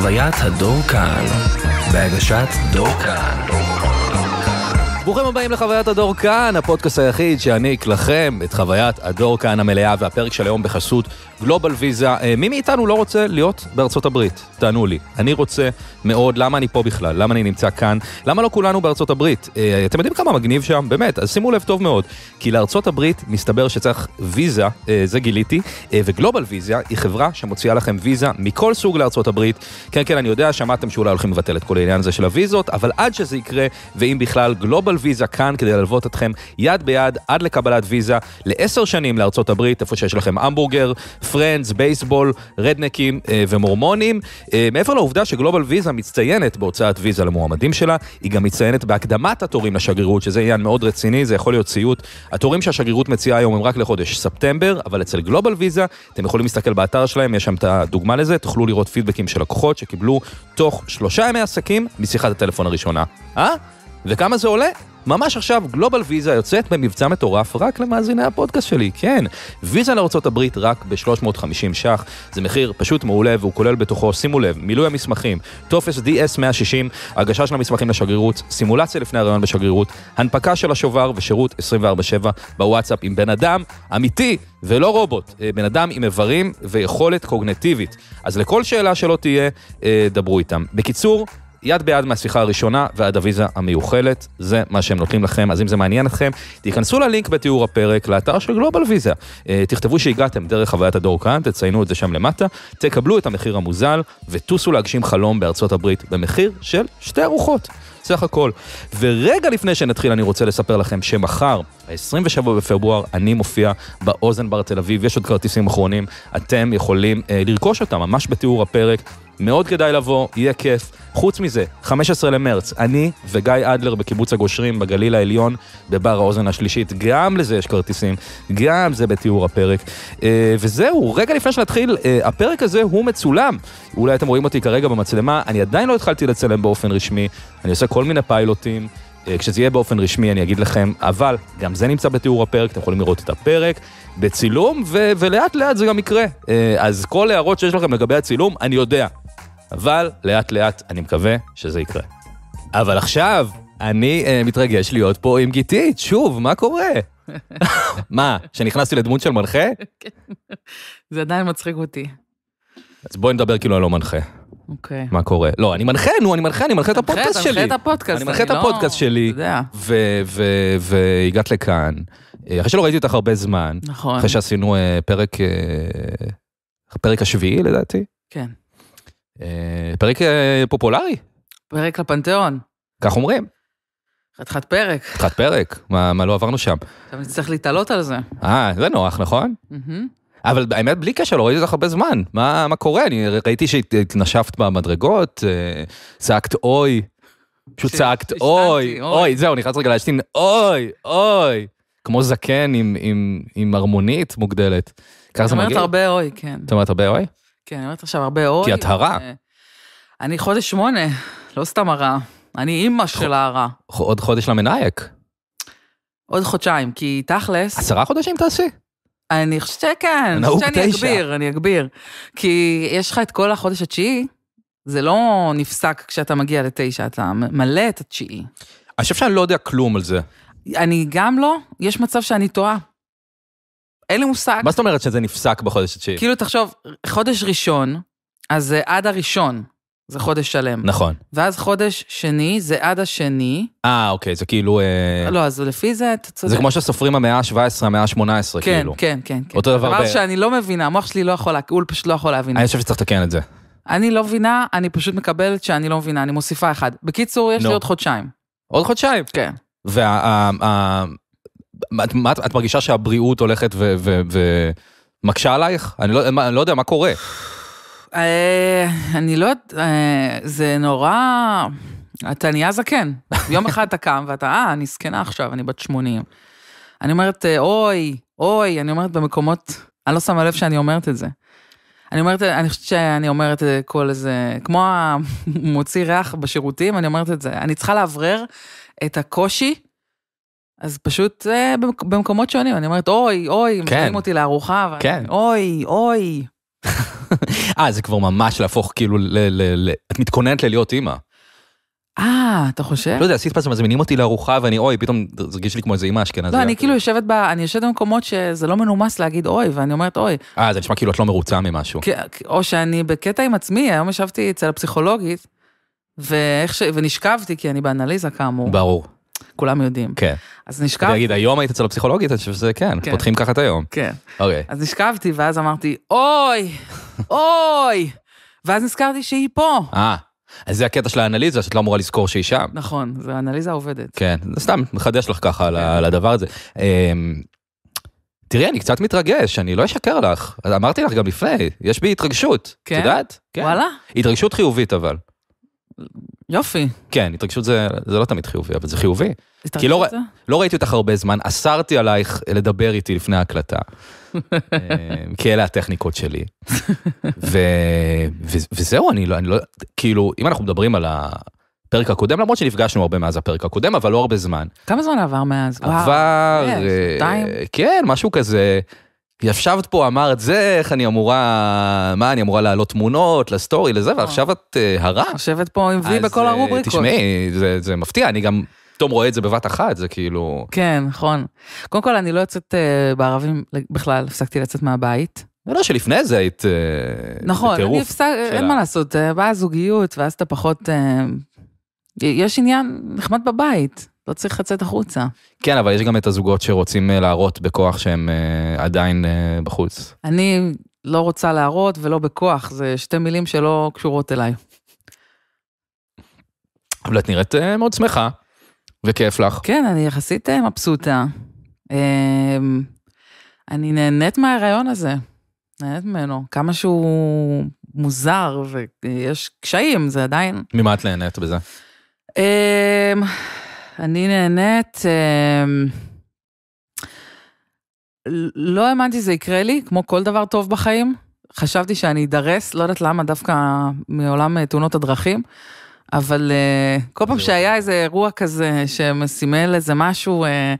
חוויית הדור כאן, בהגשת דור כאן. ברוכים הבאים לחוויית הדור כאן, הפודקאסט היחיד שיעניק לכם את חוויית הדור כאן המלאה, והפרק של היום בחסות גלובל ויזה. אה, מי מאיתנו לא רוצה להיות בארצות הברית? תענו לי. אני רוצה מאוד, למה אני פה בכלל? למה אני נמצא כאן? למה לא כולנו בארצות הברית? אה, אתם יודעים כמה מגניב שם? באמת, אז שימו לב טוב מאוד. כי לארצות הברית מסתבר שצריך ויזה, אה, זה גיליתי, וגלובל ויזה היא חברה שמוציאה לכם ויזה מכל סוג לארצות הברית. כן, כן, אני יודע, שמעתם שאולי הולכים לבטל את כל העניין הזה של הוויזות, אבל עד שזה יקרה, ואם בכלל, גלובל ויזה כאן כדי ללוות אתכם יד ביד עד לקבלת ויזה לעשר שנים לארצות הברית, איפה שיש לכם המבורגר, פרנדס, בייסבול, רדנקים אה, ומורמונים. אה, מעבר לעובדה שגלובל ויזה מצטיינת בהוצאת ויזה למועמדים שלה, היא גם מצטיינת בהקדמת התורים לשגרירות, שזה עניין מאוד רציני, זה יכול להיות סיוט. התורים שהשגרירות מציעה היום הם רק לחודש ספטמבר, אבל אצל גלובל ויזה, אתם יכולים להסתכל באתר שלהם, יש שם את הדוגמה לזה, תוכלו לראות פידבקים של לקוחות שקיבלו תוך שלושה ימי עסקים משיחת הטלפון הראשונה. אה? וכמה זה עולה? ממש עכשיו גלובל ויזה יוצאת במבצע מטורף רק למאזיני הפודקאסט שלי, כן. ויזה לארה"ב רק ב-350 ש"ח, זה מחיר פשוט מעולה והוא כולל בתוכו, שימו לב, מילוי המסמכים, טופס DS160, הגשה של המסמכים לשגרירות, סימולציה לפני הרעיון בשגרירות, הנפקה של השובר ושירות 24/7 בוואטסאפ עם בן אדם אמיתי ולא רובוט, אה, בן אדם עם איברים ויכולת קוגנטיבית. אז לכל שאלה שלא תהיה, אה, דברו איתם. בקיצור, יד ביד מהשיחה הראשונה ועד הוויזה המיוחלת, זה מה שהם נותנים לכם, אז אם זה מעניין אתכם, תיכנסו ללינק בתיאור הפרק, לאתר של גלובל ויזה. אה, תכתבו שהגעתם דרך חוויית הדור כאן, תציינו את זה שם למטה, תקבלו את המחיר המוזל וטוסו להגשים חלום בארצות הברית במחיר של שתי ארוחות. סך הכל. ורגע לפני שנתחיל, אני רוצה לספר לכם שמחר, ה-27 בפברואר, אני מופיע באוזן בר תל אביב, יש עוד כרטיסים אחרונים, אתם יכולים אה, לרכוש אותם ממש בתיאור הפרק. מאוד כדאי לבוא, יהיה כיף. חוץ מזה, 15 למרץ, אני וגיא אדלר בקיבוץ הגושרים בגליל העליון, בבר האוזן השלישית, גם לזה יש כרטיסים, גם זה בתיאור הפרק. אה, וזהו, רגע לפני שנתחיל, אה, הפרק הזה הוא מצולם. אולי אתם רואים אותי כרגע במצלמה, אני עדיין לא התחלתי לצלם באופן רשמי, אני עושה כל מיני פיילוטים. אה, כשזה יהיה באופן רשמי אני אגיד לכם, אבל גם זה נמצא בתיאור הפרק, אתם יכולים לראות את הפרק בצילום, ו- ולאט לאט זה גם יקרה. אז כל הערות שיש לכם לגבי הצילום, אני יודע, אבל לאט לאט אני מקווה שזה יקרה. אבל עכשיו, אני uh, מתרגש להיות פה עם גיטית, שוב, מה קורה? מה, שנכנסתי לדמות של מנחה? כן, זה עדיין מצחיק אותי. אז בואי נדבר כאילו אני לא מנחה. אוקיי. Okay. מה קורה? לא, אני מנחה, נו, אני מנחה, אני מנחה את הפודקאסט שלי. אתה מנחה את הפודקאסט, אני לא... אני מנחה את לא- הפודקאסט שלי. אתה יודע. והגעת לכאן, אה, אחרי שלא ראיתי אותך הרבה זמן. נכון. אחרי שעשינו אה, פרק, הפרק השביעי לדעתי. כן. אה, פרק אה, פופולרי. פרק לפנתיאון. כך אומרים. חתיכת פרק. חתיכת פרק, מה, מה לא עברנו שם. עכשיו נצטרך להתעלות על זה. אה, זה נוח, נכון? Mm-hmm. אבל האמת, בלי קשר, לא ראיתי אותך הרבה זמן. מה, מה קורה? אני ראיתי שהתנשפת במדרגות, אה, צעקת אוי. פשוט צעקת אוי, אוי, זהו, נכנס רגע להשתין, אוי, אוי. כמו זקן עם, עם, עם הרמונית מוגדלת. ככה זה מגיע? כן. את אומרת הרבה אוי, כן. את אומרת הרבה אוי? כן, אני אומרת עכשיו הרבה אוי. כי את הרע. אה, אני חודש שמונה, לא סתם הרע. אני אימא של הרע. עוד חודש למנאייק. עוד חודשיים, כי תכלס... עשרה חודשים תעשי? אני חושבת שכן, אני חושבת שאני אגביר, אני אגביר. כי יש לך את כל החודש התשיעי, זה לא נפסק כשאתה מגיע לתשע, אתה מלא את התשיעי. אני חושב שאני לא יודע כלום על זה. אני גם לא, יש מצב שאני טועה. אין לי מושג. מה זאת אומרת שזה נפסק בחודש התשיעי? כאילו, תחשוב, חודש ראשון, אז זה עד הראשון, זה חודש שלם. נכון. ואז חודש שני, זה עד השני. אה, אוקיי, זה כאילו... אה... לא, אז לפי זה, אתה צודק. זה כמו שסופרים המאה ה-17, המאה ה-18, כן, כאילו. כן, כן, כן. אותו דבר. דבר ב... שאני לא מבינה, המוח שלי לא יכול, הוא פשוט לא יכול להבין. אני חושב שצריך לתקן את זה. אני לא מבינה, אני פשוט מקבלת שאני לא מבינה, אני מוסיפה אחד. בקיצור, יש no. לי עוד חודשיים. עוד חודשיים? כן. וה... את, את, את מרגישה שהבריאות הולכת ומקשה עלייך? אני לא, אני לא יודע מה קורה. אה, אני לא יודעת, אה, זה נורא... אתה נהיה זקן. יום אחד אתה קם ואתה, אה, אני זקנה עכשיו, אני בת 80. אני אומרת, אה, אוי, אוי, אני אומרת במקומות, אני לא שמה לב שאני אומרת את זה. אני אומרת, אני חושבת שאני אומרת את כל איזה, כמו המוציא ריח בשירותים, אני אומרת את זה. אני צריכה לאוורר את הקושי אז פשוט זה אה, במקומות שונים, אני אומרת, אוי, אוי, כן. מביאים אותי לארוחה, ואני, כן. אוי, אוי. אה, זה כבר ממש להפוך כאילו, ל, ל, ל, את מתכוננת ללהיות אימא. אה, אתה חושב? לא יודע, עשית פעם מזמינים אותי לארוחה ואני אוי, פתאום זה הרגיש לי כמו איזה אימא אשכנזיה. לא, אני כאילו יושבת ב... אני יושבת במקומות שזה לא מנומס להגיד אוי, ואני אומרת אוי. אה, זה נשמע כאילו את לא מרוצה ממשהו. או שאני בקטע עם עצמי, היום ישבתי אצל הפסיכולוגית, ונשכבתי, כי אני באנליזה כאמור. ברור. כולם יודעים. כן. אז נשכבתי. תגיד, היום היית אצל הפסיכולוגית? אני חושב שזה כן, כן. פותחים ככה את היום. כן. אוקיי. אז נשכבתי, ואז אמרתי, אוי, אוי, ואז נזכרתי שהיא פה. אה. אז זה הקטע של האנליזה, שאת לא אמורה לזכור שהיא שם. נכון, זו אנליזה עובדת. כן, זה סתם, מחדש לך ככה על כן. הדבר הזה. אמ, תראי, אני קצת מתרגש, אני לא אשקר לך. אמרתי לך גם לפני, יש בי התרגשות. כן? את יודעת? כן. וואלה. התרגשות חיובית אבל. יופי. כן, התרגשות זה, זה לא תמיד חיובי, אבל זה חיובי. כי לא, לא ראיתי אותך הרבה זמן, אסרתי עלייך לדבר איתי לפני ההקלטה. אה, כי אלה הטכניקות שלי. ו, ו, וזהו, אני לא, אני לא, כאילו, אם אנחנו מדברים על הפרק הקודם, למרות שנפגשנו הרבה מאז הפרק הקודם, אבל לא הרבה זמן. כמה זמן עבר מאז? עבר, וואו, אה, כן, משהו כזה. ישבת פה, אמרת, זה, איך אני אמורה, מה, אני אמורה להעלות תמונות, לסטורי, לזה, אה. ועכשיו את אה, הרע. יושבת פה עם וי בכל אה, הרובריקות. תשמעי, זה, זה מפתיע, אני גם פתאום רואה את זה בבת אחת, זה כאילו... כן, נכון. קודם כל, אני לא יוצאת uh, בערבים בכלל, הפסקתי לצאת מהבית. לא, לא שלפני זה היית uh, נכון, אני הפסק, שלה. אין מה לעשות, באה זוגיות, ואז אתה פחות... יש עניין נחמד בבית. לא צריך לצאת החוצה. כן, אבל יש גם את הזוגות שרוצים אה, להראות בכוח שהם אה, עדיין אה, בחוץ. אני לא רוצה להראות ולא בכוח, זה שתי מילים שלא קשורות אליי. אבל את נראית אה, מאוד שמחה, וכיף לך. כן, אני יחסית אה, מבסוטה. אה, אני נהנית מההיריון הזה, נהנית ממנו. כמה שהוא מוזר ויש קשיים, זה עדיין... ממה את נהנית בזה? אה, אני נהנית... אמ, לא האמנתי שזה יקרה לי, כמו כל דבר טוב בחיים. חשבתי שאני אדרס, לא יודעת למה, דווקא מעולם אה, תאונות הדרכים. אבל אה, כל פעם שהיה אוקיי. איזה אירוע כזה שמסימל איזה משהו אה,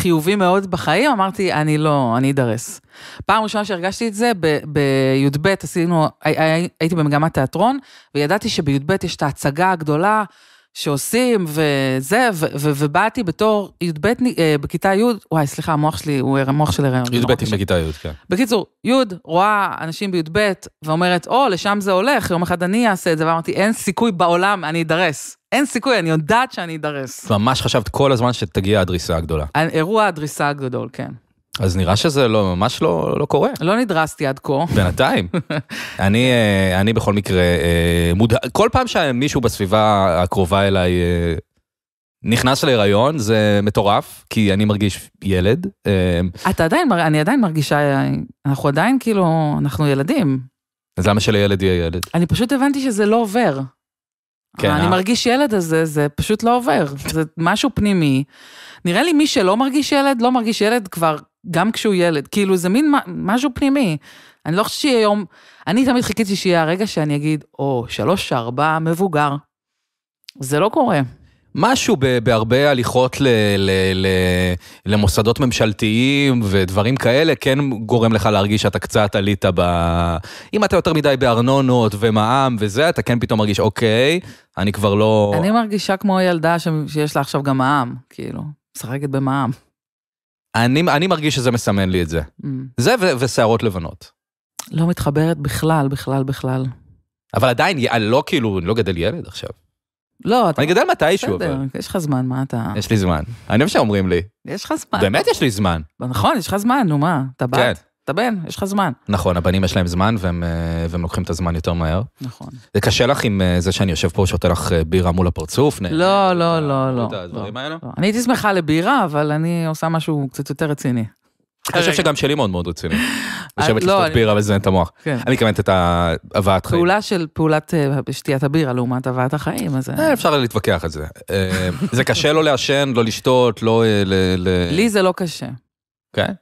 חיובי מאוד בחיים, אמרתי, אני לא, אני אדרס. פעם ראשונה שהרגשתי את זה, בי"ב עשינו, הייתי במגמת תיאטרון, וידעתי שבי"ב יש את ההצגה הגדולה שעושים וזה, ו- ו- ובאתי בתור י"ב, אה, בכיתה י', וואי, סליחה, המוח שלי הוא מוח של הריון. י"ב היא בכיתה י', כן. בקיצור, י' רואה אנשים בי"ב ואומרת, או, לשם זה הולך, יום אחד אני אעשה את זה, ואמרתי, אין סיכוי בעולם, אני אדרס. אין סיכוי, אני יודעת שאני אדרס. ממש חשבת כל הזמן שתגיע הדריסה הגדולה. אה, אירוע הדריסה הגדול, כן. אז נראה שזה לא, ממש לא, לא קורה. לא נדרסתי עד כה. בינתיים. אני, אה, אני בכל מקרה אה, מודאג, כל פעם שמישהו בסביבה הקרובה אליי אה, נכנס להיריון, זה מטורף, כי אני מרגיש ילד. אתה עדיין, אני עדיין מרגישה, אנחנו עדיין כאילו, אנחנו ילדים. אז למה שלילד יהיה ילד? אני פשוט הבנתי שזה לא עובר. כן, אני אה? מרגיש ילד הזה, זה פשוט לא עובר. זה משהו פנימי. נראה לי מי שלא מרגיש ילד, לא מרגיש ילד כבר גם כשהוא ילד. כאילו, זה מין משהו פנימי. אני לא חושבת שיהיה יום... אני תמיד חיכיתי שיהיה הרגע שאני אגיד, או, שלוש, ארבע, מבוגר. זה לא קורה. משהו ב- בהרבה הליכות ל- ל- ל- למוסדות ממשלתיים ודברים כאלה, כן גורם לך להרגיש שאתה קצת עלית ב... אם אתה יותר מדי בארנונות ומע"מ וזה, אתה כן פתאום מרגיש, אוקיי, אני כבר לא... אני מרגישה כמו ילדה ש- שיש לה עכשיו גם מע"מ, כאילו, משחקת במע"מ. אני, אני מרגיש שזה מסמן לי את זה. Mm. זה ו- ושערות לבנות. לא מתחברת בכלל, בכלל, בכלל. אבל עדיין, אני לא כאילו, אני לא גדל ילד עכשיו. לא, אתה... אני גדל מתישהו, אבל. יש לך זמן, מה אתה... יש לי זמן. אני אוהב שאומרים לי. יש לך זמן. באמת יש לי זמן. נכון, יש לך זמן, נו מה, אתה כן. בת. כן. אתה בן, יש לך זמן. נכון, הבנים יש להם זמן והם, אה, והם לוקחים את הזמן יותר מהר. נכון. זה קשה לך עם אה, זה שאני יושב פה ושותה לך אה, בירה מול הפרצוף? לא, לא, לא, לא. לא, לא, לא. לא. אני הייתי שמחה לבירה, אבל אני עושה משהו קצת יותר רציני. אני חושב שגם שלי מאוד מאוד רציני. יושבת לא, לשתות בירה ולזיין את המוח. כן. אני מתכוונת את הבאת חיים. פעולה של פעולת שתיית הבירה לעומת הבאת החיים, אז... אפשר להתווכח על זה. זה קשה לא לעשן, לא לשתות, לא... לי זה לא קשה. כן?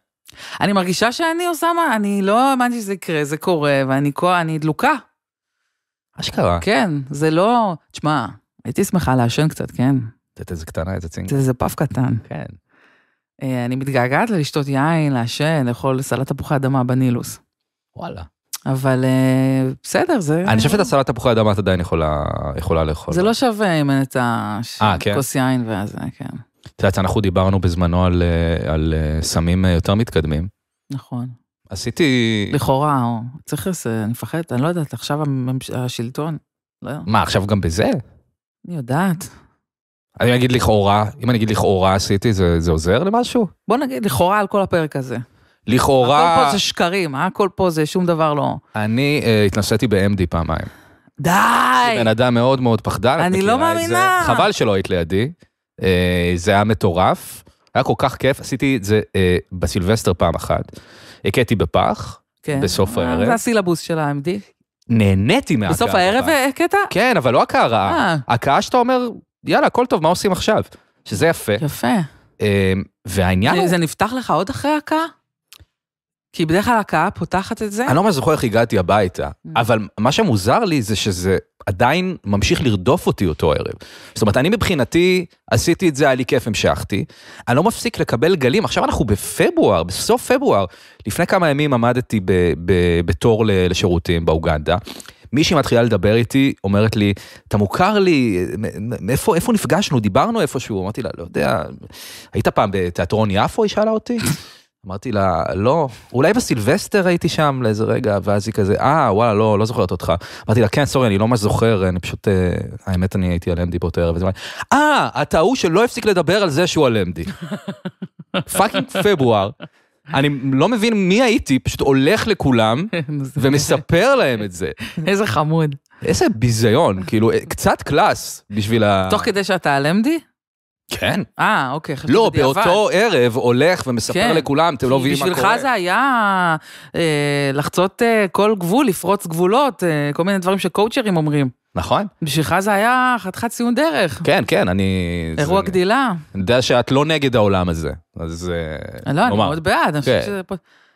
אני מרגישה שאני, עושה מה, אני לא האמנתי שזה יקרה, זה קורה, ואני כה, אני דלוקה. אשכרה. כן, זה לא... תשמע, הייתי שמחה לעשן קצת, כן? לתת איזה קטנה, איזה צינג. זה, איזה פאף קטן. כן. אה, אני מתגעגעת ללשתות יין, לעשן, לאכול סלט תפוחי אדמה בנילוס. וואלה. אבל אה, בסדר, זה... אני חושב שאת הסלט תפוחי אדמה את עדיין יכולה, יכולה לאכול. זה לא שווה אם אין את הכוס אה, כן? יין וזה, כן. את יודעת, אנחנו דיברנו בזמנו על, אה, על אה, סמים אה, יותר מתקדמים. נכון. עשיתי... לכאורה, או... צריך לס... אני מפחדת, אני לא יודעת, עכשיו הממש... השלטון, לא מה, עכשיו גם בזה? אני יודעת. אני אגיד לכאורה, אם אני אגיד לכאורה עשיתי, זה, זה עוזר למשהו? בוא נגיד לכאורה על כל הפרק הזה. לכאורה... הכל פה זה שקרים, הכל פה זה שום דבר לא... אני uh, התנסיתי ב-MD פעמיים. די! בן אדם מאוד מאוד פחדן. אני לא מאמינה. חבל שלא היית לידי. אה, זה היה מטורף, היה כל כך כיף, עשיתי את זה אה, בסילבסטר פעם אחת. הכיתי בפח, כן. בסוף אה, הערב. זה הסילבוס של ה-MD. נהניתי מהקהרה. בסוף הערב הקטע? כן, אבל לא הקהרה. רעה. הכאה שאתה אומר, יאללה, הכל טוב, מה עושים עכשיו? שזה יפה. יפה. והעניין הוא... זה נפתח לך עוד אחרי הקהרה? כי בדרך כלל הקאה פותחת את זה. אני לא ממש זוכר איך הגעתי הביתה, mm. אבל מה שמוזר לי זה שזה עדיין ממשיך לרדוף אותי אותו ערב. זאת אומרת, אני מבחינתי עשיתי את זה, היה לי כיף, המשכתי. אני לא מפסיק לקבל גלים, עכשיו אנחנו בפברואר, בסוף פברואר. לפני כמה ימים עמדתי בתור לשירותים באוגנדה. מישהי מתחילה לדבר איתי, אומרת לי, אתה מוכר לי, איפה, איפה נפגשנו, דיברנו איפשהו? אמרתי לה, לא יודע, היית פעם בתיאטרון יפו? היא שאלה אותי. אמרתי לה, לא, אולי בסילבסטר הייתי שם לאיזה רגע, ואז היא כזה, אה, וואלה, לא, לא זוכרת אותך. אמרתי לה, כן, סורי, אני לא ממש זוכר, אני פשוט, אה, האמת, אני הייתי על אמדי באותו ערב, אה, אתה ההוא שלא הפסיק לדבר על זה שהוא על אמדי. פאקינג פברואר. אני לא מבין מי הייתי, פשוט הולך לכולם ומספר להם את זה. איזה חמוד. איזה ביזיון, כאילו, אה, קצת קלאס בשביל ה... תוך כדי שאתה על אמדי? כן. אה, אוקיי, חשבתי לא, בדיעבד. באותו ערב הולך ומספר כן. לכולם, אתם לא מבינים מה קורה. בשבילך זה היה אה, לחצות אה, כל גבול, לפרוץ גבולות, אה, כל מיני דברים שקואוצ'רים אומרים. נכון. בשבילך זה היה חתיכת ציון דרך. כן, כן, אני... אירוע זה, גדילה. אני יודע שאת לא נגד העולם הזה, אז אה, לא, נאמר. אני מאוד בעד, כן. אני חושב שזה...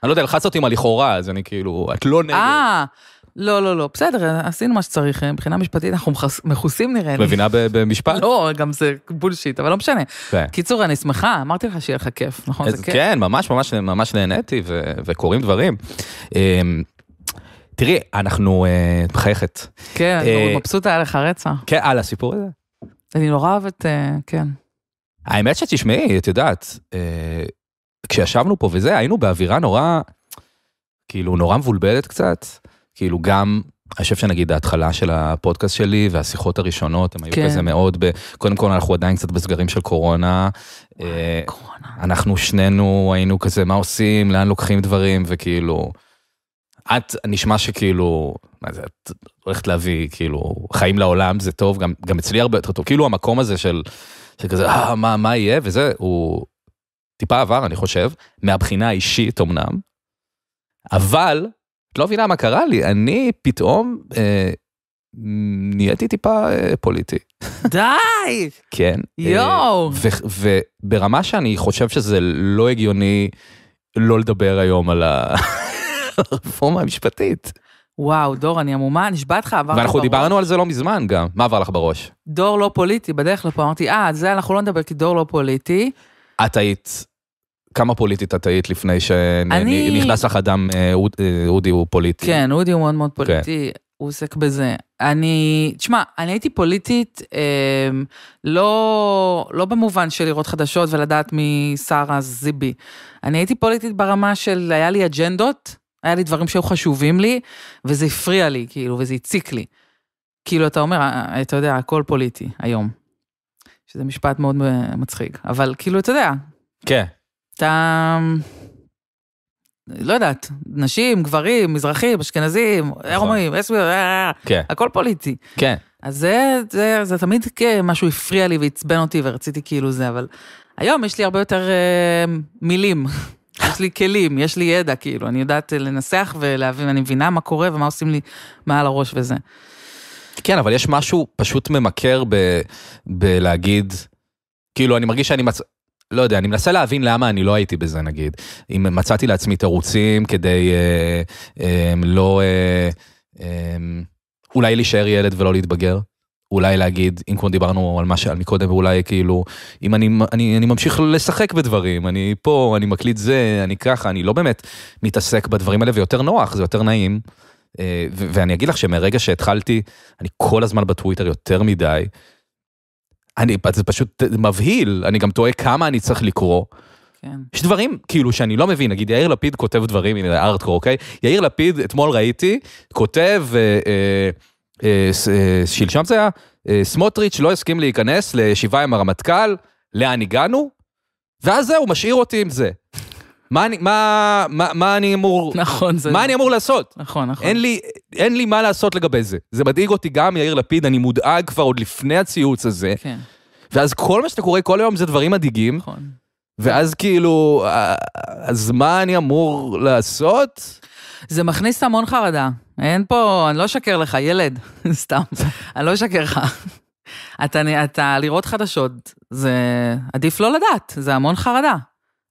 אני לא יודע, לחצת אותי עם הלכאורה, אז אני כאילו, את לא נגד. אה. לא, לא, לא, בסדר, עשינו מה שצריך, מבחינה משפטית אנחנו מכוסים נראה לי. מבינה במשפט? לא, גם זה בולשיט, אבל לא משנה. כן. קיצור, אני שמחה, אמרתי לך שיהיה לך כיף, נכון? אה, זה כיף. כן, ממש ממש ממש נהניתי וקורים דברים. אמ, תראי, אנחנו, מחייכת. אה, כן, אה, מבסוטה עליך רצח. כן, על הסיפור הזה. אני נורא אוהבת, כן. האמת שתשמעי, את יודעת, כשישבנו פה וזה, היינו באווירה נורא, כאילו, נורא מבולבלת קצת. כאילו גם אני חושב שנגיד ההתחלה של הפודקאסט שלי והשיחות הראשונות, הם היו כן. כזה מאוד, ב... קודם כל אנחנו עדיין קצת בסגרים של קורונה. אה, קורונה. אנחנו שנינו היינו כזה, מה עושים, לאן לוקחים דברים, וכאילו, את נשמע שכאילו, מה זה, את הולכת להביא כאילו חיים לעולם, זה טוב, גם, גם אצלי הרבה יותר טוב, כאילו המקום הזה של, שכזה, אה, מה, מה יהיה, וזה, הוא טיפה עבר, אני חושב, מהבחינה האישית אמנם, אבל את לא מבינה מה קרה לי, אני פתאום אה, נהייתי טיפה אה, פוליטי. די! כן. אה, יואו! אה, וברמה שאני חושב שזה לא הגיוני לא לדבר היום על הרפורמה המשפטית. וואו, דור, אני עמומה, נשבעת לך, עבר לך בראש. ואנחנו דיברנו על זה לא מזמן גם. מה עבר לך בראש? דור לא פוליטי, בדרך לפה אמרתי, אה, זה אנחנו לא נדבר כי דור לא פוליטי. את היית כמה פוליטית את היית לפני שנכנס לך אדם, אה, אה, אודי הוא פוליטי. כן, אודי הוא מאוד מאוד אוקיי. פוליטי, הוא עוסק בזה. אני, תשמע, אני הייתי פוליטית אמ, לא, לא במובן של לראות חדשות ולדעת מי שרה זיבי. אני הייתי פוליטית ברמה של, היה לי אג'נדות, היה לי דברים שהיו חשובים לי, וזה הפריע לי, כאילו, וזה הציק לי. כאילו, אתה אומר, אה, אתה יודע, הכל פוליטי היום. שזה משפט מאוד מצחיק, אבל כאילו, אתה יודע. כן. אתה... לא יודעת, נשים, גברים, מזרחים, אשכנזים, הומואים, נכון. אסביר, אה, אה, אה, כן. הכל פוליטי. כן. אז זה, זה, זה תמיד משהו הפריע לי ועצבן אותי ורציתי כאילו זה, אבל היום יש לי הרבה יותר אה, מילים, יש לי כלים, יש לי ידע, כאילו, אני יודעת לנסח ולהבין, אני מבינה מה קורה ומה עושים לי מעל הראש וזה. כן, אבל יש משהו פשוט ממכר ב, בלהגיד, כאילו, אני מרגיש שאני מצ... לא יודע, אני מנסה להבין למה אני לא הייתי בזה נגיד. אם מצאתי לעצמי תירוצים כדי אה, אה, לא... אה, אה, אולי להישאר ילד ולא להתבגר. אולי להגיד, אם כבר דיברנו על מה שעל מקודם, ואולי כאילו, אם אני, אני, אני ממשיך לשחק בדברים, אני פה, אני מקליט זה, אני ככה, אני לא באמת מתעסק בדברים האלה, ויותר נוח, זה יותר נעים. אה, ואני אגיד לך שמרגע שהתחלתי, אני כל הזמן בטוויטר יותר מדי. אני, זה פשוט מבהיל, אני גם תוהה כמה אני צריך לקרוא. כן. יש דברים כאילו שאני לא מבין, נגיד יאיר לפיד כותב דברים, הנה ארטקור, אוקיי? יאיר לפיד, אתמול ראיתי, כותב, אה, אה, אה, אה, שלשם זה היה, אה, סמוטריץ' לא הסכים להיכנס לישיבה עם הרמטכ"ל, לאן הגענו? ואז זהו, משאיר אותי עם זה. מה אני, מה, מה, מה אני אמור... נכון, זה... מה אני אמור לעשות? נכון, נכון. אין לי, אין לי מה לעשות לגבי זה. זה מדאיג אותי גם, יאיר לפיד, אני מודאג כבר עוד לפני הציוץ הזה. כן. ואז כל מה שאתה קורא כל היום זה דברים מדאיגים. נכון. ואז כאילו, אה, אז מה אני אמור לעשות? זה מכניס המון חרדה. אין פה, אני לא אשקר לך, ילד, סתם. אני לא אשקר לך. אתה, אתה לראות חדשות, זה עדיף לא לדעת, זה המון חרדה.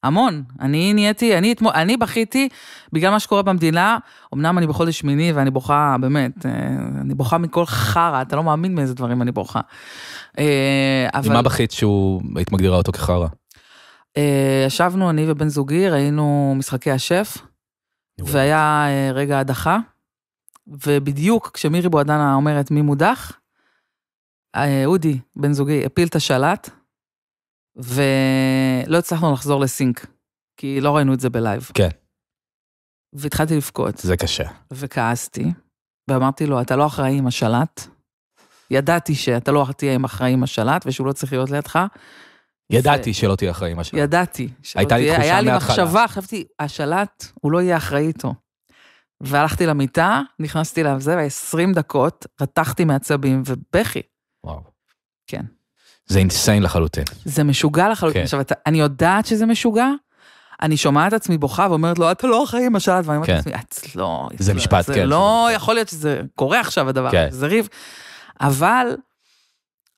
המון. אני נהייתי, אני אתמול, אני בכיתי בגלל מה שקורה במדינה. אמנם אני בחודש שמיני ואני בוכה, באמת, אה, אני בוכה מכל חרא, אתה לא מאמין מאיזה דברים אני בוכה. אה, אבל... מה בכית שהוא, היית מגדירה אותו כחרא? אה, ישבנו, אני ובן זוגי, ראינו משחקי השף, והיה רגע הדחה, ובדיוק כשמירי בועדנה אומרת מי מודח, אודי, בן זוגי, הפיל את השלט, ולא הצלחנו לחזור לסינק, כי לא ראינו את זה בלייב. כן. והתחלתי לבכות. זה קשה. וכעסתי, ואמרתי לו, אתה לא אחראי עם השלט. ידעתי שאתה לא תהיה עם אחראי עם השלט, ושהוא לא צריך להיות לידך. ידעתי ו... שלא תהיה אחראי עם השלט. ידעתי. הייתה לי תחושה מההתחלה. היה לי מחשבה, חשבתי, השלט, הוא לא יהיה אחראי איתו. והלכתי למיטה, נכנסתי לזה, ו-20 דקות רתחתי מעצבים ובכי. וואו. כן. זה אינסיין לחלוטין. זה משוגע לחלוטין. כן. עכשיו, אני יודעת שזה משוגע, אני שומעת עצמי בוכה ואומרת לו, אתה לא אחראי עם השלט, ואני אומרת כן. לעצמי, את לא... זה משפט, כן. לא זה לא יכול להיות שזה קורה עכשיו הדבר, כן. זה ריב. אבל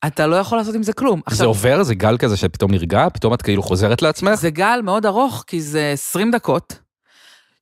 אתה לא יכול לעשות עם זה כלום. עכשיו, זה עובר, זה גל כזה שפתאום נרגע, פתאום את כאילו חוזרת לעצמך? זה גל מאוד ארוך, כי זה 20 דקות.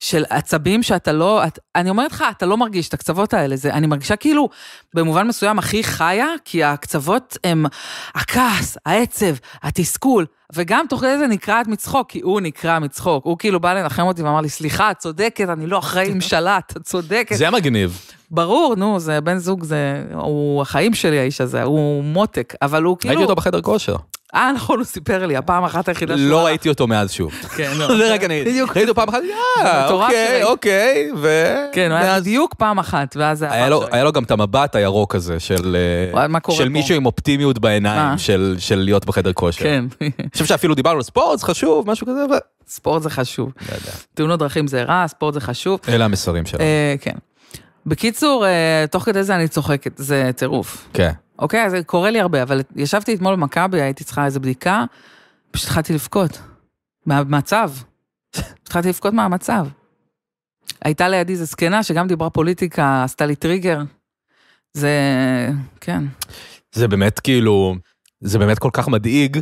של עצבים שאתה לא, את, אני אומרת לך, אתה לא מרגיש את הקצוות האלה. זה, אני מרגישה כאילו, במובן מסוים, הכי חיה, כי הקצוות הם הכעס, העצב, התסכול, וגם תוך כדי זה נקרעת מצחוק, כי הוא נקרע מצחוק. הוא כאילו בא לנחם אותי ואמר לי, סליחה, את צודקת, אני לא אחראי עם שלט, את צודקת. זה מגניב. ברור, נו, זה בן זוג, זה, הוא החיים שלי, האיש הזה, הוא מותק, אבל הוא כאילו... הייתי אותו בחדר כושר. אה, נכון, הוא סיפר לי, הפעם אחת היחידה שלו. לא ראיתי אותו מאז שוב. כן, לא. זה רק אני... בדיוק. ראיתי אותו פעם אחת, יאה, אוקיי, אוקיי, ו... כן, הוא היה בדיוק פעם אחת, ואז היה... לו גם את המבט הירוק הזה של... אה, מה קורה פה? של מישהו עם אופטימיות בעיניים, של להיות בחדר כושר. כן. אני חושב שאפילו דיברנו על ספורט, זה חשוב, משהו כזה, ו... ספורט זה חשוב. לא תאונות דרכים זה רע, ספורט זה חשוב. אלה המסרים שלנו. אה, כן. בקיצור, אה, תוך כדי זה אני צוחקת, זה טירוף. כן. אוקיי? זה קורה לי הרבה, אבל ישבתי אתמול במכבי, הייתי צריכה איזו בדיקה, פשוט התחלתי לבכות. מהמצב. התחלתי לבכות מהמצב. הייתה לידי איזו זקנה שגם דיברה פוליטיקה, עשתה לי טריגר. זה... כן. זה באמת כאילו... זה באמת כל כך מדאיג.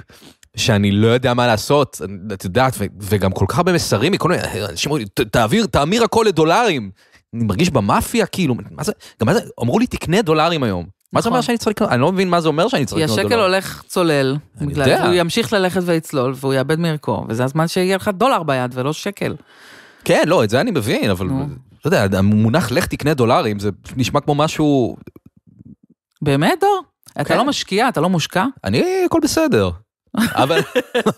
שאני לא יודע מה לעשות, את יודעת, וגם כל כך הרבה מסרים מכל מיני, אנשים אומרים, תעביר, תעמיר הכל לדולרים. אני מרגיש במאפיה, כאילו, מה זה, גם מה זה, אמרו לי, תקנה דולרים היום. מה זה אומר נכון. שאני צריך לקנות? אני לא מבין מה זה אומר שאני צריך לקנות דולר. השקל לא- הולך צולל, אני יודע. הוא ימשיך ללכת ויצלול והוא יאבד מערכו, וזה הזמן שיהיה לך דולר ביד ולא שקל. כן, לא, את זה אני מבין, אבל אתה יודע, המונח לך תקנה דולרים, זה נשמע כמו משהו... באמת, דור? אתה כן. לא משקיע, אתה לא מושקע? אני, הכל בסדר. אבל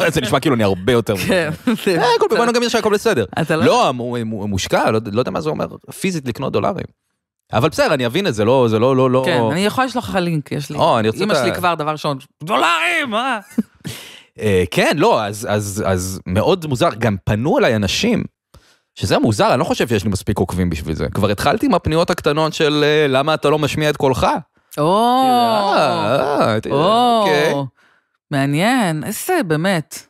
לא, זה נשמע כאילו אני הרבה יותר. כן. אה, הכל בסדר, גם יש הכל בסדר. לא, לא מושקע, לא יודע מה זה אומר פיזית לקנות דולרים. אבל בסדר, אני אבין את זה, לא, זה לא, לא, לא... כן, אני יכולה לשלוח לך לינק, יש לי. או, אני רוצה... אמא שלי כבר, דבר ראשון, דולרים, אה? כן, לא, אז, אז, אז מאוד מוזר, גם פנו אליי אנשים, שזה מוזר, אני לא חושב שיש לי מספיק עוקבים בשביל זה. כבר התחלתי עם הפניות הקטנות של אה, למה אתה לא משמיע את קולך. או, אה, אה, או, אוקיי. מעניין, איזה באמת,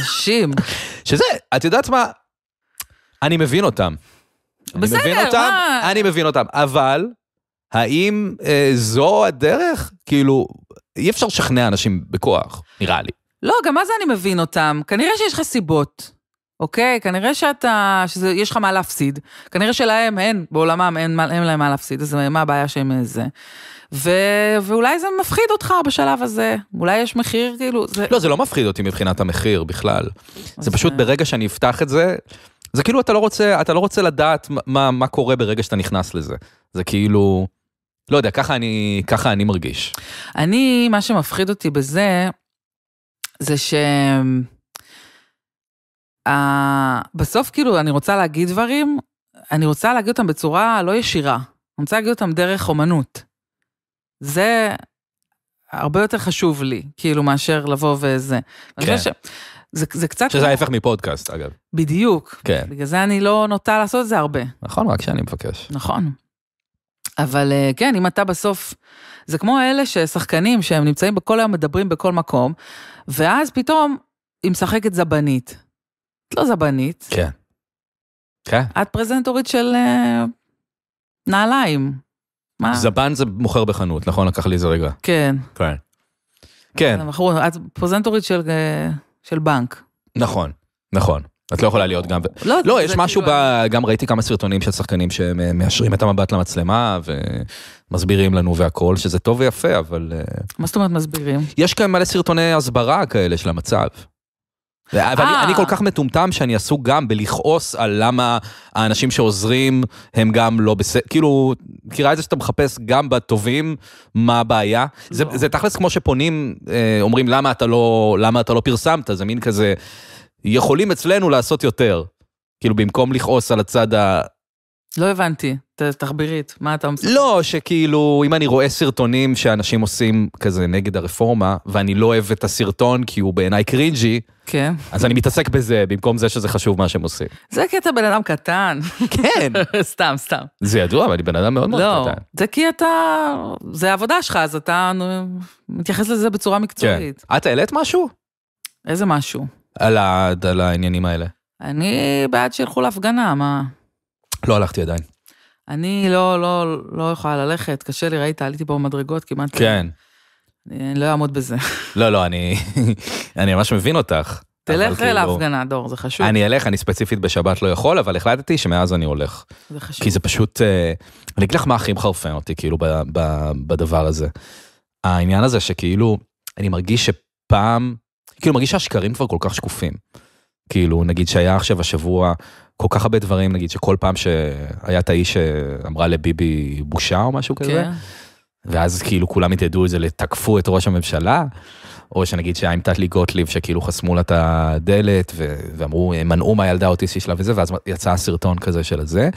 נשים. שזה, את יודעת מה? אני מבין אותם. בסדר, אני מבין אותם, מה? אני מבין אותם. אבל, האם אה, זו הדרך? כאילו, אי אפשר לשכנע אנשים בכוח, נראה לי. לא, גם מה זה אני מבין אותם? כנראה שיש לך סיבות, אוקיי? כנראה שאתה, שיש לך מה להפסיד. כנראה שלהם אין, בעולמם אין, אין להם מה להפסיד, אז מה הבעיה שהם אה, זה? ו... ואולי זה מפחיד אותך בשלב הזה, אולי יש מחיר, כאילו... זה... לא, זה לא מפחיד אותי מבחינת המחיר בכלל. זה פשוט אה, ברגע שאני אפתח את זה, זה כאילו אתה לא רוצה, אתה לא רוצה לדעת מה, מה קורה ברגע שאתה נכנס לזה. זה כאילו, לא יודע, ככה אני, ככה אני מרגיש. אני, מה שמפחיד אותי בזה, זה ש... Uh, בסוף כאילו אני רוצה להגיד דברים, אני רוצה להגיד אותם בצורה לא ישירה. אני רוצה להגיד אותם דרך אומנות. זה הרבה יותר חשוב לי, כאילו, מאשר לבוא וזה. כן. ש... זה, זה קצת... שזה ההפך מפודקאסט, אגב. בדיוק. כן. בגלל זה אני לא נוטה לעשות את זה הרבה. נכון, רק שאני מבקש. נכון. אבל אה, כן, אם אתה בסוף... זה כמו אלה ששחקנים שהם נמצאים בכל היום, מדברים בכל מקום, ואז פתאום היא משחקת זבנית. את לא זבנית. כן. כן. את פרזנטורית של אה, נעליים. מה? זבן זה מוכר בחנות, נכון? לקח לי איזה רגע. כן. כן. כן. את פרזנטורית של... אה, של בנק. נכון, נכון. את לא יכולה להיות גם... לא, לא יש כאילו משהו ב... גם ראיתי כמה סרטונים של שחקנים שמאשרים אה, את המבט למצלמה ומסבירים לנו והכל, שזה טוב ויפה, אבל... אה, מה זאת אומרת מסבירים? יש כאן מלא סרטוני הסברה כאלה של המצב. אבל אה. אני, כל כך מטומטם שאני עסוק גם בלכעוס על למה האנשים שעוזרים הם גם לא בסדר, כאילו, מכירה את זה שאתה מחפש גם בטובים מה הבעיה? זה, לא. תכלס כמו שפונים, אה, אומרים לא- למה אתה לא פרסמת, זה מין כזה, יכולים אצלנו לעשות יותר. כאילו, במקום לכעוס על הצד ה... לא הבנתי, תחבירית, מה אתה מספר? לא, שכאילו, אם אני רואה סרטונים שאנשים עושים כזה נגד הרפורמה, ואני לא אוהב את הסרטון כי הוא בעיניי קרינג'י, כן. אז אני מתעסק בזה, במקום זה שזה חשוב מה שהם עושים. זה כי אתה בן אדם קטן. כן. סתם, סתם. זה ידוע, אבל אני בן אדם מאוד לא, מאוד קטן. לא, זה כי אתה... זה העבודה שלך, אז אתה מתייחס לזה בצורה מקצועית. כן. את העלית משהו? איזה משהו? על, ה... על העניינים האלה. אני בעד שילכו להפגנה, מה? לא הלכתי עדיין. אני לא, לא, לא יכולה ללכת, קשה לי, ראית, עליתי פה במדרגות כמעט. לא. כן. אני אני לא אעמוד בזה. לא, לא, אני, אני ממש מבין אותך. תלך כאילו, להפגנה, דור, זה חשוב. אני אלך, אני ספציפית בשבת לא יכול, אבל החלטתי שמאז אני הולך. זה חשוב. כי זה פשוט, אה, אני אגיד לך מה הכי מחרפן אותי, כאילו, ב, ב, בדבר הזה. העניין הזה שכאילו, אני מרגיש שפעם, כאילו, מרגיש שהשקרים כבר כל כך שקופים. כאילו, נגיד שהיה עכשיו השבוע כל כך הרבה דברים, נגיד שכל פעם שהיה את האיש שאמרה לביבי בושה או משהו כן. כזה, ואז כאילו כולם התעדו את זה, תקפו את ראש הממשלה, או שנגיד שהיה עם טלי גוטליב שכאילו חסמו לה את הדלת, ו- ואמרו, מנעו מהילדה האוטיסטית שלה וזה, ואז יצא הסרטון כזה של הזה.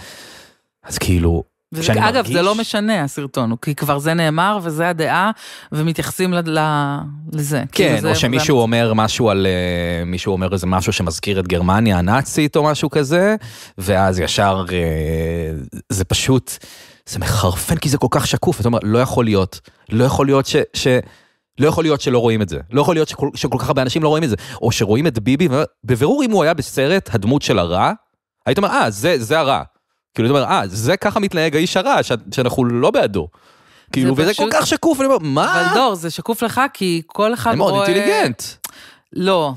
אז כאילו, וזה, שאני אגב, מרגיש... זה לא משנה הסרטון, כי כבר זה נאמר וזה הדעה, ומתייחסים ל... ל... לזה. כאילו כן, או זה, שמישהו זה... אומר משהו על... אה, מישהו אומר איזה משהו שמזכיר את גרמניה הנאצית או משהו כזה, ואז ישר אה, זה פשוט, זה מחרפן כי זה כל כך שקוף, זאת אומרת, לא יכול להיות, לא יכול להיות ש... ש... לא יכול להיות שלא רואים את זה. לא יכול להיות שכל, שכל כך הרבה אנשים לא רואים את זה. או שרואים את ביבי, בבירור אם הוא היה בסרט הדמות של הרע, היית אומר, אה, זה, זה הרע. כאילו, אתה אומר, אה, זה ככה מתנהג האיש הרע, שאנחנו לא בעדו. כאילו, וזה כל כך שקוף, אני אומר, מה? אבל דור, זה שקוף לך, כי כל אחד רואה... אני מאוד אינטליגנט. לא,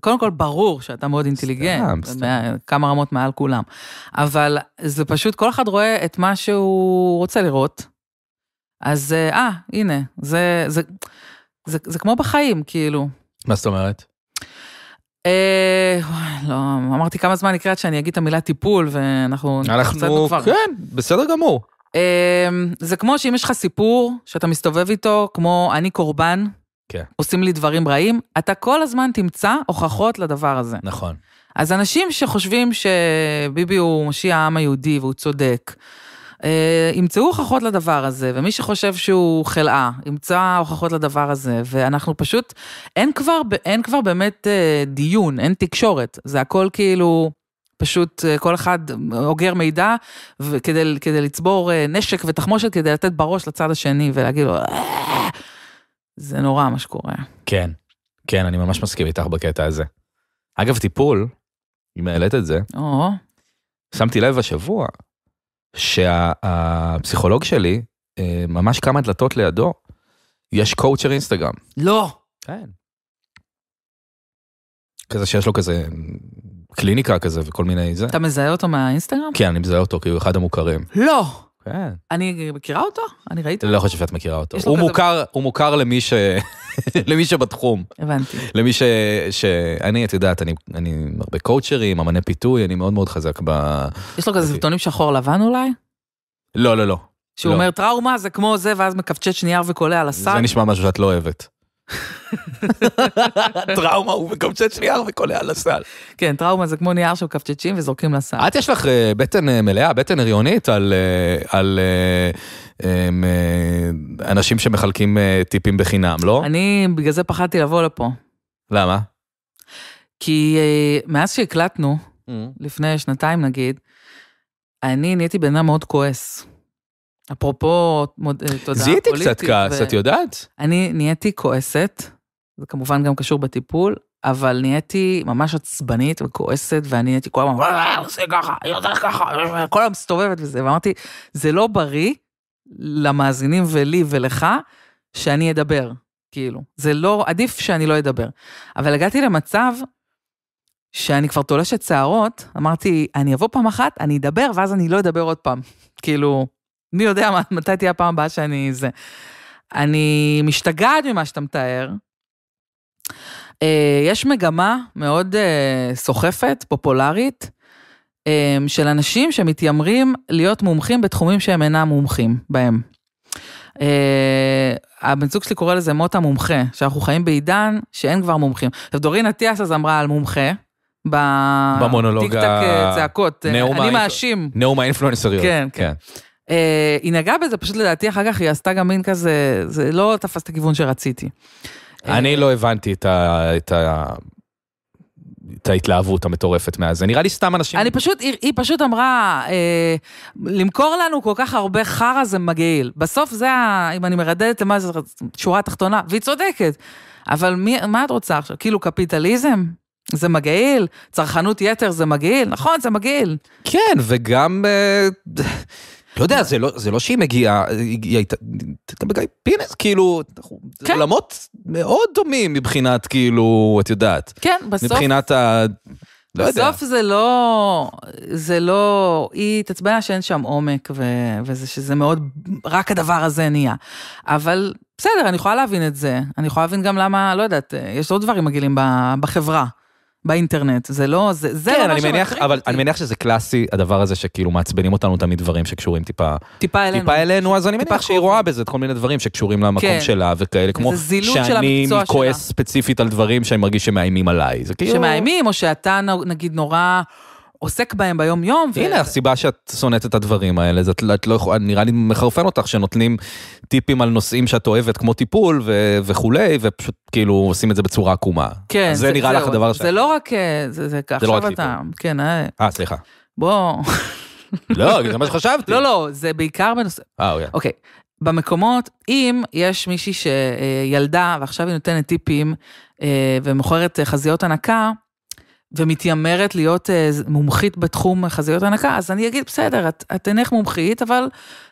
קודם כל ברור שאתה מאוד אינטליגנט, סתם, סתם. כמה רמות מעל כולם, אבל זה פשוט, כל אחד רואה את מה שהוא רוצה לראות, אז אה, הנה, זה, זה, זה, זה, זה כמו בחיים, כאילו. מה זאת אומרת? אה, לא, אמרתי כמה זמן יקרה שאני אגיד את המילה טיפול, ואנחנו... כבר. כן, בסדר גמור. אה, זה כמו שאם יש לך סיפור שאתה מסתובב איתו, כמו אני קורבן, כן. עושים לי דברים רעים, אתה כל הזמן תמצא הוכחות לדבר הזה. נכון. אז אנשים שחושבים שביבי הוא משיע העם היהודי והוא צודק, אה, ימצאו הוכחות לדבר הזה, ומי שחושב שהוא חלאה, ימצא הוכחות לדבר הזה, ואנחנו פשוט, אין כבר, אין כבר באמת אה, דיון, אין תקשורת, זה הכל כאילו... פשוט אה, כל אחד אוגר מידע וכדי, כדי לצבור אה, נשק ותחמושת, כדי לתת בראש לצד השני ולהגיד לו, אה, זה נורא מה שקורה. כן, כן, אני ממש מסכים איתך בקטע הזה. אגב, טיפול, אם העלית את זה, או. שמתי לב השבוע שהפסיכולוג שה, שלי, אה, ממש כמה דלתות לידו, יש קואוצ'ר אינסטגרם. לא. כן. כזה שיש לו כזה קליניקה כזה וכל מיני זה. אתה מזהה אותו מהאינסטגרם? כן, אני מזהה אותו כי הוא אחד המוכרים. לא. כן. אני מכירה אותו? אני ראיתי לא אותו. לא חושב שאת מכירה אותו. הוא מוכר, הוא מוכר למי ש... למי שבתחום. הבנתי. למי ש... שאני, את יודעת, אני, אני הרבה קואוצ'רים, אמני פיתוי, אני מאוד מאוד חזק ב... יש לו כזה אוקיי. סרטונים שחור לבן אולי? לא, לא, לא. שהוא לא. אומר טראומה זה כמו זה, ואז מקפצ'ט שנייר וקולע על הסג? זה נשמע משהו שאת לא אוהבת. טראומה הוא מקבצץ נייר וקולע לסל. כן, טראומה זה כמו נייר שמקמצצים וזורקים לסל. את יש לך אה, בטן אה, מלאה, בטן הריונית על, אה, על אמ, אנשים שמחלקים טיפים בחינם, לא? אני בגלל זה פחדתי לבוא לפה. למה? כי מאז שהקלטנו, mm. לפני שנתיים נגיד, אני נהייתי בן אדם מאוד כועס. אפרופו אה, תודעה פוליטית. זיהיתי קצת כעס, ו... את יודעת? אני נהייתי כועסת, זה כמובן גם קשור בטיפול, אבל נהייתי ממש עצבנית וכועסת, ואני נהייתי כל הזמן, עושה אה, ככה, יודע ככה, כל היום מסתובבת וזה, ואמרתי, זה לא בריא למאזינים ולי ולך שאני אדבר, כאילו. זה לא, עדיף שאני לא אדבר. אבל הגעתי למצב שאני כבר תולשת שערות, אמרתי, אני אבוא פעם אחת, אני אדבר, ואז אני לא אדבר עוד פעם. כאילו, מי יודע מה, מתי תהיה הפעם הבאה שאני זה. אני משתגעת ממה שאתה מתאר. אה, יש מגמה מאוד אה, סוחפת, פופולרית, אה, של אנשים שמתיימרים להיות מומחים בתחומים שהם אינם מומחים בהם. הבן זוג שלי קורא לזה מות המומחה, שאנחנו חיים בעידן שאין כבר מומחים. עכשיו, דורין אטיאס אז אמרה על מומחה, במונולוג ה... טיק טק צעקות, אני מאשים. נאום האינפלואנסריות. כן, כן. כן. אה, היא נגעה בזה, פשוט לדעתי אחר כך היא עשתה גם מין כזה, זה לא תפס את הכיוון שרציתי. אני אה... לא הבנתי את ה... את ה... את ההתלהבות המטורפת מאז, זה נראה לי סתם אנשים... אני פשוט, היא, היא פשוט אמרה, אה, למכור לנו כל כך הרבה חרא זה מגעיל. בסוף זה, ה, אם אני מרדדת למה זה, שורה תחתונה, והיא צודקת. אבל מי, מה את רוצה עכשיו? כאילו קפיטליזם? זה מגעיל? צרכנות יתר זה מגעיל? נכון, זה מגעיל. כן, וגם... אה, לא יודע, זה לא, זה לא שהיא מגיעה, היא הייתה, גם בגיא פינס, כאילו, כן. עולמות מאוד דומים מבחינת, כאילו, את יודעת. כן, בסוף. מבחינת ה... לא יודע. בסוף זה לא, זה לא, היא התעצבנה שאין שם עומק, ו, וזה שזה מאוד, רק הדבר הזה נהיה. אבל בסדר, אני יכולה להבין את זה. אני יכולה להבין גם למה, לא יודעת, יש עוד דברים מגעילים בחברה. באינטרנט, זה לא, זה, זה כן, לא מה שמטריד אותי. אבל אני מניח שזה קלאסי, הדבר הזה שכאילו מעצבנים אותנו תמיד דברים שקשורים טיפה... טיפה אלינו. טיפה אלינו, אז אני מניח שהיא רואה בזה את כל מיני דברים שקשורים למקום כן. שלה וכאלה, כמו שאני כועס ספציפית על דברים שאני מרגיש שמאיימים עליי. זה כאילו... שמאיימים, או שאתה נגיד נורא... עוסק בהם ביום-יום. הנה הסיבה שאת שונאת את הדברים האלה, זאת, את לא יכולה, נראה לי מחרפן אותך שנותנים טיפים על נושאים שאת אוהבת, כמו טיפול ו- וכולי, ופשוט כאילו עושים את זה בצורה עקומה. כן. זה, זה נראה זה, לך לא- הדבר ש... לא אה, זה לא רק, זה, זה ככה, עכשיו לא אתה, כן. אה. אה, סליחה. בוא. לא, זה מה שחשבתי. לא, לא, זה בעיקר בנושא... אה, אוקיי. אוקיי. במקומות, אם יש מישהי שילדה אה, ועכשיו היא נותנת טיפים ומוכרת חזיות הנקה, ומתיימרת להיות אה, מומחית בתחום חזיות הנקה, אז אני אגיד, בסדר, את, את אינך מומחית, אבל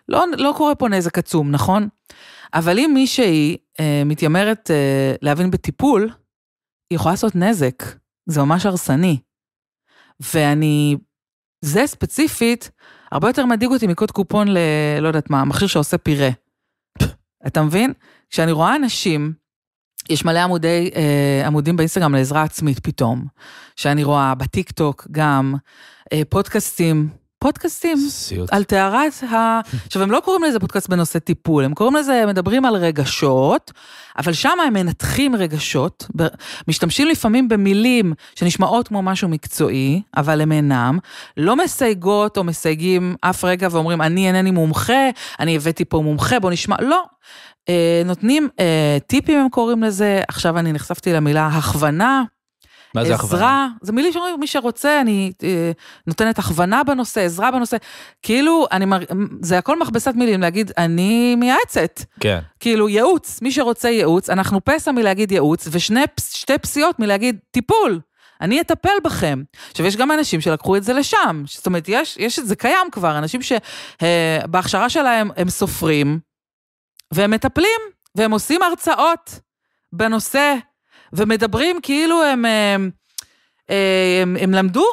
לא, לא קורה פה נזק עצום, נכון? אבל אם מישהי אה, מתיימרת אה, להבין בטיפול, היא יכולה לעשות נזק. זה ממש הרסני. ואני, זה ספציפית, הרבה יותר מדאיג אותי מקוד קופון ל... לא יודעת מה, מכשיר שעושה פירה. אתה מבין? כשאני רואה אנשים יש מלא עמודי, אה, עמודים באינסטגרם לעזרה עצמית פתאום, שאני רואה בטיק טוק גם, אה, פודקאסטים פודקאסטים סיוט. על טהרת ה... עכשיו, הם לא קוראים לזה פודקאסט בנושא טיפול, הם קוראים לזה, הם מדברים על רגשות, אבל שם הם מנתחים רגשות, משתמשים לפעמים במילים שנשמעות כמו משהו מקצועי, אבל הם אינם, לא מסייגות או מסייגים אף רגע ואומרים, אני אינני מומחה, אני הבאתי פה מומחה, בוא נשמע, לא. אה, נותנים אה, טיפים, הם קוראים לזה, עכשיו אני נחשפתי למילה הכוונה. מה זה הכוונה? עזרה, זה מילים שאומרים, מי שרוצה, אני אה, נותנת הכוונה בנושא, עזרה בנושא. כאילו, אני מר... זה הכל מכבסת מילים להגיד, אני מייעצת. כן. כאילו, ייעוץ, מי שרוצה ייעוץ, אנחנו פסע מלהגיד ייעוץ, ושתי פסיעות מלהגיד טיפול. אני אטפל בכם. עכשיו, יש גם אנשים שלקחו את זה לשם. זאת אומרת, יש, יש זה קיים כבר, אנשים שבהכשרה אה, שלהם הם סופרים, והם מטפלים, והם עושים הרצאות בנושא ומדברים כאילו הם, הם, הם, הם למדו,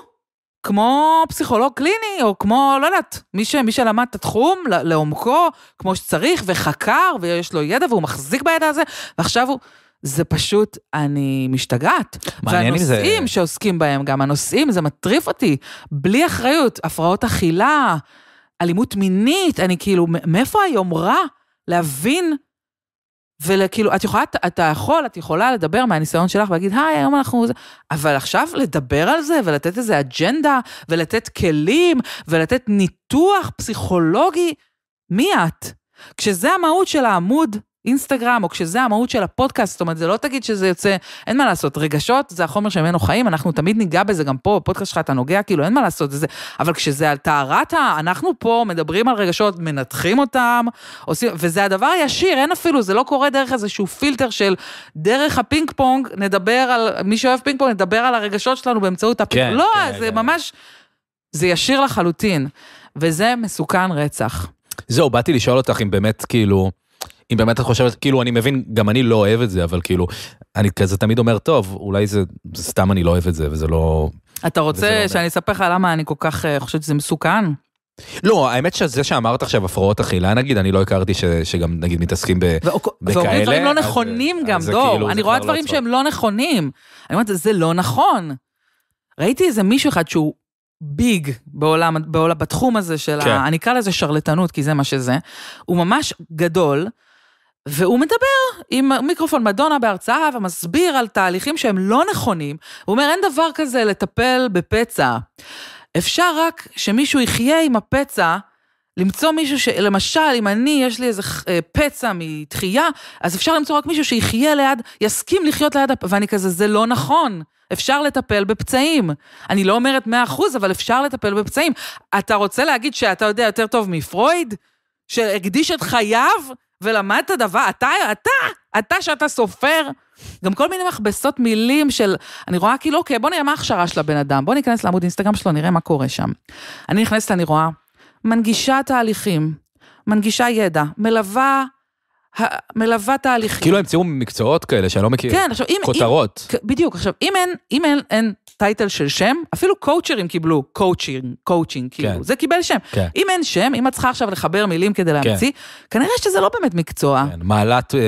כמו פסיכולוג קליני, או כמו, לא יודעת, מי, ש, מי שלמד את התחום לעומקו, כמו שצריך, וחקר, ויש לו ידע, והוא מחזיק בידע הזה, ועכשיו הוא... זה פשוט, אני משתגעת. מעניין אם זה... והנושאים שעוסקים בהם, גם הנושאים, זה מטריף אותי. בלי אחריות, הפרעות אכילה, אלימות מינית, אני כאילו, מאיפה היום רע להבין וכאילו, את יכולה, אתה יכול, את יכולה לדבר מהניסיון שלך ולהגיד, היי, היום אנחנו... אבל עכשיו לדבר על זה ולתת איזה אג'נדה ולתת כלים ולתת ניתוח פסיכולוגי, מי את? כשזה המהות של העמוד, אינסטגרם, או כשזה המהות של הפודקאסט, זאת אומרת, זה לא תגיד שזה יוצא, אין מה לעשות, רגשות זה החומר שממנו חיים, אנחנו תמיד ניגע בזה, גם פה, בפודקאסט שלך אתה נוגע, כאילו, אין מה לעשות, זה, אבל כשזה על טהרת, ה... אנחנו פה מדברים על רגשות, מנתחים אותם, עושים, וזה הדבר הישיר, אין אפילו, זה לא קורה דרך איזשהו פילטר של דרך הפינג פונג, נדבר על, מי שאוהב פינג פונג, נדבר על הרגשות שלנו באמצעות הפינג פונג, כן, לא, כן, זה כן. ממש, זה ישיר לחלוטין, וזה מסוכן רצח. זהו, באתי לשאול אותך אם באמת, כאילו, אם באמת את חושבת, כאילו, אני מבין, גם אני לא אוהב את זה, אבל כאילו, אני כזה תמיד אומר, טוב, אולי זה, זה סתם אני לא אוהב את זה, וזה לא... אתה רוצה לא שאני אספר לך למה אני כל כך אה, חושבת שזה מסוכן? לא, האמת שזה שאמרת עכשיו הפרעות אכילה, נגיד, אני לא הכרתי ש, שגם נגיד מתעסקים ב, ו- בכאלה. ואומרים דברים לא אה, נכונים אז, גם, דור. לא, כאילו, אני רואה לא דברים לא שהם לא נכונים. אני אומרת, זה לא נכון. ראיתי איזה מישהו אחד שהוא ביג בעולם, בעולם בתחום הזה של כן. ה... אני אקרא לזה שרלטנות, כי זה מה שזה. הוא ממש גדול. והוא מדבר עם מיקרופון מדונה בהרצאה ומסביר על תהליכים שהם לא נכונים. הוא אומר, אין דבר כזה לטפל בפצע. אפשר רק שמישהו יחיה עם הפצע, למצוא מישהו ש... למשל, אם אני, יש לי איזה אה, פצע מתחייה, אז אפשר למצוא רק מישהו שיחיה ליד, יסכים לחיות ליד, הפ... ואני כזה, זה לא נכון. אפשר לטפל בפצעים. אני לא אומרת 100 אבל אפשר לטפל בפצעים. אתה רוצה להגיד שאתה יודע יותר טוב מפרויד? שהקדיש את חייו ולמדת דבר, אתה, אתה, אתה שאתה סופר, גם כל מיני מכבסות מילים של, אני רואה כאילו, אוקיי, בוא נראה מה ההכשרה של הבן אדם, בוא ניכנס לעמוד אינסטגרם שלו, נראה מה קורה שם. אני נכנסת, אני רואה, מנגישה תהליכים, מנגישה ידע, מלווה מלווה תהליכים. כאילו הם ימצאו מקצועות כאלה שאני לא מכיר. כן, עכשיו אם... כותרות. אם, בדיוק, עכשיו, אם אין, אם אין, אין טייטל של שם, אפילו קואוצ'רים קיבלו קואוצ'ינג, קואוצ'ינג, כאילו, כן. זה קיבל שם. כן. אם אין שם, אם את צריכה עכשיו לחבר מילים כדי כן. להמציא, כן. כנראה שזה לא באמת מקצוע. כן, מעלת אה,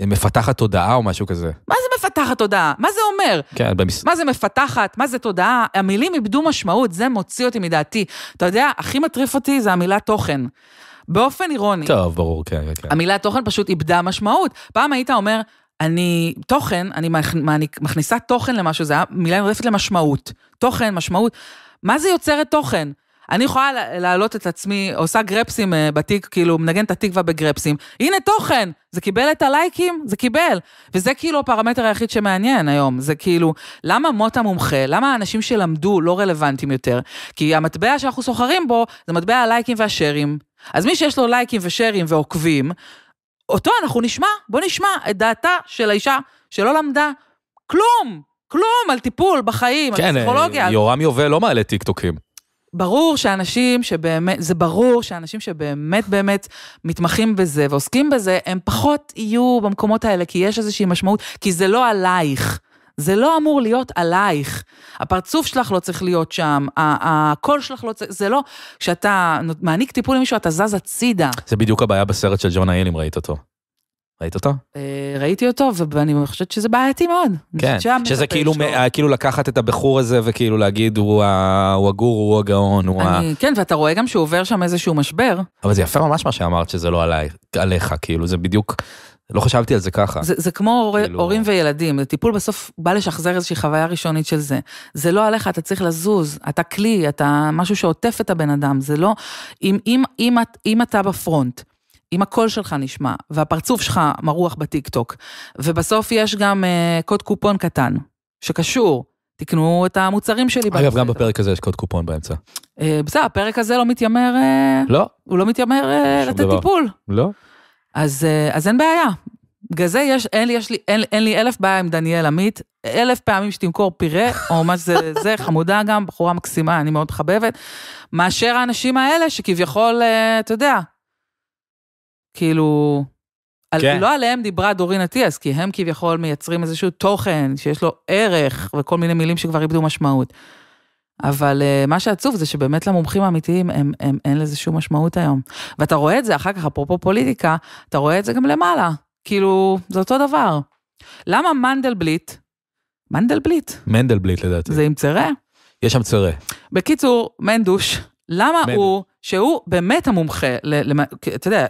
אה, מפתחת תודעה או משהו כזה. מה זה מפתחת תודעה? מה זה אומר? כן, במס... מה זה מפתחת? מה זה תודעה? המילים איבדו משמעות, זה מוציא אותי מדעתי. אתה יודע, הכי מטריף אותי זה המילה תוכן. באופן אירוני. טוב, ברור, כן, כן. המילה תוכן פשוט איבדה משמעות. פעם היית אומר, אני, תוכן, אני מכניסה תוכן למשהו, זה היה מילה נורפת למשמעות. תוכן, משמעות. מה זה יוצרת תוכן? אני יכולה להעלות את עצמי, עושה גרפסים אה, בתיק, כאילו, מנגנת את התקווה בגרפסים. הנה תוכן, זה קיבל את הלייקים? זה קיבל. וזה כאילו הפרמטר היחיד שמעניין היום. זה כאילו, למה מות המומחה, למה האנשים שלמדו לא רלוונטיים יותר? כי המטבע שאנחנו סוחרים בו, זה מטבע הלייקים והשרים. אז מי שיש לו לייקים ושרים ועוקבים, אותו אנחנו נשמע, בוא נשמע את דעתה של האישה שלא למדה כלום, כלום על טיפול בחיים, כן, על פסיכולוגיה. כן, יורם יובל לא מעלה טיקטוקים. ברור שאנשים שבאמת, זה ברור שאנשים שבאמת באמת מתמחים בזה ועוסקים בזה, הם פחות יהיו במקומות האלה, כי יש איזושהי משמעות, כי זה לא עלייך. זה לא אמור להיות עלייך. הפרצוף שלך לא צריך להיות שם, הקול שלך לא צריך, זה לא, כשאתה מעניק טיפול למישהו, אתה זז הצידה. זה בדיוק הבעיה בסרט של ג'ון האיל, אם ראית אותו. ראית אותו? אה, ראיתי אותו, ואני חושבת שזה בעייתי מאוד. כן, שזה כאילו, אה, כאילו לקחת את הבחור הזה וכאילו להגיד, הוא, ה, הוא הגור, הוא הגאון, הוא אני, ה... כן, ואתה רואה גם שהוא עובר שם איזשהו משבר. אבל זה יפה ממש מה שאמרת, שזה לא עלי, עליך, כאילו, זה בדיוק, לא חשבתי על זה ככה. זה, זה כמו הור... כאילו... הורים וילדים, זה טיפול בסוף בא לשחזר איזושהי חוויה ראשונית של זה. זה לא עליך, אתה צריך לזוז, אתה כלי, אתה משהו שעוטף את הבן אדם, זה לא... אם, אם, אם, אם אתה בפרונט, אם הקול שלך נשמע, והפרצוף שלך מרוח בטיקטוק, ובסוף יש גם uh, קוד קופון קטן, שקשור, תקנו את המוצרים שלי. אגב, גם בפרק הזה יש קוד קופון באמצע. Uh, בסדר, הפרק הזה לא מתיימר... Uh, לא. הוא לא מתיימר uh, לתת דבר. טיפול. לא. אז, אה, אז אין בעיה. בגלל זה יש, אין, לי, יש לי, אין, אין לי אלף בעיה עם דניאל עמית, אלף פעמים שתמכור פירה, או מה שזה, זה, חמודה גם, בחורה מקסימה, אני מאוד מחבבת, מאשר האנשים האלה שכביכול, אה, אתה יודע, כאילו, כן. על, לא עליהם דיברה דורין אטיאס, כי הם כביכול מייצרים איזשהו תוכן שיש לו ערך וכל מיני מילים שכבר איבדו משמעות. אבל אה, מה שעצוב זה שבאמת למומחים האמיתיים הם, הם, אין לזה שום משמעות היום. ואתה רואה את זה אחר כך, אפרופו פוליטיקה, אתה רואה את זה גם למעלה. כאילו, זה אותו דבר. למה מנדלבליט, מנדלבליט. מנדלבליט לדעתי. זה עם צרה? יש שם צרה. בקיצור, מנדוש, למה מנ... הוא, שהוא באמת המומחה, ל, ל, אתה יודע,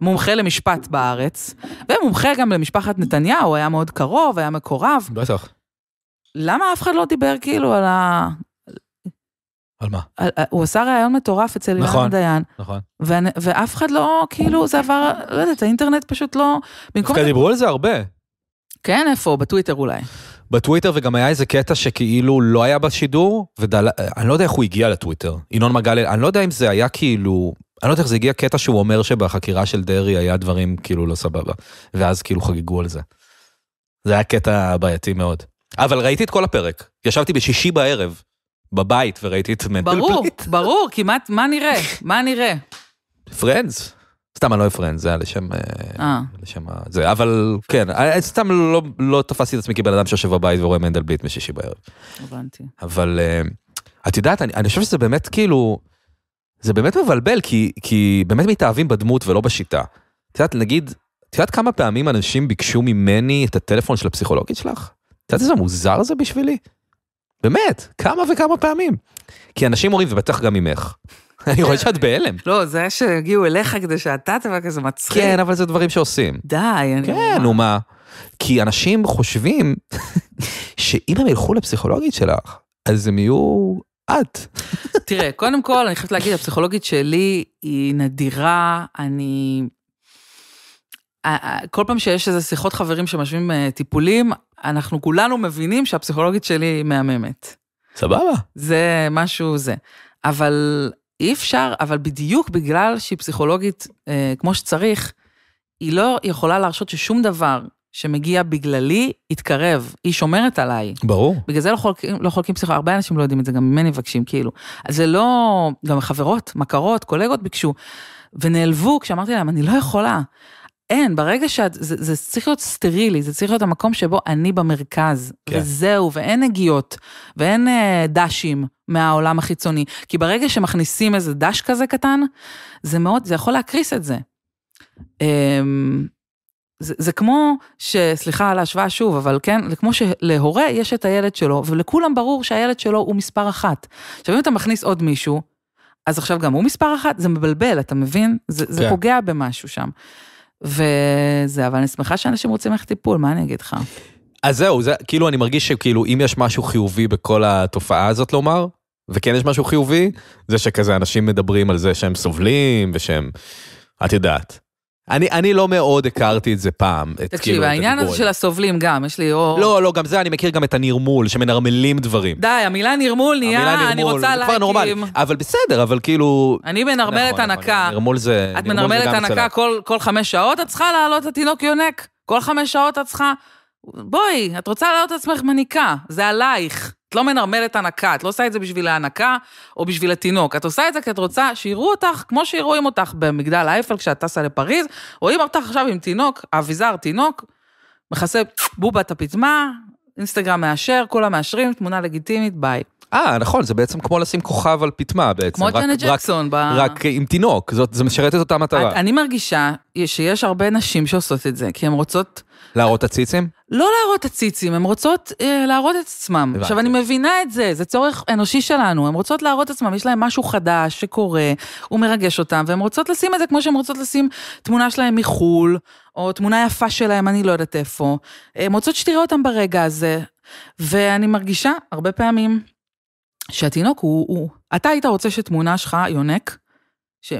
מומחה למשפט בארץ, ומומחה גם למשפחת נתניהו, היה מאוד קרוב, היה מקורב. בטח. למה אף אחד לא דיבר כאילו על ה... על מה? על, אה, הוא עשה ראיון מטורף אצל אילן נכון, דיין. נכון. נכון. ואף אחד לא, כאילו, זה עבר, לא יודעת, האינטרנט פשוט לא... דווקא זה... דיברו על זה הרבה. כן, איפה? בטוויטר אולי. בטוויטר, וגם היה איזה קטע שכאילו לא היה בשידור, ואני לא יודע איך הוא הגיע לטוויטר. ינון מגל, אני לא יודע אם זה היה כאילו... אני לא יודע איך זה הגיע קטע שהוא אומר שבחקירה של דרעי היה דברים כאילו לא סבבה, ואז כאילו חגגו על זה. זה היה קטע בעייתי מאוד. אבל ראיתי את כל הפרק, ישבתי בשישי בערב, בבית וראיתי את מנדלבליט. ברור, ברור, כמעט, מה נראה? מה נראה? פרנדס. סתם, אני לא אוהב פרנדס, זה היה לשם... אה, אה. לשם ה... זה, אבל כן, אה, אה, סתם לא, לא תפסתי את עצמי כבן אדם שיושב בבית ורואה מנדלבליט משישי בערב. הבנתי. אבל את יודעת, אני, אני חושב שזה באמת כאילו... זה באמת מבלבל, כי, כי באמת מתאהבים בדמות ולא בשיטה. את יודעת, נגיד, את יודעת כמה פעמים אנשים ביקשו ממני את הטלפון של הפסיכולוגית שלך? את יודעת איזה מוזר זה בשבילי? באמת, כמה וכמה פעמים. כי אנשים אומרים, ובטח גם ממך. אני רואה שאת בהלם. לא, זה שהגיעו אליך כדי שאתה תבוא כזה מצחיק. כן, אבל זה דברים שעושים. די, אני... כן, נו מה. כי אנשים חושבים שאם הם ילכו לפסיכולוגית שלך, אז הם יהיו את. תראה, קודם כל, אני חייבת להגיד, הפסיכולוגית שלי היא נדירה, אני... אה, אה, כל פעם שיש איזה שיחות חברים שמשווים אה, טיפולים, אנחנו כולנו מבינים שהפסיכולוגית שלי היא מהממת. סבבה. זה משהו זה. אבל אי אפשר, אבל בדיוק בגלל שהיא פסיכולוגית אה, כמו שצריך, היא לא יכולה להרשות ששום דבר שמגיע בגללי יתקרב, היא שומרת עליי. ברור. בגלל זה לא חולקים, לא חולקים פסיכולוגיה, הרבה אנשים לא יודעים את זה, גם ממני מבקשים, כאילו. אז זה לא, גם חברות, מכרות, קולגות ביקשו, ונעלבו כשאמרתי להם, אני לא יכולה. אין, ברגע שאת, זה, זה צריך להיות סטרילי, זה צריך להיות המקום שבו אני במרכז, כן. וזהו, ואין נגיעות, ואין אה, דשים מהעולם החיצוני. כי ברגע שמכניסים איזה דש כזה קטן, זה מאוד, זה יכול להקריס את זה. אה, זה, זה כמו ש... סליחה על ההשוואה שוב, אבל כן, זה כמו שלהורה יש את הילד שלו, ולכולם ברור שהילד שלו הוא מספר אחת. עכשיו, אם אתה מכניס עוד מישהו, אז עכשיו גם הוא מספר אחת, זה מבלבל, אתה מבין? זה, כן. זה פוגע במשהו שם. וזה, אבל אני שמחה שאנשים רוצים ללכת טיפול, מה אני אגיד לך? אז זהו, זה, כאילו אני מרגיש שכאילו אם יש משהו חיובי בכל התופעה הזאת לומר, וכן יש משהו חיובי, זה שכזה אנשים מדברים על זה שהם סובלים ושהם, את יודעת. אני, אני לא מאוד הכרתי את זה פעם. את, תקשיב, כאילו, העניין הזה של הסובלים גם, יש לי אור. לא, לא, גם זה, אני מכיר גם את הנרמול, שמנרמלים דברים. די, המילה נרמול נהיה, המילה נרמול, אני רוצה לייקים. כבר נורמלי, אבל בסדר, אבל כאילו... אני מנרמלת נכון, הנקה. נכון, נרמול זה... את מנרמלת הנקה כל, כל חמש שעות, את צריכה לעלות את התינוק יונק. כל חמש שעות את צריכה... בואי, את רוצה לעלות את עצמך מניקה, זה עלייך. את לא מנרמלת הנקה, את לא עושה את זה בשביל ההנקה או בשביל התינוק. את עושה את זה כי את רוצה שיראו אותך כמו שרואים אותך במגדל אייפל כשאת טסה לפריז, רואים אותך עכשיו עם תינוק, אביזר תינוק, מכסה בובה את הפטמה, אינסטגרם מאשר, כולם מאשרים, תמונה לגיטימית, ביי. אה, נכון, זה בעצם כמו לשים כוכב על פיטמה בעצם. כמו ג'נה ג'קסון. רק, ב... רק עם תינוק, זאת, זה משרת את אותה מטרה. את, אני מרגישה שיש הרבה נשים שעושות את זה, כי הן רוצות... להראות את הציצים? לא להראות את הציצים, הן רוצות אה, להראות את עצמם. עכשיו, אני מבינה את זה, זה צורך אנושי שלנו, הן רוצות להראות את עצמם, יש להן משהו חדש שקורה, הוא מרגש אותן, והן רוצות לשים את זה כמו שהן רוצות לשים תמונה שלהן מחו"ל, או תמונה יפה שלהן, אני לא יודעת איפה. הן רוצות שתראה אותן ברגע הזה, ואני מרגישה הרבה פעמים שהתינוק הוא, הוא, אתה היית רוצה שתמונה שלך, יונק,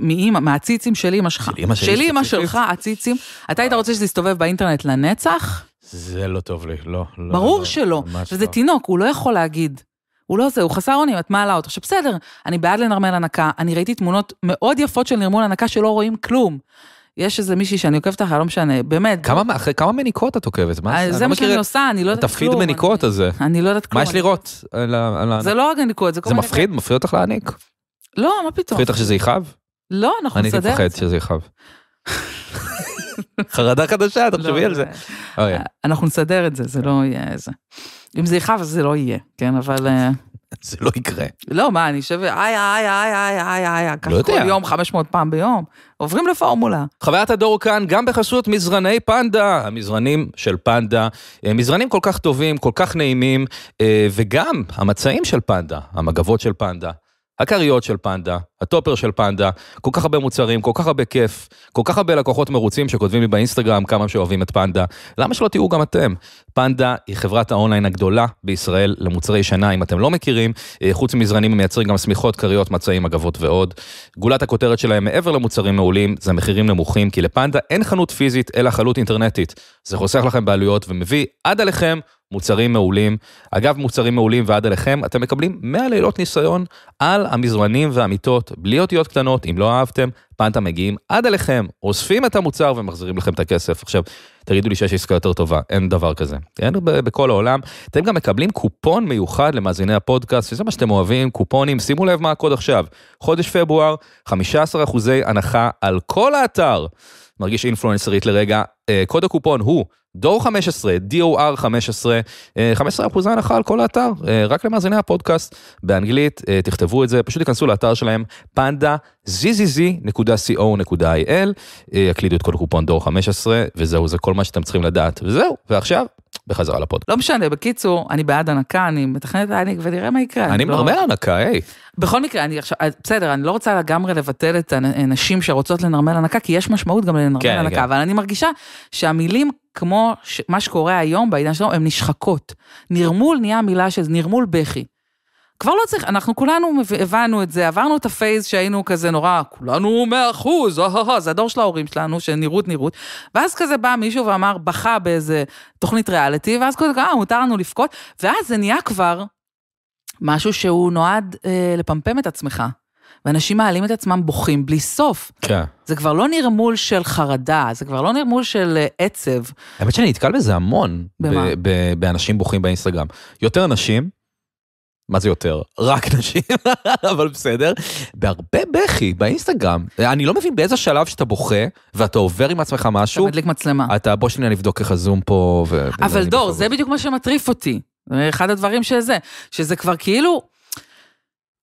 מאימא, מהציצים של אימא שלך, של אימא שלך, הציצים, אתה היית רוצה שזה יסתובב באינטרנט לנצח? זה לא טוב לי, לא. לא, לא ברור לא, שלא. וזה לא. תינוק, הוא לא יכול להגיד. הוא לא זה, הוא חסר אונים, את מעלה אותו. עכשיו בסדר, אני בעד לנרמל הנקה, אני ראיתי תמונות מאוד יפות של נרמול הנקה שלא רואים כלום. יש איזה מישהי שאני עוקבת אחריה, לא משנה, באמת. כמה, אחרי כמה מניקות את עוקבת? מה, אה, זה לא מה שאני עושה, אני לא יודעת כלום. התפקיד מניקות הזה. אני לא יודעת כלום. מה יש לראות? על זה לא רק מניקות, זה כל מיני... זה מפחיד? מפחיד אותך להעניק? לא, מה פתאום. מפחיד אותך שזה יכאב? לא, אנחנו נסדר את זה. אני מפחד שזה יכאב. חרדה חדשה, לא, תחשבי על זה. אוקיי. אה, אנחנו נסדר את זה, זה לא יהיה זה. אם זה יכאב, אז זה לא יהיה, כן, אבל... אה, זה לא יקרה. לא, מה, אני יושב, איי, איי, איי, איי, איי, איי, איי, לא כל יום, 500 פעם ביום. עוברים לפורמולה. חוויית הדור כאן גם בחסות מזרני פנדה, המזרנים של פנדה. אה, מזרנים כל כך טובים, כל כך נעימים, אה, וגם המצעים של פנדה, המגבות של פנדה. הכריות של פנדה, הטופר של פנדה, כל כך הרבה מוצרים, כל כך הרבה כיף, כל כך הרבה לקוחות מרוצים שכותבים לי באינסטגרם כמה שאוהבים את פנדה. למה שלא תהיו גם אתם? פנדה היא חברת האונליין הגדולה בישראל למוצרי שנה, אם אתם לא מכירים, אה, חוץ מזרנים הם מייצרים גם שמיכות, כריות, מצעים, אגבות ועוד. גולת הכותרת שלהם מעבר למוצרים מעולים, זה מחירים נמוכים, כי לפנדה אין חנות פיזית אלא חלות אינטרנטית. זה חוסך לכם בעלויות ומביא עד עליכם מוצרים מעולים. אגב, מוצרים מעולים ועד אליכם, אתם מקבלים 100 לילות ניסיון על המזרנים והמיטות, בלי אותיות קטנות, אם לא אהבתם, פנטה מגיעים עד אליכם, אוספים את המוצר ומחזירים לכם את הכסף. עכשיו, תגידו לי שיש עסקה יותר טובה, אין דבר כזה, אין בכל העולם. אתם גם מקבלים קופון מיוחד למאזיני הפודקאסט, שזה מה שאתם אוהבים, קופונים, שימו לב מה הקוד עכשיו. חודש פברואר, 15% הנחה על כל האתר. מרגיש אינפלואנסרית לרגע, אה, קוד הקופון הוא דור 15, DOR 15, 15 אחוזי הנחה על כל האתר, אה, רק למאזיני הפודקאסט באנגלית, אה, תכתבו את זה, פשוט תיכנסו לאתר שלהם, pandazz.co.il, אה, יקלידו את כל קופון דור 15, וזהו, זה כל מה שאתם צריכים לדעת, וזהו, ועכשיו בחזרה לפוד. לא משנה, בקיצור, אני בעד הנקה, אני מתכננת להניק ונראה מה יקרה. אני מרמה לא... הנקה, היי. בכל מקרה, אני עכשיו, בסדר, אני לא רוצה לגמרי לבטל את הנשים שרוצות לנרמל הנקה, כי יש משמעות גם לנרמל כן, הנקה, כן. אבל אני מרגישה שהמילים כמו ש... מה שקורה היום בעידן שלנו, הן נשחקות. נרמול נהיה המילה של נרמול בכי. כבר לא צריך, אנחנו כולנו הבנו את זה, עברנו את הפייז שהיינו כזה נורא, כולנו מאה אחוז, אהה, זה הדור של ההורים שלנו, שנראות נראות ואז כזה בא מישהו ואמר, בכה באיזה תוכנית ריאליטי, ואז כזה, אה, מותר לנו לבכות, ואז זה נהיה כבר משהו שהוא נועד אה, לפמפם את עצמך. ואנשים מעלים את עצמם בוכים בלי סוף. כן. זה כבר לא נרמול של חרדה, זה כבר לא נרמול של אה, עצב. האמת שאני נתקל בזה המון. במה? באנשים בוכים באינסטגרם. יותר אנשים, מה זה יותר? רק נשים, אבל בסדר. בהרבה בכי, באינסטגרם. אני לא מבין באיזה שלב שאתה בוכה, ואתה עובר עם עצמך משהו. אתה מדליק מצלמה. אתה, בוא שנייה נבדוק איך הזום פה. ו... אבל דור, זה בדיוק מה שמטריף אותי. אחד הדברים שזה, שזה כבר כאילו,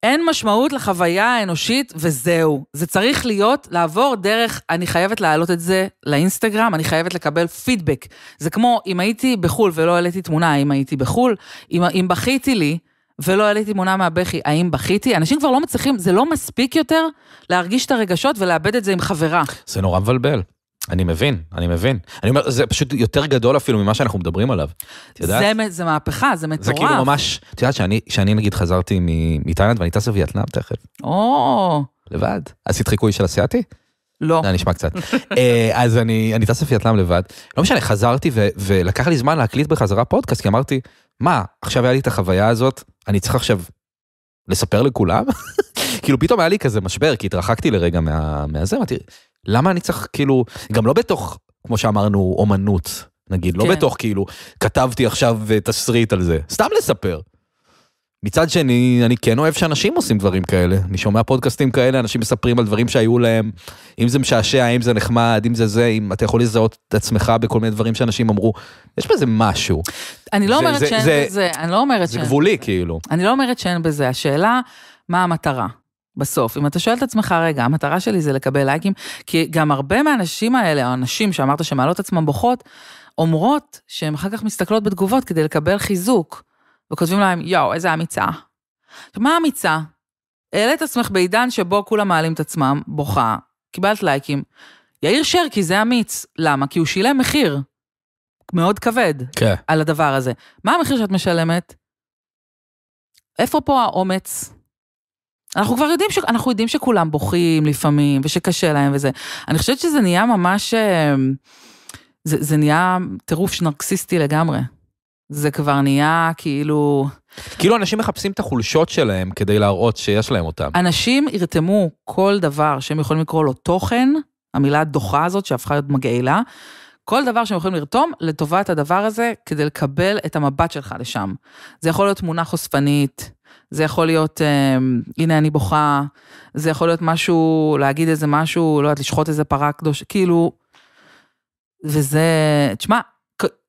אין משמעות לחוויה האנושית וזהו. זה צריך להיות, לעבור דרך, אני חייבת להעלות את זה לאינסטגרם, אני חייבת לקבל פידבק. זה כמו אם הייתי בחו"ל ולא העליתי תמונה, אם הייתי בחו"ל, אם, אם בכיתי לי, ולא העליתי תמונה מהבכי, האם בכיתי? אנשים כבר לא מצליחים, זה לא מספיק יותר להרגיש את הרגשות ולאבד את זה עם חברה. זה נורא מבלבל. אני מבין, אני מבין. אני אומר, זה פשוט יותר גדול אפילו ממה שאנחנו מדברים עליו. את יודעת? זה, זה מהפכה, זה מטורף. זה כאילו ממש, את יודעת שאני, שאני נגיד חזרתי מתאילנד ואני טס לווייטנאם תכף. או. לבד. עשית חיקוי של אסיאתי? לא. זה נשמע קצת. אה, אז אני, אני טס לווייטנאם לבד. לא משנה, חזרתי ו, ולקח לי זמן להקליט בחזרה פודקאסט, כי אמרתי, מה, עכשיו היה לי את החוויה הזאת, אני צריך עכשיו לספר לכולם? כאילו פתאום היה לי כזה משבר, כי התרחקתי לרגע מה, מהזה, אמרתי, למה אני צריך כאילו, גם לא בתוך, כמו שאמרנו, אומנות, נגיד, לא כן. לא בתוך כאילו, כתבתי עכשיו אה, תסריט על זה, סתם לספר. מצד שני, אני כן אוהב שאנשים עושים דברים כאלה. אני שומע פודקאסטים כאלה, אנשים מספרים על דברים שהיו להם, אם זה משעשע, אם זה נחמד, אם זה זה, אם אתה יכול לזהות את עצמך בכל מיני דברים שאנשים אמרו, יש בזה משהו. אני לא אומרת שאין בזה, אני לא אומרת שאין בזה. זה גבולי כאילו. אני לא אומרת שאין בזה, השאלה, מה המטרה? בסוף, אם אתה שואל את עצמך, רגע, המטרה שלי זה לקבל לייקים, כי גם הרבה מהנשים האלה, או הנשים שאמרת שמעלות עצמן בוכות, אומרות שהן אחר כך מסתכלות בתגובות כדי לקבל חיזוק. וכותבים להם, יואו, איזה אמיצה. מה אמיצה? העלית עצמך בעידן שבו כולם מעלים את עצמם, בוכה, קיבלת לייקים. יאיר שרקי זה אמיץ, למה? כי הוא שילם מחיר מאוד כבד כן. על הדבר הזה. מה המחיר שאת משלמת? איפה פה האומץ? אנחנו כבר יודעים, ש... אנחנו יודעים שכולם בוכים לפעמים, ושקשה להם וזה. אני חושבת שזה נהיה ממש... אה, זה, זה נהיה טירוף נרקסיסטי לגמרי. זה כבר נהיה כאילו... כאילו אנשים מחפשים את החולשות שלהם כדי להראות שיש להם אותם. אנשים ירתמו כל דבר שהם יכולים לקרוא לו תוכן, המילה הדוחה הזאת שהפכה להיות מגעילה, כל דבר שהם יכולים לרתום לטובת הדבר הזה כדי לקבל את המבט שלך לשם. זה יכול להיות תמונה חושפנית, זה יכול להיות, אה, הנה אני בוכה, זה יכול להיות משהו, להגיד איזה משהו, לא יודעת, לשחוט איזה פרה קדוש, כאילו... וזה, תשמע,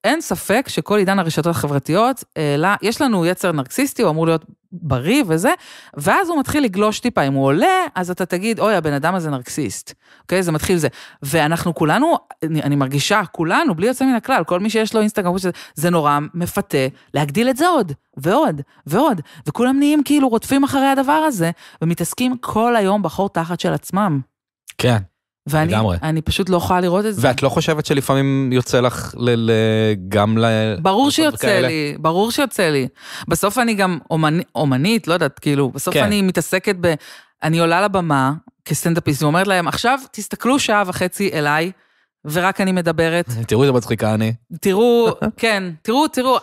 אין ספק שכל עידן הרשתות החברתיות אלא, אה, יש לנו יצר נרקסיסטי, הוא אמור להיות בריא וזה, ואז הוא מתחיל לגלוש טיפה. אם הוא עולה, אז אתה תגיד, אוי, הבן אדם הזה נרקסיסט. אוקיי? זה מתחיל זה. ואנחנו כולנו, אני, אני מרגישה, כולנו, בלי יוצא מן הכלל, כל מי שיש לו אינסטגרם, זה נורא מפתה להגדיל את זה עוד, ועוד, ועוד. וכולם נהיים כאילו רודפים אחרי הדבר הזה, ומתעסקים כל היום בחור תחת של עצמם. כן. ואני אני פשוט לא יכולה לראות את זה. ואת לא חושבת שלפעמים יוצא לך ל, ל, גם ל... ברור שיוצא כאלה? לי, ברור שיוצא לי. בסוף אני גם אומנ, אומנית, לא יודעת, כאילו, בסוף כן. אני מתעסקת ב... אני עולה לבמה כסטנדאפיסט ואומרת להם, עכשיו תסתכלו שעה וחצי אליי, ורק אני מדברת. תראו איזה מצחיקה אני. תראו, כן, תראו, תראו.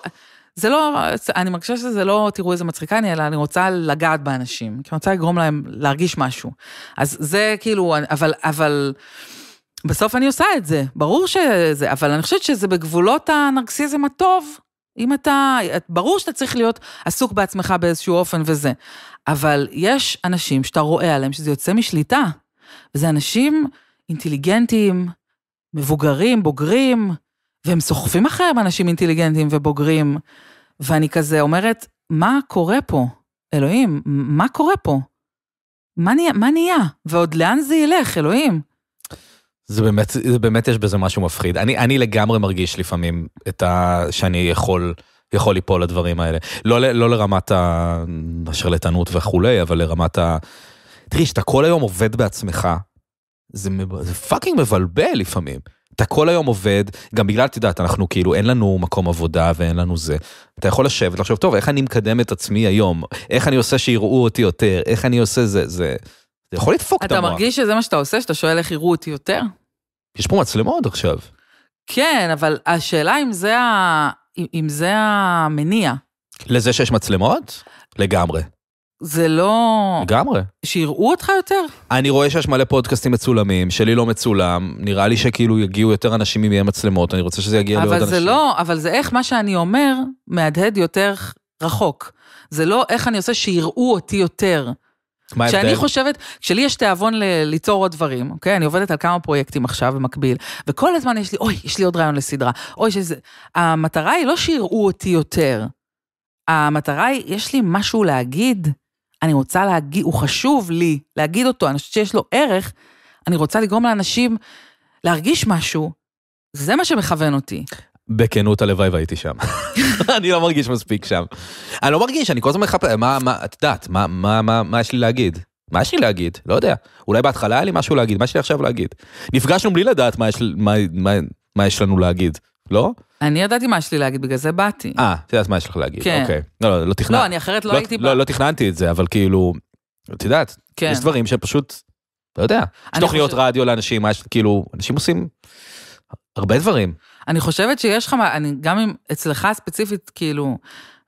זה לא, אני מרגישה שזה לא, תראו איזה מצחיקה אני, אלא אני רוצה לגעת באנשים, כי אני רוצה לגרום להם להרגיש משהו. אז זה כאילו, אבל, אבל... בסוף אני עושה את זה, ברור שזה, אבל אני חושבת שזה בגבולות הנרקסיזם הטוב. אם אתה, ברור שאתה צריך להיות עסוק בעצמך באיזשהו אופן וזה, אבל יש אנשים שאתה רואה עליהם שזה יוצא משליטה, וזה אנשים אינטליגנטים, מבוגרים, בוגרים, והם סוחפים אחריהם אנשים אינטליגנטים ובוגרים, ואני כזה אומרת, מה קורה פה? אלוהים, מה קורה פה? מה נהיה? מה נהיה? ועוד לאן זה ילך, אלוהים? זה באמת, זה באמת יש בזה משהו מפחיד. אני, אני לגמרי מרגיש לפעמים את ה... שאני יכול, יכול ליפול לדברים האלה. לא, לא לרמת השרלטנות וכולי, אבל לרמת ה... תראי, כשאתה כל היום עובד בעצמך, זה, זה פאקינג מבלבל לפעמים. אתה כל היום עובד, גם בגלל, את יודעת, אנחנו כאילו, אין לנו מקום עבודה ואין לנו זה. אתה יכול לשבת, לחשוב, טוב, איך אני מקדם את עצמי היום? איך אני עושה שיראו אותי יותר? איך אני עושה זה? זה... זה יכול לדפוק את המוח. אתה מרגיש שזה מה שאתה עושה, שאתה שואל איך יראו אותי יותר? יש פה מצלמות עכשיו. כן, אבל השאלה אם זה, ה... אם זה המניע. לזה שיש מצלמות? לגמרי. זה לא... לגמרי. שיראו אותך יותר? אני רואה שיש מלא פודקאסטים מצולמים, שלי לא מצולם, נראה לי שכאילו יגיעו יותר אנשים אם יהיה מצלמות, אני רוצה שזה יגיע לעוד אנשים. אבל זה לא, אבל זה איך מה שאני אומר מהדהד יותר רחוק. זה לא איך אני עושה שיראו אותי יותר. מה ההבדל? כשאני חושבת, כשלי יש תיאבון ל- ליצור עוד דברים, אוקיי? אני עובדת על כמה פרויקטים עכשיו במקביל, וכל הזמן יש לי, אוי, יש לי עוד רעיון לסדרה, אוי, שזה... המטרה היא לא שיראו אותי יותר. המטרה היא, יש לי משהו להגיד, אני רוצה להגיד, הוא חשוב לי להגיד אותו, אני חושבת שיש לו ערך, אני רוצה לגרום לאנשים להרגיש משהו, זה מה שמכוון אותי. בכנות הלוואי והייתי שם. אני לא מרגיש מספיק שם. אני לא מרגיש, אני כל הזמן מחפש, מה, מה, את יודעת, מה, מה, מה, מה יש לי להגיד? מה יש לי להגיד? לא יודע. אולי בהתחלה היה לי משהו להגיד, מה יש לי עכשיו להגיד? נפגשנו בלי לדעת מה יש, מה, מה, מה יש לנו להגיד. לא? אני ידעתי מה יש לי להגיד, בגלל זה באתי. אה, את יודעת מה יש לך להגיד, כן. אוקיי. לא, לא, לא תכננתי. לא, אני אחרת לא, לא הייתי... לא, לא תכננתי את זה, אבל כאילו, את יודעת, כן. יש דברים שפשוט, לא יודע. יש תוכניות חושב... רדיו לאנשים, מה יש, כאילו, אנשים עושים הרבה דברים. אני חושבת שיש לך, אני גם אם אצלך ספציפית, כאילו,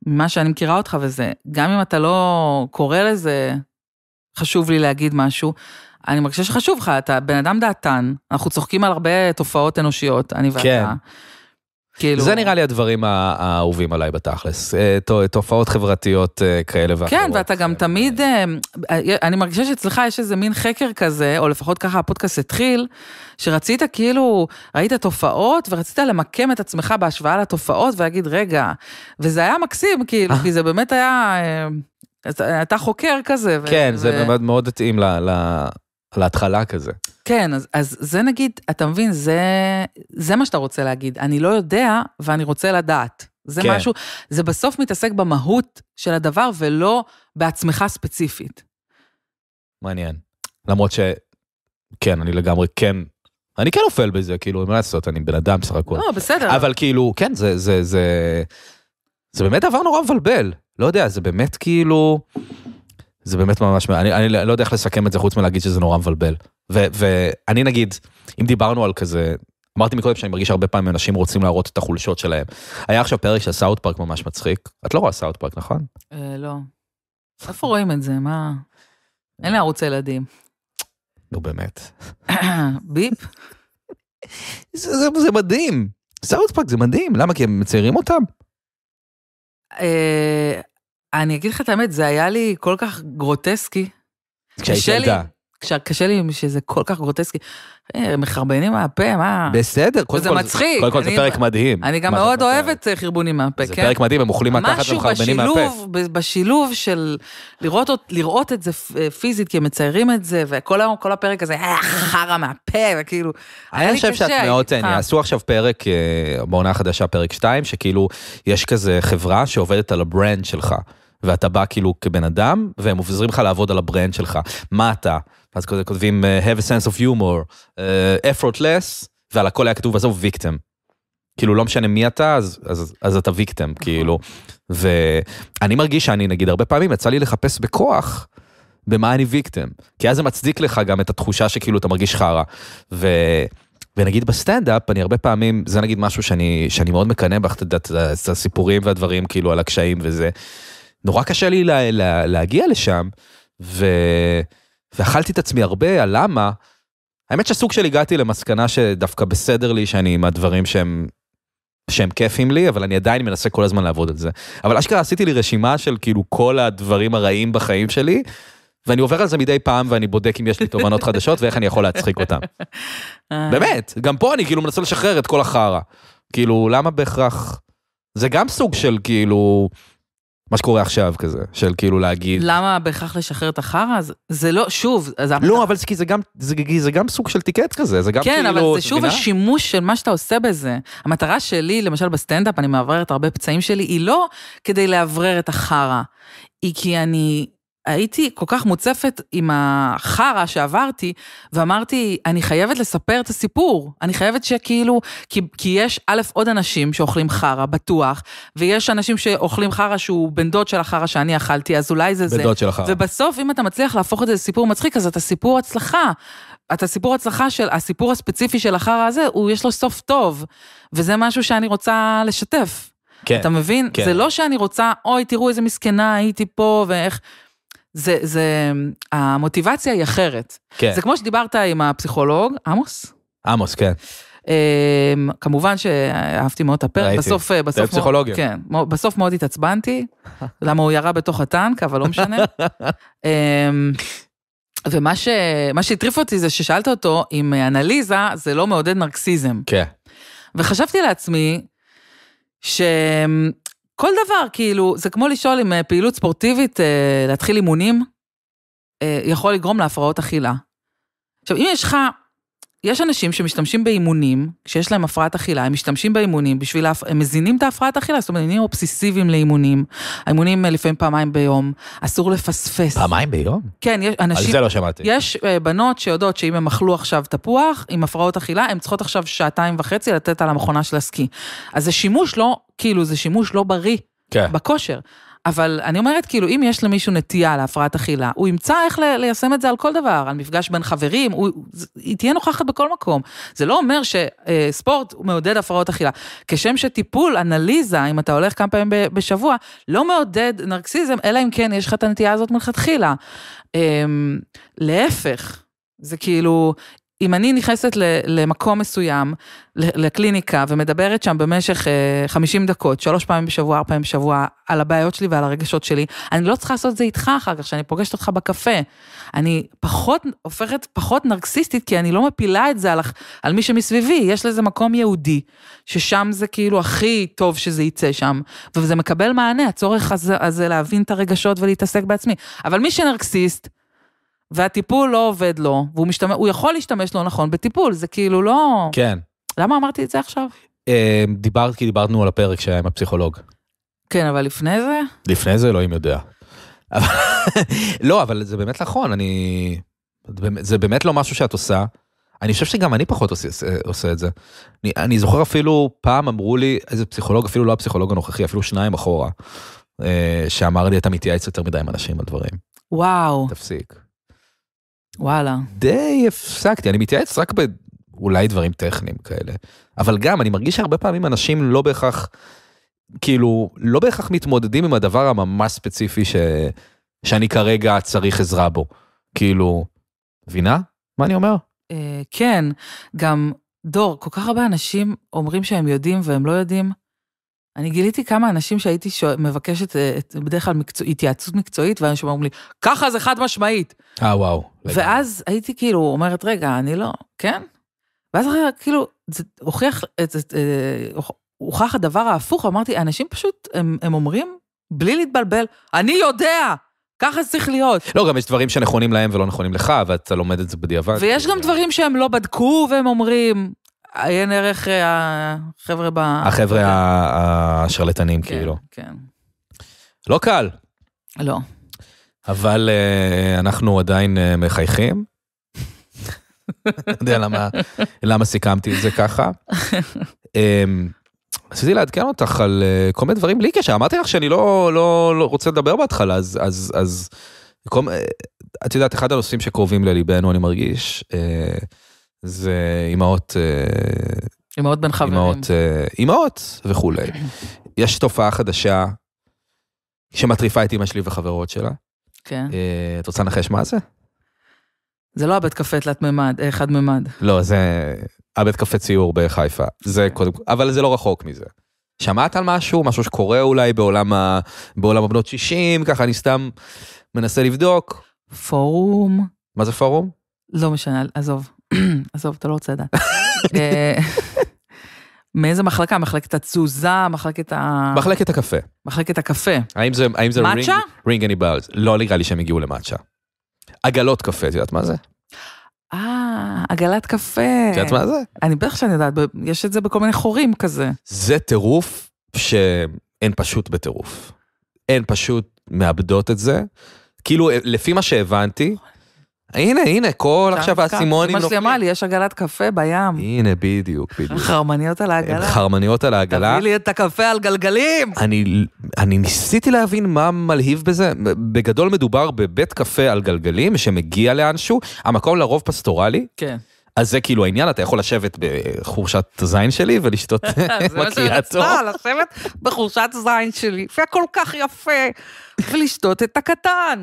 ממה שאני מכירה אותך וזה, גם אם אתה לא קורא לזה, חשוב לי להגיד משהו, אני מרגישה שחשוב לך, אתה בן אדם דעתן, אנחנו צוחקים על הרבה תופעות אנושיות, אני ואתה. כן. כאילו... זה נראה לי הדברים האהובים עליי בתכלס, אה, תופעות חברתיות אה, כאלה ואחרות. כן, ואתה גם תמיד, אה, אני מרגישה שאצלך יש איזה מין חקר כזה, או לפחות ככה הפודקאסט התחיל, שרצית כאילו, ראית תופעות ורצית למקם את עצמך בהשוואה לתופעות ולהגיד, רגע, וזה היה מקסים, כאילו, כי זה באמת היה... אתה חוקר כזה. כן, זה באמת מאוד התאים ל... על ההתחלה כזה. כן, אז, אז זה נגיד, אתה מבין, זה, זה מה שאתה רוצה להגיד. אני לא יודע ואני רוצה לדעת. זה כן. משהו, זה בסוף מתעסק במהות של הדבר ולא בעצמך ספציפית. מעניין. למרות ש... כן, אני לגמרי כן אני כן אופל בזה, כאילו, מה לעשות, אני בן אדם סך הכול. לא, בסדר. אבל כאילו, כן, זה, זה, זה, זה באמת דבר נורא מבלבל. לא יודע, זה באמת כאילו, זה באמת ממש, אני, אני לא יודע איך לסכם את זה חוץ מלהגיד שזה נורא מבלבל. ו, ואני נגיד, אם דיברנו על כזה, אמרתי מקודם שאני מרגיש הרבה פעמים אנשים רוצים להראות את החולשות שלהם. היה עכשיו פרק של סאוט פארק ממש מצחיק. את לא רואה סאוט פארק, נכון? אה, לא. איפה רואים את זה? מה? אין לי ערוץ ילדים. נו באמת. ביפ? זה מדהים. סאוט פארק זה מדהים. למה? כי הם מציירים אותם? אה, אני אגיד לך את האמת, זה היה לי כל כך גרוטסקי. כשהיית ילדה. כשקשה לי שזה כל כך גרוטסקי. אה, מחרבנים מהפה, מה? בסדר, קודם כל, זה מצחיק. קודם כל זה פרק מדהים. אני גם מאוד אוהבת אה, חרבונים מהפה, כן? זה פרק מדהים, הם אוכלים מהתחת ומחרבנים מהפה. משהו בשילוב של לראות, את זה אה, פיזית, כי הם מציירים את זה, וכל הפרק הזה חרא מהפה, וכאילו... היה לי קשה. אני חושב שאת מאוד תהני. עשו עכשיו פרק, בעונה החדשה, פרק 2, שכאילו יש כזה חברה שעובדת על הברנד שלך. ואתה בא כאילו כבן אדם, והם עוזרים לך לעבוד על הברנד שלך. מה אתה? אז כותבים אה, have a sense of humor, uh, effortless, ועל הכל היה כתוב עזוב ויקטם. כאילו לא משנה מי אתה, אז, אז, אז אתה ויקטם, נכון. כאילו. ואני מרגיש שאני, נגיד, הרבה פעמים יצא לי לחפש בכוח במה אני ויקטם. כי אז זה מצדיק לך גם את התחושה שכאילו אתה מרגיש חרא. ו... ונגיד בסטנדאפ, אני הרבה פעמים, זה נגיד משהו שאני, שאני מאוד מקנא בך, את יודעת, את הסיפורים והדברים כאילו על הקשיים וזה. נורא קשה לי לה, לה, להגיע לשם, ו... ואכלתי את עצמי הרבה, על למה. האמת שסוג של הגעתי למסקנה שדווקא בסדר לי שאני עם הדברים שהם, שהם כיפים לי, אבל אני עדיין מנסה כל הזמן לעבוד על זה. אבל אשכרה עשיתי לי רשימה של כאילו כל הדברים הרעים בחיים שלי, ואני עובר על זה מדי פעם ואני בודק אם יש לי תובנות חדשות ואיך אני יכול להצחיק אותם. אה. באמת, גם פה אני כאילו מנסה לשחרר את כל החרא. כאילו, למה בהכרח... זה גם סוג של כאילו מה שקורה עכשיו כזה, של כאילו להגיד... למה בהכרח לשחרר את החרא? זה, לא, שוב, זה... לא, אתה... אבל זה, זה גם, זה, זה גם סוג של טיקט כזה, זה גם כן, כאילו... כן, אבל זה שוב מבינה? השימוש של מה שאתה עושה בזה. המטרה שלי, למשל בסטנדאפ, אני מאווררת הרבה פצעים שלי, היא לא כדי לאוורר את החרא, היא כי אני הייתי כל כך מוצפת עם החרא שעברתי, ואמרתי, אני חייבת לספר את הסיפור. אני חייבת שכאילו, כי, כי יש א', עוד אנשים שאוכלים חרא, בטוח, ויש אנשים שאוכלים חרא שהוא בן דוד של החרא שאני אכלתי, אז אולי זה בן זה. בן דוד של החרא. ובסוף, אם אתה מצליח להפוך את זה לסיפור מצחיק, אז אתה סיפור הצלחה. אתה סיפור הצלחה של, הסיפור הספציפי של החרא הזה, הוא יש לו סוף טוב, וזה משהו שאני רוצה לשתף. כן. אתה מבין? כן. זה לא שאני רוצה, אוי, תראו איזה מסכנה הייתי פה, ואיך... זה, זה, המוטיבציה היא אחרת. כן. זה כמו שדיברת עם הפסיכולוג, עמוס? עמוס, כן. אמ, כמובן שאהבתי מאוד את הפרק, בסוף, אה, בסוף, מאוד, כן, בסוף מאוד התעצבנתי, למה הוא ירה בתוך הטנק, אבל לא משנה. אמ, ומה שהטריף אותי זה ששאלת אותו אם אנליזה זה לא מעודד נרקסיזם. כן. וחשבתי לעצמי, ש... כל דבר, כאילו, זה כמו לשאול אם אה, פעילות ספורטיבית, אה, להתחיל אימונים, אה, יכול לגרום להפרעות אכילה. עכשיו, אם יש לך יש אנשים שמשתמשים באימונים, כשיש להם הפרעת אכילה, הם משתמשים באימונים בשביל, להפ... הם מזינים את ההפרעת אכילה, זאת אומרת, הם נהיים אובססיביים לאימונים. האימונים אה, לפעמים פעמיים ביום, אסור לפספס. פעמיים ביום? כן, יש אנשים... על זה לא שמעתי. יש אה, בנות שיודעות שאם הם אכלו עכשיו תפוח, עם הפרעות אכילה, הן צריכות עכשיו שעתיים וחצי לתת על המכונה של הסקי. אז זה שימוש לא, כאילו, זה שימוש לא בריא. כן. בכושר. אבל אני אומרת, כאילו, אם יש למישהו נטייה להפרעת אכילה, הוא ימצא איך לי, ליישם את זה על כל דבר, על מפגש בין חברים, הוא, היא תהיה נוכחת בכל מקום. זה לא אומר שספורט אה, מעודד הפרעות אכילה. כשם שטיפול, אנליזה, אם אתה הולך כמה פעמים בשבוע, לא מעודד נרקסיזם, אלא אם כן יש לך את הנטייה הזאת מלכתחילה. אמ, להפך. זה כאילו, אם אני נכנסת למקום מסוים, לקליניקה, ומדברת שם במשך 50 אה, דקות, שלוש פעמים בשבוע, ארבע פעמים בשבוע, על הבעיות שלי ועל הרגשות שלי, אני לא צריכה לעשות את זה איתך אחר כך, כשאני פוגשת אותך בקפה. אני פחות, הופכת פחות נרקסיסטית, כי אני לא מפילה את זה על, על מי שמסביבי, יש לזה מקום יהודי, ששם זה כאילו הכי טוב שזה יצא שם, וזה מקבל מענה, הצורך הזה, הזה להבין את הרגשות ולהתעסק בעצמי. אבל מי שנרקסיסט, והטיפול לא עובד לו, והוא משתמש, הוא יכול להשתמש לא נכון בטיפול, זה כאילו לא... כן. למה אמרתי את זה עכשיו? אמ, דיברת כי דיברנו על הפרק שהיה עם הפסיכולוג. כן, אבל לפני זה? לפני זה אלוהים יודע. לא, אבל זה באמת נכון, אני... זה באמת לא משהו שאת עושה. אני חושב שגם אני פחות עושה, עושה את זה. אני, אני זוכר אפילו, פעם אמרו לי, איזה פסיכולוג, אפילו לא הפסיכולוג הנוכחי, אפילו שניים אחורה, אה, שאמר לי, אתה מתייעץ יותר מדי עם אנשים על דברים. וואו. תפסיק. וואלה. די הפסקתי, אני מתייעץ רק באולי דברים טכניים כאלה. אבל גם, אני מרגיש שהרבה פעמים אנשים לא בהכרח, כאילו, לא בהכרח מתמודדים עם הדבר הממש ספציפי ש... שאני כרגע צריך עזרה בו. כאילו, מבינה? מה אני אומר? אה, כן, גם דור, כל כך הרבה אנשים אומרים שהם יודעים והם לא יודעים. אני גיליתי כמה אנשים שהייתי שואל, מבקשת אה, את, בדרך כלל מקצוע, התייעצות מקצועית, ואנשים אומרים לי, ככה זה חד משמעית. אה, וואו. ואז לגמרי. הייתי כאילו אומרת, רגע, אני לא, כן? ואז אחרי, כאילו, זה הוכיח, את אה, זה, אה, הוכח הדבר ההפוך, אמרתי, אנשים פשוט, הם, הם אומרים, בלי להתבלבל, אני יודע! ככה זה צריך להיות. לא, גם יש דברים שנכונים להם ולא נכונים לך, ואתה לומד את זה בדיעבד. ויש גם דברים שהם לא בדקו, והם אומרים, עיין ערך אה, החבר'ה ב... החבר'ה כן. השרלטנים, כן, כאילו. כן. לא קל. לא. אבל אה, אנחנו עדיין אה, מחייכים. לא יודע למה, סיכמתי את זה ככה. אמ, רציתי לעדכן אותך על כל מיני דברים בלי קשר, אמרתי לך שאני לא, לא, לא רוצה לדבר בהתחלה, אז, את יודעת, אחד הנושאים שקרובים לליבנו, אני מרגיש, זה אימהות... אה, אימהות בין חברים. אימהות, אה, אימהות וכולי. יש תופעה חדשה שמטריפה את אימא שלי וחברות שלה. כן. אה, את רוצה לנחש מה זה? זה לא הבית קפה תלת מימד, חד מימד. לא, זה הבית קפה ציור בחיפה. זה קודם כל, אבל זה לא רחוק מזה. שמעת על משהו, משהו שקורה אולי בעולם, ה... בעולם הבנות 60, ככה אני סתם מנסה לבדוק. פורום. מה זה פורום? לא משנה, עזוב. עזוב, אתה לא רוצה לדעת. אה, מאיזה מחלקה? מחלקת התזוזה, מחלקת ה... מחלקת הקפה. מחלקת הקפה. האם זה, האם זה רינג, רינג אני בלז? לא נראה לי שהם הגיעו למצ'ה. עגלות קפה, את יודעת מה זה? אה, עגלת קפה. את יודעת מה זה? אני בטח שאני יודעת, יש את זה בכל מיני חורים כזה. זה טירוף שאין פשוט בטירוף. אין פשוט מאבדות את זה. כאילו, אה, לפי מה שהבנתי, נכון. הנה, הנה, כל עכשיו האסימונים נופלים. אמא שלי אמרה לי, יש עגלת קפה בים. הנה, בדיוק, בדיוק. חרמניות על העגלה. חרמניות על העגלה. תביא לי את הקפה על גלגלים! אני, ניסיתי להבין מה מלהיב בזה. בגדול מדובר בבית קפה על גלגלים שמגיע לאנשהו, המקום לרוב פסטורלי. כן. אז זה כאילו העניין, אתה יכול לשבת בחורשת זין שלי ולשתות מקריאתו. זה מה שרצתה, לשבת בחורשת זין שלי, והכל כך יפה, ולשתות את הקטן.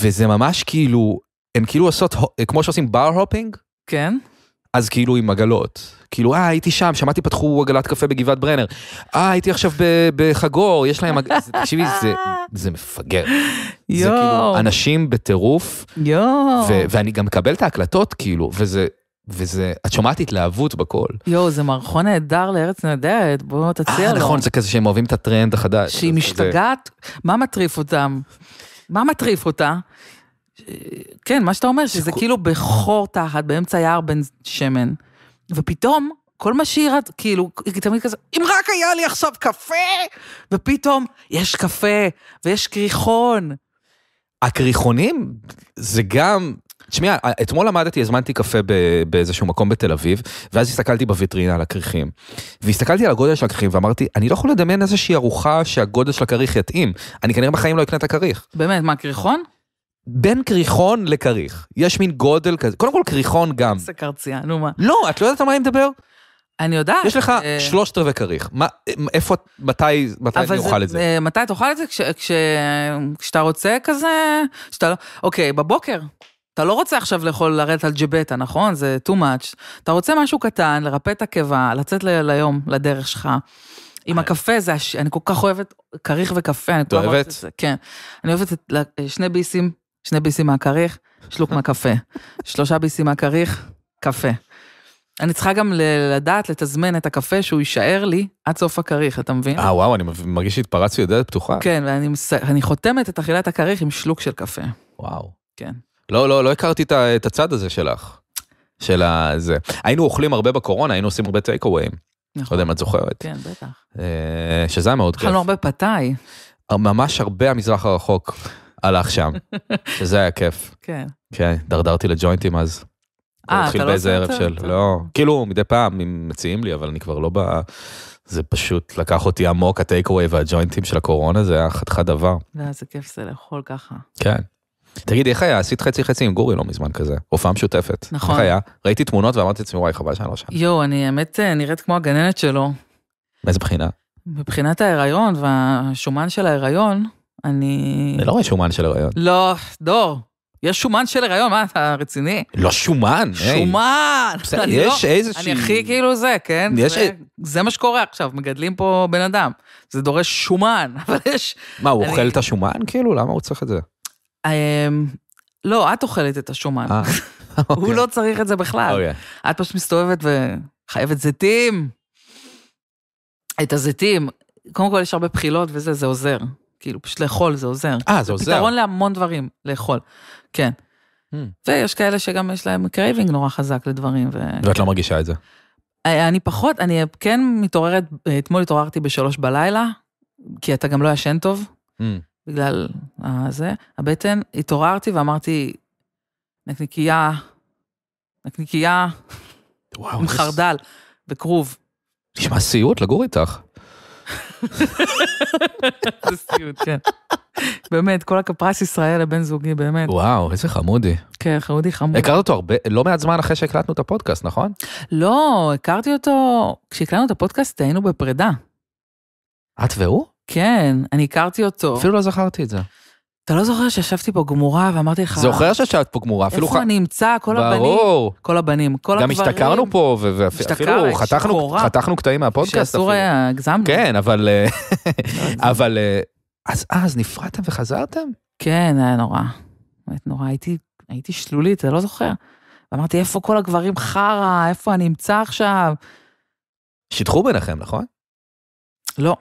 וזה ממש כאילו, הן כאילו עושות, אה, כמו שעושים בר הופינג, כן. אז כאילו עם עגלות. כאילו, אה, הייתי שם, שמעתי פתחו עגלת קפה בגבעת ברנר. אה, הייתי עכשיו בחגור, יש להם... תקשיבי, זה, זה מפגר. יואו. זה כאילו, אנשים בטירוף. יואו. ואני גם מקבל את ההקלטות, כאילו, וזה... וזה, את שומעת התלהבות בקול. יואו, זה מערכון נהדר לארץ נהדרת, בוא אה, תציע לו. אה, נכון, זה כזה שהם אוהבים את הטרנד החדש. שהיא משתגעת, מה מטריף אותם? מה מטריף אותה? כן, מה שאתה אומר, שזה כאילו בחור תחת, באמצע יער בן שמן, ופתאום, כל מה שהיא רצה, כאילו, היא תמיד כזה, אם רק היה לי עכשיו קפה, ופתאום יש קפה, ויש קריחון. הקריחונים זה גם... תשמעי, אתמול למדתי, הזמנתי קפה באיזשהו מקום בתל אביב, ואז הסתכלתי בוויטרינה על הכריכים. והסתכלתי על הגודל של הכריכים ואמרתי, אני לא יכול לדמיין איזושהי ארוחה שהגודל של הכריך יתאים. אני כנראה בחיים לא אקנה את הכריך. באמת, מה, קריחון? בין קריחון לכריך, יש מין גודל כזה. קודם כל קריחון גם. איזה קרצייה, נו מה. לא, את לא יודעת על מה אני מדבר? אני יודעת. יש לך אה, שלושת רבעי כריך. איפה, מתי, מתי אני אוכל את זה? אה, מתי אוכל את זה? כשאתה רוצה כזה, כשאתה לא... אוקיי, בבוקר. אתה לא רוצה עכשיו לאכול, לרדת על ג'בטה, נכון? זה too much. אתה רוצה משהו קטן, לרפא את הקיבה, לצאת ליום, לדרך שלך. עם אה. הקפה, זה הש... אני כל כך אוהבת כריך וקפה, אני כל כך אוהבת את זה. כן. אני אוהבת את... שני ביסים שני ביסים מהכריך, שלוק מהקפה. שלושה ביסים מהכריך, קפה. אני צריכה גם לדעת לתזמן את הקפה שהוא יישאר לי עד סוף הכריך, אתה מבין? אה, וואו, אני מרגיש שהתפרצתי לדלת פתוחה. כן, ואני חותמת את אכילת הכריך עם שלוק של קפה. וואו. כן. לא, לא, לא הכרתי את הצד הזה שלך. של הזה. היינו אוכלים הרבה בקורונה, היינו עושים הרבה טייק אוויים. נכון. לא יודע אם את זוכרת. כן, בטח. אה, שזה היה מאוד כיף. אכלנו הרבה פתאי. ממש הרבה המזרח הרחוק. הלך שם, שזה היה כיף. כן. כן, דרדרתי לג'וינטים אז. אה, אתה לא באיזה ערב של, לא, כאילו מדי פעם אם מציעים לי, אבל אני כבר לא ב... זה פשוט לקח אותי עמוק, הטייק אווי והג'וינטים של הקורונה, זה היה חתיכה דבר. לא, זה כיף זה לאכול ככה. כן. תגידי, איך היה? עשית חצי חצי עם גורי לא מזמן כזה, הופעה משותפת. נכון. איך היה? ראיתי תמונות ואמרתי לעצמי, וואי, חבל שאני לא שם. יואו, אני האמת אה, נראית כמו הגננת שלו. מאיזה בחינה? מבחינת ההיריון והשומן של ההיריון, אני... אני לא רואה שומן של הריון. לא, דור. לא. יש שומן של הריון, מה, אתה רציני? לא שומן, שומן! בסדר, יש לא- איזושהי... אני הכי כאילו זה, כן? יש זה- זה מה שקורה עכשיו, מגדלים פה בן אדם. זה דורש שומן, אבל יש... מה, הוא אני- אוכל את השומן? כאילו, למה הוא צריך את זה? אמ, לא, את אוכלת את השומן. אה, אוקיי. הוא לא צריך את זה בכלל. אוקיי. את פשוט מסתובבת וחייבת זיתים. את הזיתים. קודם כל, יש הרבה בחילות וזה, זה עוזר. כאילו, פשוט לאכול זה עוזר. אה, זה עוזר. זה פתרון להמון דברים, לאכול. כן. Hmm. ויש כאלה שגם יש להם קרייבינג נורא חזק לדברים. ו... ואת לא מרגישה את זה. אה, אני פחות, אני כן מתעוררת, אה, אתמול התעוררתי בשלוש בלילה, כי אתה גם לא ישן טוב, mm. בגלל הזה, הבטן, התעוררתי ואמרתי, נקניקייה, נקניקייה, עם חרדל וכרוב. נשמע סיוט לגור איתך. זה סיוט, כן. באמת, כל הכפרס ישראל לבן זוגי, באמת. וואו, איזה חמודי. כן, חמודי חמוד. הכרת אותו הרבה, לא מעט זמן אחרי שהקלטנו את הפודקאסט, נכון? לא, הכרתי אותו, כשהקלטנו את הפודקאסט היינו בפרידה. את והוא? כן, אני הכרתי אותו. אפילו לא זכרתי את זה. אתה לא זוכר שישבתי פה גמורה ואמרתי לך... זוכר שישבת פה גמורה, אפילו... איפה אני אמצא? כל הבנים. ברור. כל הבנים, כל הגברים. גם השתכרנו פה, ואפילו חתכנו קטעים מהפודקאסט. שאסור היה, הגזמנו. כן, אבל... אה, לא, אבל... אה, אז אז נפרדתם וחזרתם? כן, היה נורא. באמת נורא, הייתי שלולית, אתה לא זוכר. אמרתי, איפה כל הגברים חרא? איפה אני אמצא עכשיו? שיתחו ביניכם, נכון? לא.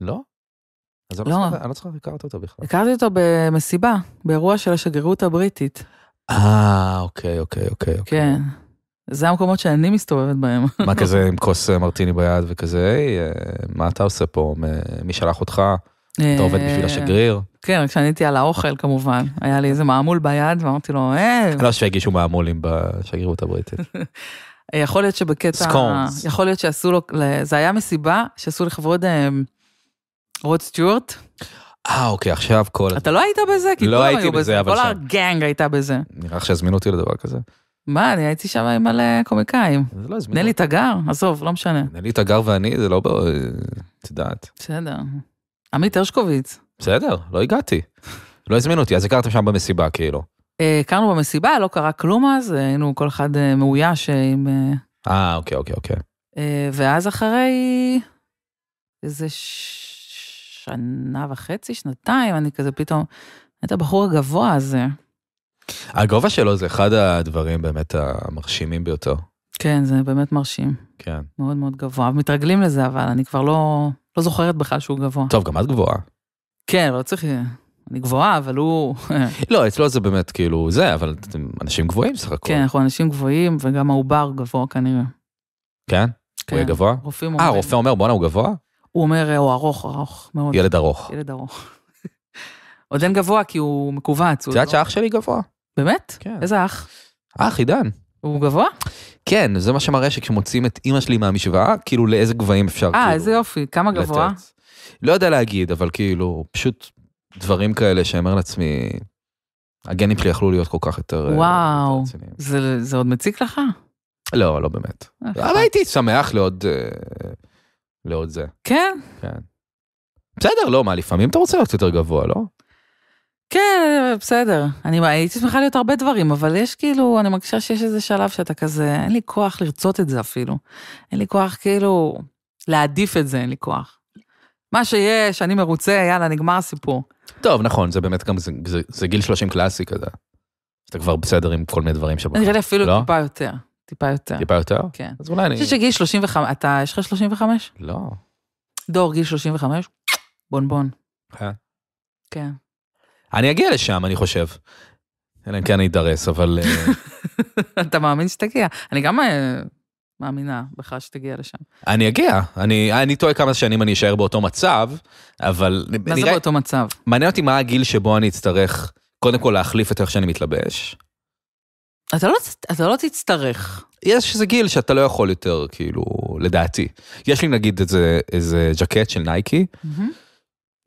לא? אז אני לא, לא צריכה, להכרת לא אותו בכלל. הכרתי אותו במסיבה, באירוע של השגרירות הבריטית. אה, אוקיי, אוקיי, אוקיי. אוקיי. כן. זה המקומות שאני מסתובבת בהם. מה כזה עם כוס אה, מרטיני ביד וכזה, היי, אה, מה אתה עושה פה? מי שלח אותך? אתה עובד בשביל אה, השגריר? כן, רק כשעניתי על האוכל כמובן, היה לי איזה מעמול ביד ואמרתי לו, אה... אני לא שהגישו מעמולים בשגרירות הבריטית. יכול להיות שבקטע... סקונס. יכול להיות שעשו לו, זה היה מסיבה שעשו לכבוד רוד סטיוארט? אה, אוקיי, עכשיו כל... אתה לא היית בזה? כי לא הייתי בזה, אבל... כל הגנג הייתה בזה. נראה לך שהזמינו אותי לדבר כזה. מה, אני הייתי שם עם מלא קומיקאים. זה לא הזמינו. נלי תגר? עזוב, לא משנה. נלי תגר ואני, זה לא... את יודעת. בסדר. עמית הרשקוביץ. בסדר, לא הגעתי. לא הזמינו אותי, אז הכרתם שם במסיבה, כאילו. אה, הכרנו במסיבה, לא קרה כלום אז, אה, היינו כל אחד אה, מאויש עם... אה, אוקיי, אוקיי, אוקיי. ואז אחרי איזה שנה וחצי, שנתיים, אני כזה פתאום, את הבחור הגבוה הזה. הגובה שלו זה אחד הדברים באמת המרשימים ביותר. כן, זה באמת מרשים. כן. מאוד מאוד גבוה. מתרגלים לזה, אבל אני כבר לא, לא זוכרת בכלל שהוא גבוה. טוב, גם את גבוהה. כן, לא צריך... אני גבוהה, אבל הוא... לא, אצלו זה באמת כאילו זה, אבל אתם אנשים גבוהים סך הכול. כן, אנחנו אנשים גבוהים, וגם העובר גבוה כנראה. כן? כן. הוא יהיה כן, גבוה? רופאים אה, אומרים. אה, רופא אומר, בואנה, הוא גבוה? הוא אומר, אה, הוא ארוך, ארוך מאוד. ילד ארוך. ילד ארוך. עוד אין גבוה כי הוא מכווץ. את יודעת לא- שאח שלי גבוה? באמת? כן. איזה אח? אח, עידן. הוא גבוה? כן, זה מה שמראה שכשמוצאים את אימא שלי מהמשוואה, כאילו לאיזה גבהים אפשר אה, כאילו... אה, איזה יופי, כמה גבוה? לתת. לא יודע להגיד, אבל כאילו, פשוט דברים כאלה שאומר לעצמי, הגנים שלי יכלו להיות כל כך יותר... אה, וואו, זה, זה עוד מציק לך? לא, לא באמת. אבל הייתי שמח לעוד... לעוד זה. כן? כן. בסדר, לא, מה, לפעמים אתה רוצה להיות יותר גבוה, לא? כן, בסדר. אני הייתי שמחה להיות הרבה דברים, אבל יש כאילו, אני מרגישה שיש איזה שלב שאתה כזה, אין לי כוח לרצות את זה אפילו. אין לי כוח כאילו להעדיף את זה, אין לי כוח. מה שיש, אני מרוצה, יאללה, נגמר הסיפור. טוב, נכון, זה באמת גם, זה, זה, זה גיל 30 קלאסי כזה. אתה כבר בסדר עם כל מיני דברים שבכלל. נראה לי אפילו לא? טיפה יותר. טיפה יותר. טיפה יותר? כן. אז אולי אני... אני חושבת שגיל 35, אתה, יש לך 35? לא. דור, גיל 35, בונבון. כן. כן. אני אגיע לשם, אני חושב. אלא אם כן אני אדרס, אבל... אה, אתה מאמין שתגיע. אני גם אה, מאמינה בך שתגיע לשם. אני אגיע, אני, אני טועה כמה שנים אני אשאר באותו מצב, אבל... מה נראה, זה באותו מצב? מעניין אותי מה הגיל שבו אני אצטרך, קודם כל להחליף את איך שאני מתלבש, אתה לא, אתה לא תצטרך. יש איזה גיל שאתה לא יכול יותר, כאילו, לדעתי. יש לי נגיד איזה, איזה ג'קט של נייקי, mm-hmm.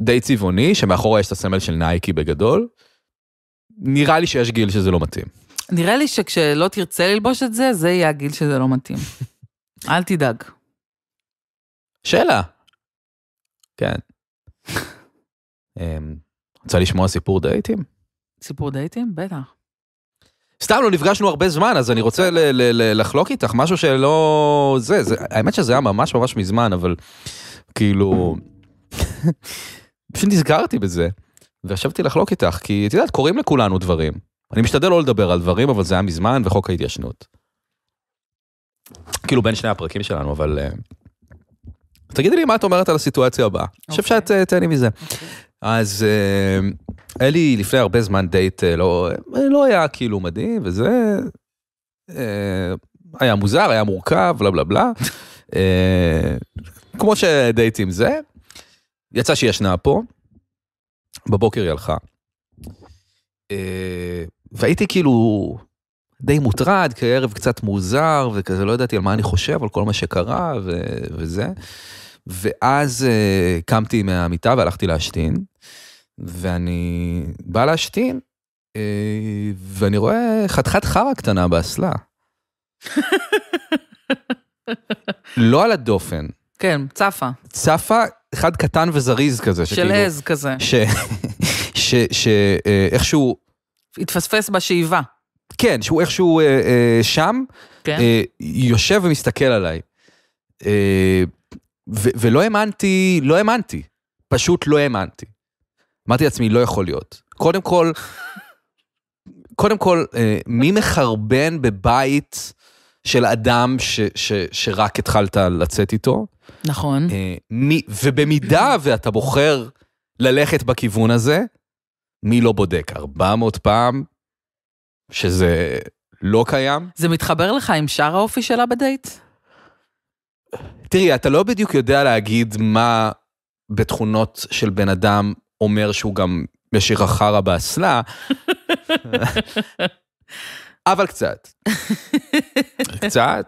די צבעוני, שמאחורה יש את הסמל של נייקי בגדול. נראה לי שיש גיל שזה לא מתאים. נראה לי שכשלא תרצה ללבוש את זה, זה יהיה הגיל שזה לא מתאים. אל תדאג. שאלה. כן. אמ, רוצה לשמוע סיפור דייטים? סיפור דייטים? בטח. סתם לא נפגשנו הרבה זמן, אז אני רוצה לחלוק איתך משהו שלא... זה, זה, האמת שזה היה ממש ממש מזמן, אבל כאילו... פשוט נזכרתי בזה, וישבתי לחלוק איתך, כי את יודעת, קורים לכולנו דברים. אני משתדל לא לדבר על דברים, אבל זה היה מזמן, וחוק ההתיישנות. כאילו בין שני הפרקים שלנו, אבל... אה, תגידי לי מה את אומרת על הסיטואציה הבאה. אני חושב אוקיי. שאת אה, תהני מזה. אוקיי. אז היה אה, לי לפני הרבה זמן דייט, אה, לא, לא, היה כאילו מדהים וזה, היה מוזר, היה מורכב, בלה בלה בלה. כמו שדייט עם זה. יצא שהיא ישנה פה, בבוקר היא הלכה. והייתי כאילו די מוטרד, כי הערב קצת מוזר, וכזה לא ידעתי על מה אני חושב, על כל מה שקרה ו- וזה. ואז uh, קמתי מהמיטה והלכתי להשתין, ואני בא להשתין, uh, ואני רואה חתיכת חרא קטנה באסלה. לא על הדופן. כן, צפה. צפה, אחד קטן וזריז כזה. של עז כזה. שאיכשהו... ש... ש... ש... אה, איכשהו... התפספס בשאיבה. כן, שהוא איכשהו אה, אה, שם, כן. אה, יושב ומסתכל עליי. אה, ו- ולא האמנתי, לא האמנתי. פשוט לא האמנתי. אמרתי לעצמי, לא יכול להיות. קודם כל, קודם כל, אה, מי מחרבן בבית של אדם ש- ש- שרק התחלת לצאת איתו? נכון. אה, מי, ובמידה ואתה בוחר ללכת בכיוון הזה, מי לא בודק? 400 פעם, שזה לא קיים. זה מתחבר לך עם שאר האופי שלה בדייט? תראי, אתה לא בדיוק יודע להגיד מה בתכונות של בן אדם אומר שהוא גם משאיר החרא באסלה, אבל קצת. קצת.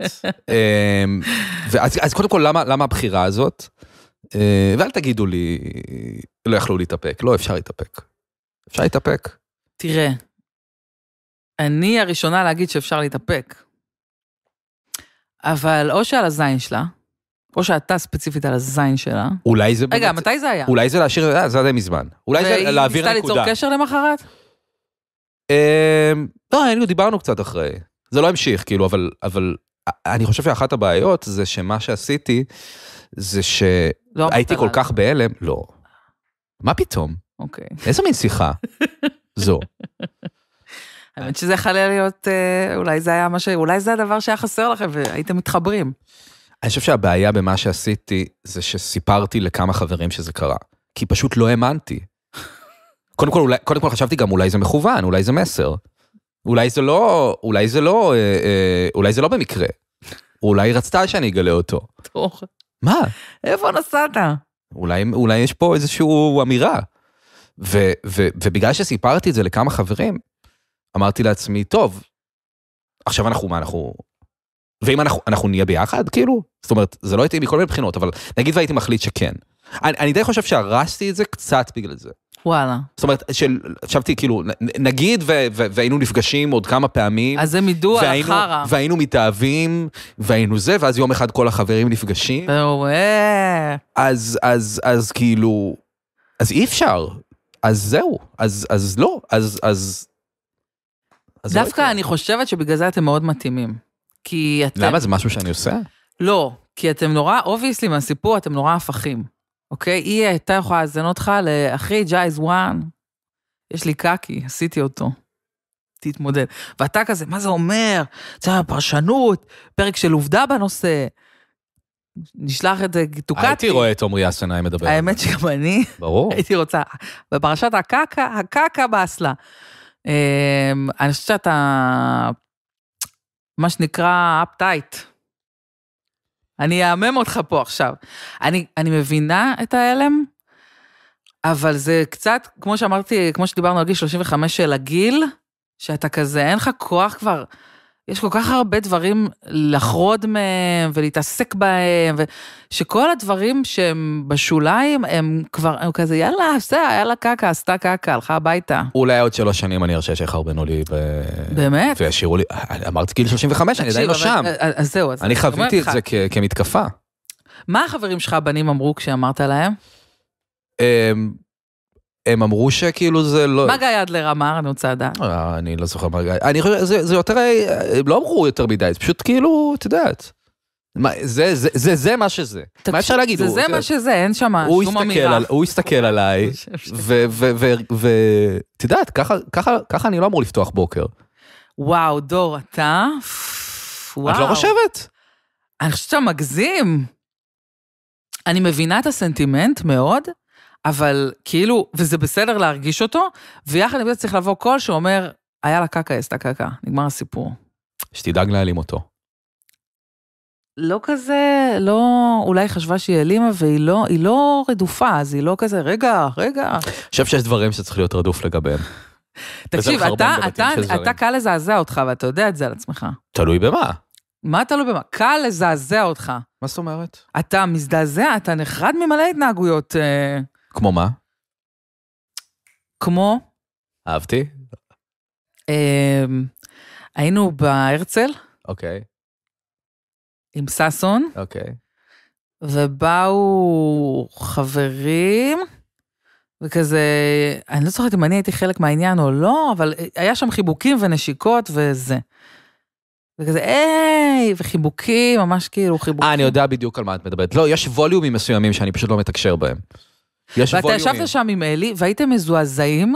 אמ, ואז, אז קודם כל, למה, למה הבחירה הזאת? אה, ואל תגידו לי, לא יכלו להתאפק, לא, אפשר להתאפק. אפשר להתאפק. תראה, אני הראשונה להגיד שאפשר להתאפק. אבל או שעל הזין שלה, או שאתה ספציפית על הזין שלה. אולי זה... רגע, מתי זה היה? אולי זה להשאיר... אה, זה היה די מזמן. אולי זה להעביר נקודה. והיא ניסתה ליצור קשר למחרת? אמ, לא, היינו, לא, דיברנו קצת אחרי. זה לא המשיך, כאילו, אבל, אבל אני חושב שאחת הבעיות זה שמה שעשיתי, זה שהייתי לא כל כך בהלם, לא. מה פתאום? אוקיי. איזה מין שיחה זו? האמת שזה יכול היה להיות, אה, אולי זה היה מה ש... אולי זה הדבר שהיה חסר לכם והייתם מתחברים. אני חושב שהבעיה במה שעשיתי זה שסיפרתי לכמה חברים שזה קרה, כי פשוט לא האמנתי. קודם כל, אולי, קודם כל חשבתי גם אולי זה מכוון, אולי זה מסר. אולי זה לא, אולי זה לא, אה, אה אולי זה לא במקרה. אולי היא רצתה שאני אגלה אותו. טוב. מה? איפה נסעת? אולי, אולי יש פה איזושהי אמירה. ו, ו, ובגלל שסיפרתי את זה לכמה חברים, אמרתי לעצמי, טוב, עכשיו אנחנו, מה, אנחנו... ואם אנחנו, אנחנו נהיה ביחד, כאילו? זאת אומרת, זה לא הייתי מכל מיני בחינות, אבל נגיד והייתי מחליט שכן. אני, אני די חושב שהרסתי את זה קצת בגלל זה. וואלה. זאת אומרת, חשבתי כאילו, נגיד ו, ו, והיינו נפגשים עוד כמה פעמים. אז זה מידוע על חרא. והיינו מתאהבים, והיינו זה, ואז יום אחד כל החברים נפגשים. אז, אז, אז כאילו, אז אי אפשר. אז זהו, אז, אז לא, אז, אז אוקיי. דווקא אני חושבת שבגלל זה אתם מאוד מתאימים. כי אתם... למה? זה משהו שאני עושה? לא, כי אתם נורא, אובייסלי מהסיפור, אתם נורא הפכים. אוקיי? היא הייתה יכולה להזן אותך לאחי ג'ייז וואן, יש לי קקי, עשיתי אותו. תתמודד. ואתה כזה, מה זה אומר? זה פרשנות, פרק של עובדה בנושא. נשלח את זה תוקעתי. הייתי רואה את עמרי אסנאי מדבר. האמת שגם אני. ברור. הייתי רוצה. בפרשת הקקה, הקקה באסלה. אמ, אני חושבת שאתה, מה שנקרא, אפטייט. אני אהמם אותך פה עכשיו. אני, אני מבינה את ההלם, אבל זה קצת, כמו שאמרתי, כמו שדיברנו על גיל 35 של הגיל, שאתה כזה, אין לך כוח כבר. יש כל כך הרבה דברים לחרוד מהם ולהתעסק בהם, שכל הדברים שהם בשוליים, הם כבר, הם כזה, יאללה, עשה, יאללה קקה, עשתה קקה, הלכה הביתה. אולי עוד שלוש שנים אני ארשה שיחרבנו לי ב... באמת? וישאירו לי, אמרתי גיל 35, אני עדיין לא שם. אז אה, אה, זהו, אז אני חוויתי את זה כמתקפה. מה החברים שלך הבנים אמרו כשאמרת להם? אמ, הם אמרו שכאילו זה לא... מה גיא אדלר אמר? אני רוצה לדעת. אה, אני לא זוכר מה גיא... אני חושב, זה, זה יותר... אה, הם לא אמרו יותר מדי, זה פשוט כאילו, את יודעת. מה, זה, זה, זה, זה מה שזה. תקשיב, מה אפשר להגיד? זה הוא, זה מה אה, שזה, אין שם שום אמירה. על, הוא הסתכל עליי, ואת יודעת, ככה, ככה, ככה אני לא אמור לפתוח בוקר. וואו, דור, אתה... וואו. את לא חושבת? אני חושבת שאתה מגזים. אני מבינה את הסנטימנט מאוד, אבל כאילו, וזה בסדר להרגיש אותו, ויחד עם זה צריך לבוא קול שאומר, היה לה קקה, עשתה קקה, נגמר הסיפור. שתדאג להעלים אותו. לא כזה, לא, אולי חשבה שהיא העלימה והיא לא, היא לא רדופה, אז היא לא כזה, רגע, רגע. אני חושב שיש דברים שצריך להיות רדוף לגביהם. תקשיב, אתה, אתה, אתה אתה קל לזעזע אותך, ואתה יודע את זה על עצמך. תלוי במה. מה תלוי במה? קל לזעזע אותך. מה זאת אומרת? אתה מזדעזע, אתה נחרד ממלא התנהגויות. אה, כמו מה? כמו... אהבתי. אמ, היינו בהרצל. אוקיי. עם ששון. אוקיי. ובאו חברים, וכזה, אני לא זוכרת אם אני הייתי חלק מהעניין או לא, אבל היה שם חיבוקים ונשיקות וזה. וכזה, היי, וחיבוקים, ממש כאילו חיבוקים. אה, אני יודע בדיוק על מה את מדברת. לא, יש ווליומים מסוימים שאני פשוט לא מתקשר בהם. יש ואתה ישבת שם עם אלי, והייתם מזועזעים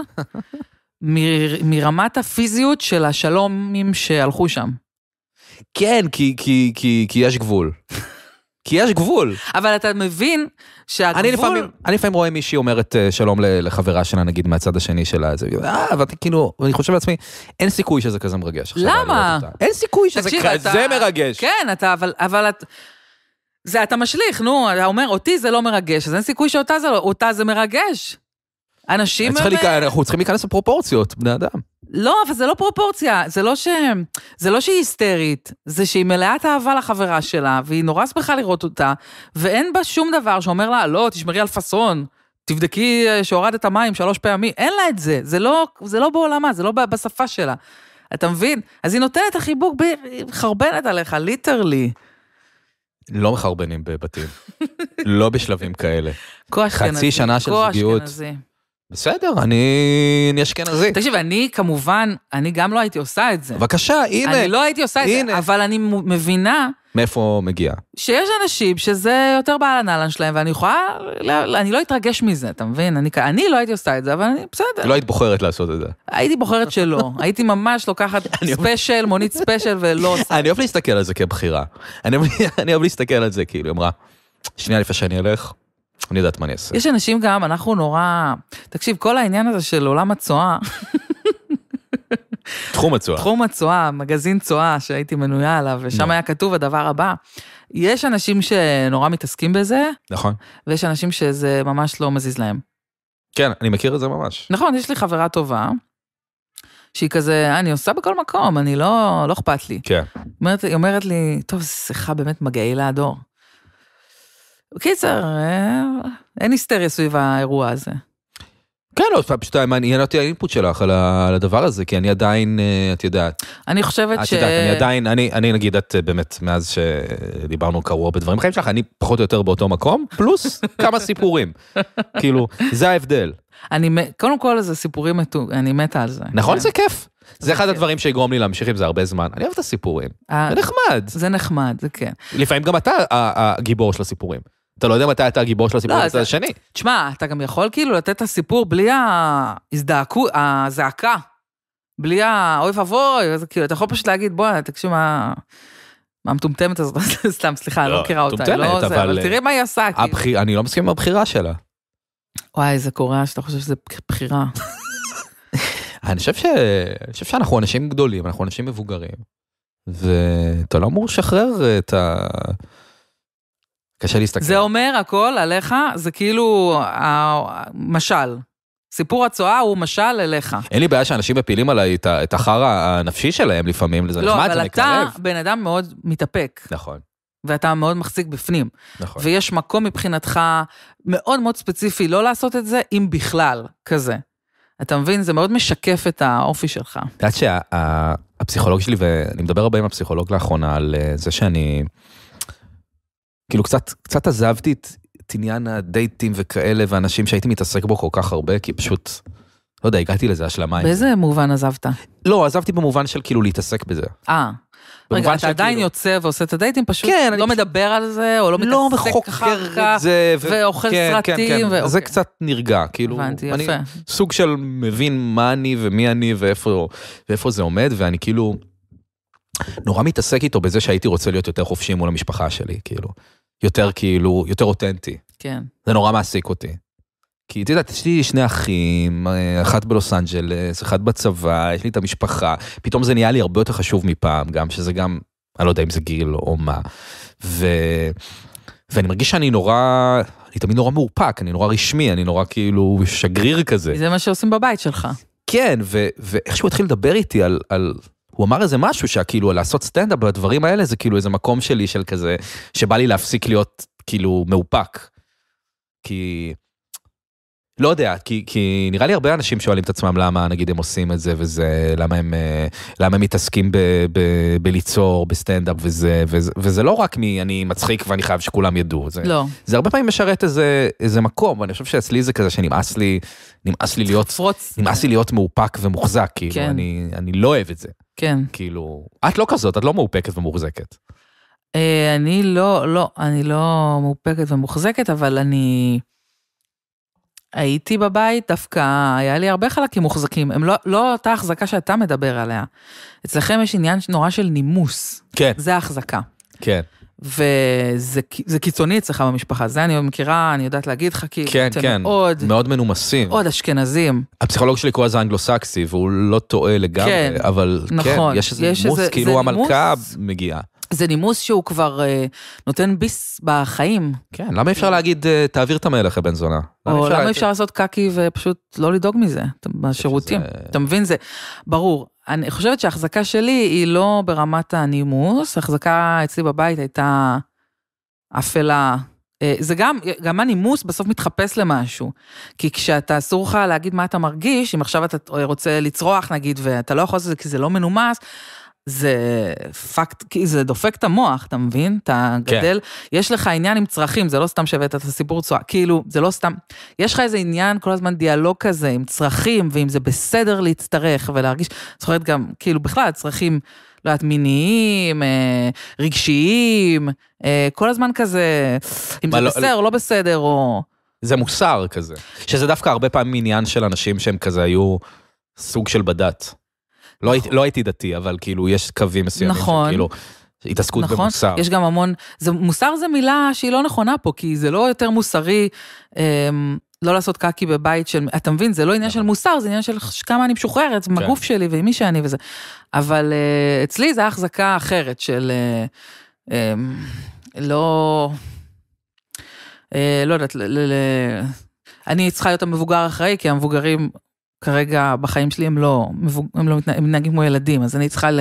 מר, מרמת הפיזיות של השלומים שהלכו שם. כן, כי, כי, כי, כי יש גבול. כי יש גבול. אבל אתה מבין שהגבול... אני לפעמים, אני לפעמים רואה מישהי אומרת אה, שלום לחברה שלה, נגיד, מהצד השני שלה, זה, אה, ואתה כאילו, אני חושב לעצמי, אין סיכוי שזה כזה מרגש. למה? לא אין סיכוי שזה תקשיב, כזה אתה... מרגש. כן, אתה, אבל, אבל את... זה אתה משליך, נו, אתה אומר, אותי זה לא מרגש, אז אין סיכוי שאותה זה, לא, אותה זה מרגש. אנשים... הם... להיכנס, אה, אנחנו צריכים להיכנס לפרופורציות, בני אדם. לא, אבל זה לא פרופורציה, זה לא, ש... זה לא שהיא היסטרית, זה שהיא מלאת אהבה לחברה שלה, והיא נורא שמחה לראות אותה, ואין בה שום דבר שאומר לה, לא, תשמרי על פאסון, תבדקי אה, שהורדת המים שלוש פעמים, אין לה את זה, זה לא, זה לא בעולמה, זה לא בשפה שלה. אתה מבין? אז היא נותנת את החיבוק, היא חרבנת עליך, ליטרלי. לא מחרבנים בבתים, לא בשלבים כאלה. כה אשכנזי, חצי שנה של זוגיות. בסדר, אני, אני אשכנזי. תקשיב, אני כמובן, אני גם לא הייתי עושה את זה. בבקשה, הנה. אני לא הייתי עושה הנה. את זה, אבל אני מבינה... מאיפה מגיע? שיש אנשים שזה יותר בעל הנעלן שלהם, ואני יכולה... אני לא אתרגש מזה, אתה מבין? אני, אני לא הייתי עושה את זה, אבל אני בסדר. לא היית בוחרת לעשות את זה. הייתי בוחרת שלא. הייתי ממש לוקחת ספיישל, מונית ספיישל, ולא עושה. אני אוהב להסתכל על זה כבחירה. אני אוהב להסתכל על זה, כאילו, היא אמרה, שנייה לפני שאני אלך, אני יודעת מה אני אעשה. יש אנשים גם, אנחנו נורא... תקשיב, כל העניין הזה של עולם הצואה... תחום הצואה. תחום הצואה, מגזין צואה שהייתי מנויה עליו, ושם היה כתוב הדבר הבא. יש אנשים שנורא מתעסקים בזה, נכון. ויש אנשים שזה ממש לא מזיז להם. כן, אני מכיר את זה ממש. נכון, יש לי חברה טובה, שהיא כזה, אני עושה בכל מקום, אני לא, לא אכפת לי. כן. אומרת, היא אומרת לי, טוב, זו שיחה באמת מגעילה הדור. בקיצר, אה, אין היסטריה סביב האירוע הזה. כן, עוד פעם, פשוט מעניין אותי האינפוט שלך על הדבר הזה, כי אני עדיין, אה, את יודעת. אני חושבת את ש... את יודעת, אני עדיין, אני, אני נגיד, את אה, באמת, מאז שדיברנו קרו בדברים חיים שלך, אני פחות או יותר באותו מקום, פלוס כמה סיפורים. כאילו, זה ההבדל. אני, קודם כל זה סיפורים, אני מתה על זה. נכון, כן. זה כיף. זה, אחד הדברים שיגרום לי להמשיך עם זה הרבה זמן. אני אוהב את הסיפורים. זה נחמד. זה נחמד, זה כן. לפעמים גם אתה הגיבור של הסיפורים. אתה לא יודע מתי אתה הגיבור של הסיפור בצד לא, השני. תשמע, אתה גם יכול כאילו לתת את הסיפור בלי ההזדעקות, הזעקה. בלי ה... אוי ואבוי, כאילו, אתה יכול פשוט להגיד, בוא, תקשיב מה... מה המטומטמת הזאת, סתם, סליחה, אני לא, לא מכירה אותה. לא טומטמת, אבל... אבל תראי מה היא עושה, אה, כאילו. אני לא מסכים עם הבחירה שלה. וואי, זה קורה שאתה חושב שזה בחירה. אני חושב ש... אני חושב שאנחנו אנשים גדולים, אנחנו אנשים מבוגרים, ואתה לא אמור לשחרר את ה... קשה להסתכל. זה אומר הכל עליך, זה כאילו המשל. סיפור הצואה הוא משל אליך. אין לי בעיה שאנשים מפילים עליי את, החרא הנפשי שלהם לפעמים, זה לא, נחמד, זה מקרב. לא, אבל אתה בן אדם מאוד מתאפק. נכון. ואתה מאוד מחזיק בפנים. נכון. ויש מקום מבחינתך מאוד מאוד ספציפי לא לעשות את זה, אם בכלל, כזה. אתה מבין? זה מאוד משקף את האופי שלך. את יודעת שהפסיכולוג שלי, ואני מדבר הרבה עם הפסיכולוג לאחרונה על אה, זה שאני... כאילו קצת, קצת עזבתי את את עניין הדייטים וכאלה ואנשים שהייתי מתעסק בו כל כך הרבה, כי פשוט, לא יודע, הגעתי לזה השלמה. באיזה מובן עזבת? לא, עזבתי במובן של כאילו להתעסק בזה. אה. רגע, אתה עדיין כאילו... יוצא ועושה את הדייטים, פשוט כן, לא אני... מדבר על זה, או לא, לא מתעסק אחר כך, ואוכל כן, כן, סרטים. כן, כן, ו... זה אוקיי. קצת נרגע, כאילו, הבנתי, אני יפה. סוג של מבין מה אני ומי אני ואיפה, ואיפה זה עומד, ואני כאילו... נורא מתעסק איתו בזה שהייתי רוצה להיות יותר חופשי מול המשפחה שלי, כאילו. יותר כאילו, יותר אותנטי. כן. זה נורא מעסיק אותי. כי את יודעת, יש לי שני אחים, אחת בלוס אנג'לס, אחת בצבא, יש לי את המשפחה, פתאום זה נהיה לי הרבה יותר חשוב מפעם גם, שזה גם, אני לא יודע אם זה גיל או מה. ו... ואני מרגיש שאני נורא, אני תמיד נורא מאופק, אני נורא רשמי, אני נורא כאילו שגריר כזה. זה מה שעושים בבית שלך. כן, ואיכשהו התחיל לדבר איתי על, על הוא אמר איזה משהו שכאילו לעשות סטנדאפ בדברים האלה זה כאילו איזה מקום שלי של כזה, שבא לי להפסיק להיות כאילו מאופק. כי... לא יודע, כי, כי נראה לי הרבה אנשים שואלים את עצמם למה נגיד הם עושים את זה וזה, למה הם, אה, למה הם מתעסקים ב, ב, בליצור, בסטנדאפ וזה, וזה, וזה לא רק מי אני מצחיק ואני חייב שכולם ידעו". זה, לא. זה הרבה פעמים משרת איזה, איזה מקום, ואני חושב שאצלי זה כזה שנמאס לי, נמאס לי להיות, נמאס לי להיות מאופק ומוחזק, כאילו, כן. אני, אני לא אוהב את זה. כן. כאילו, את לא כזאת, את לא מאופקת ומוחזקת. אה, אני לא, לא, אני לא מאופקת ומוחזקת, אבל אני... הייתי בבית, דווקא היה לי הרבה חלקים מוחזקים. הם לא, לא אותה החזקה שאתה מדבר עליה. אצלכם יש עניין נורא של נימוס. כן. זה ההחזקה. כן. וזה קיצוני אצלך במשפחה, זה אני מכירה, אני יודעת להגיד לך, כי כן, אתם כן, מאוד... מאוד מנומסים. מאוד אשכנזים. הפסיכולוג שלי קורא לזה אנגלוסקסי, והוא לא טועה לגמרי, כן, אבל כן, נכון, כן, יש איזה יש נימוס, איזה, כאילו המלכה נימוס, מגיעה. זה נימוס שהוא כבר אה, נותן ביס בחיים. כן, למה אפשר להגיד, אה, תעביר את המלך, לבן זונה? למה או אפשר למה אפשר לעשות קקי ופשוט לא לדאוג מזה, בשירותים, שזה... אתה מבין? זה ברור. אני חושבת שההחזקה שלי היא לא ברמת הנימוס, ההחזקה אצלי בבית הייתה אפלה. אה, זה גם, גם הנימוס בסוף מתחפש למשהו. כי כשאתה, אסור לך להגיד מה אתה מרגיש, אם עכשיו אתה אה, רוצה לצרוח נגיד, ואתה לא יכול לעשות את זה כי זה לא מנומס, זה פאקט, כי זה דופק את המוח, אתה מבין? אתה כן. גדל, יש לך עניין עם צרכים, זה לא סתם שהבאת את הסיפור צועק, כאילו, זה לא סתם, יש לך איזה עניין, כל הזמן דיאלוג כזה עם צרכים, ואם זה בסדר להצטרך ולהרגיש, זוכרת גם, כאילו, בכלל, צרכים, לא יודעת, מיניים, אה, רגשיים, אה, כל הזמן כזה, אם זה לא, בסדר או לא בסדר, או... זה מוסר כזה, שזה דווקא הרבה פעמים עניין של אנשים שהם כזה היו סוג של בדת. לא, נכון. לא הייתי דתי, אבל כאילו, יש קווים מסוימים נכון. כאילו, התעסקות נכון? במוסר. יש גם המון, זה, מוסר זה מילה שהיא לא נכונה פה, כי זה לא יותר מוסרי אמ, לא לעשות קקי בבית של, אתה מבין, זה לא עניין של נכון. מוסר, זה עניין של כמה אני משוחררת עם כן. הגוף שלי ועם מי שאני וזה. אבל uh, אצלי זו החזקה אחרת של uh, um, לא, uh, לא יודעת, ל, ל, ל, אני צריכה להיות המבוגר האחראי, כי המבוגרים כרגע בחיים שלי הם לא, הם לא מתנהגים, כמו ילדים, אז אני צריכה, ל,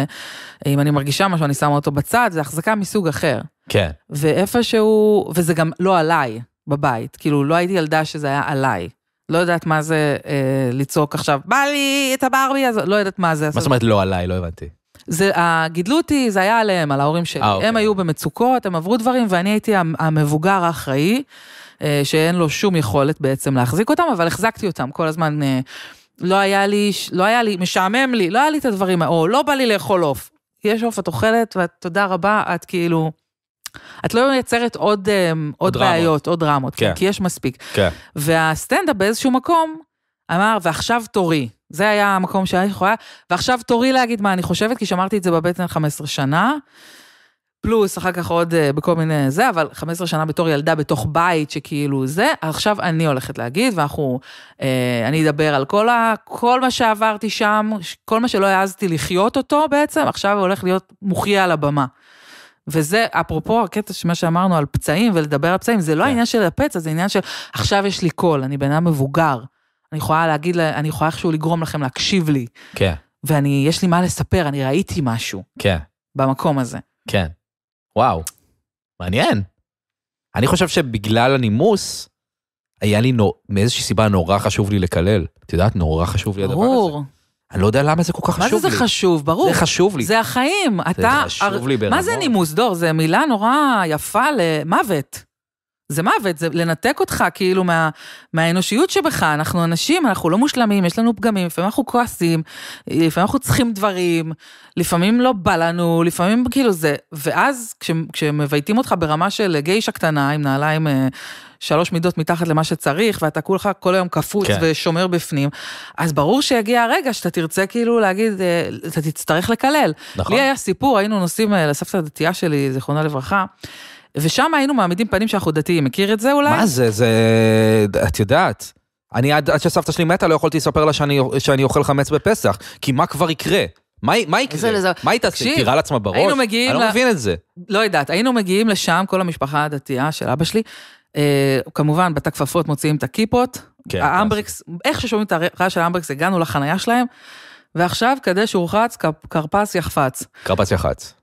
אם אני מרגישה משהו, אני שמה אותו בצד, זה החזקה מסוג אחר. כן. ואיפה שהוא, וזה גם לא עליי בבית, כאילו לא הייתי ילדה שזה היה עליי. לא יודעת מה זה אה, לצעוק עכשיו, בא לי את הברבי הזה, לא יודעת מה זה. מה זאת אומרת לא עליי? לא הבנתי. זה, גידלו אותי, זה היה עליהם, על ההורים שלי. 아, אה, אוקיי. הם היו במצוקות, הם עברו דברים, ואני הייתי המבוגר האחראי, אה, שאין לו שום יכולת בעצם להחזיק אותם, אבל החזקתי אותם כל הזמן. אה, לא היה לי, לא היה לי, משעמם לי, לא היה לי את הדברים, או לא בא לי לאכול עוף. יש עוף, את אוכלת, ואת, תודה רבה, את כאילו... את לא מייצרת עוד, אה, עוד בעיות, עוד דרמות, כן. כי יש מספיק. כן. והסטנדאפ באיזשהו מקום אמר, ועכשיו תורי. זה היה המקום שהיה יכולה, ועכשיו תורי להגיד מה אני חושבת, כי שמרתי את זה בבטן 15 שנה. פלוס אחר כך עוד אה, בכל מיני אה, זה, אבל 15 שנה בתור ילדה בתוך בית שכאילו זה, עכשיו אני הולכת להגיד, ואנחנו, אה, אני אדבר על כל, ה, כל מה שעברתי שם, כל מה שלא העזתי לחיות אותו בעצם, עכשיו הולך להיות מוכיע על הבמה. וזה, אפרופו הקטע של מה שאמרנו על פצעים ולדבר על פצעים, זה לא כן. העניין של הפצע, זה עניין של עכשיו יש לי קול, אני בן אדם מבוגר. אני יכולה להגיד, אני יכולה איכשהו לגרום לכם להקשיב לי. כן. ואני, יש לי מה לספר, אני ראיתי משהו. כן. במקום הזה. כן. וואו, מעניין. אני חושב שבגלל הנימוס, היה לי נור... מאיזושהי סיבה נורא חשוב לי לקלל. את יודעת, נורא חשוב לי הדבר הזה. ברור. אני לא יודע למה זה כל כך חשוב לי. מה זה זה חשוב? ברור. זה חשוב לי. זה החיים. אתה... זה חשוב לי ברמות. מה זה נימוס, דור? זו מילה נורא יפה למוות. זה מוות, זה לנתק אותך כאילו מה, מהאנושיות שבך. אנחנו אנשים, אנחנו לא מושלמים, יש לנו פגמים, לפעמים אנחנו כועסים, לפעמים אנחנו צריכים דברים, לפעמים לא בא לנו, לפעמים כאילו זה... ואז כש, כשמבייתים אותך ברמה של גיישה קטנה עם נעליים אה, שלוש מידות מתחת למה שצריך, ואתה כולך כל היום קפוץ כן. ושומר בפנים, אז ברור שיגיע הרגע שאתה תרצה כאילו להגיד, אה, אתה תצטרך לקלל. נכון. לי היה סיפור, היינו נוסעים אה, לסבתא הדתייה שלי, זיכרונה לברכה. ושם היינו מעמידים פנים שאנחנו דתיים, מכיר את זה אולי? מה זה, זה... את יודעת. אני עד, עד שסבתא שלי מתה לא יכולתי לספר לה שאני, שאני אוכל חמץ בפסח, כי מה כבר יקרה? מה, מה יקרה? זה, מה היא תעשה? תירה עצמה בראש? היינו מגיעים... אני לא ל... מבין את זה. לא יודעת, היינו מגיעים לשם, כל המשפחה הדתייה של אבא שלי, אה, כמובן, בת כפפות מוציאים את הכיפות, כן, האמברקס, איך ששומעים את הרעש של האמברקס, הגענו לחנייה שלהם, ועכשיו, כדי שהורחץ, כרפס יחפץ. כרפס יחץ.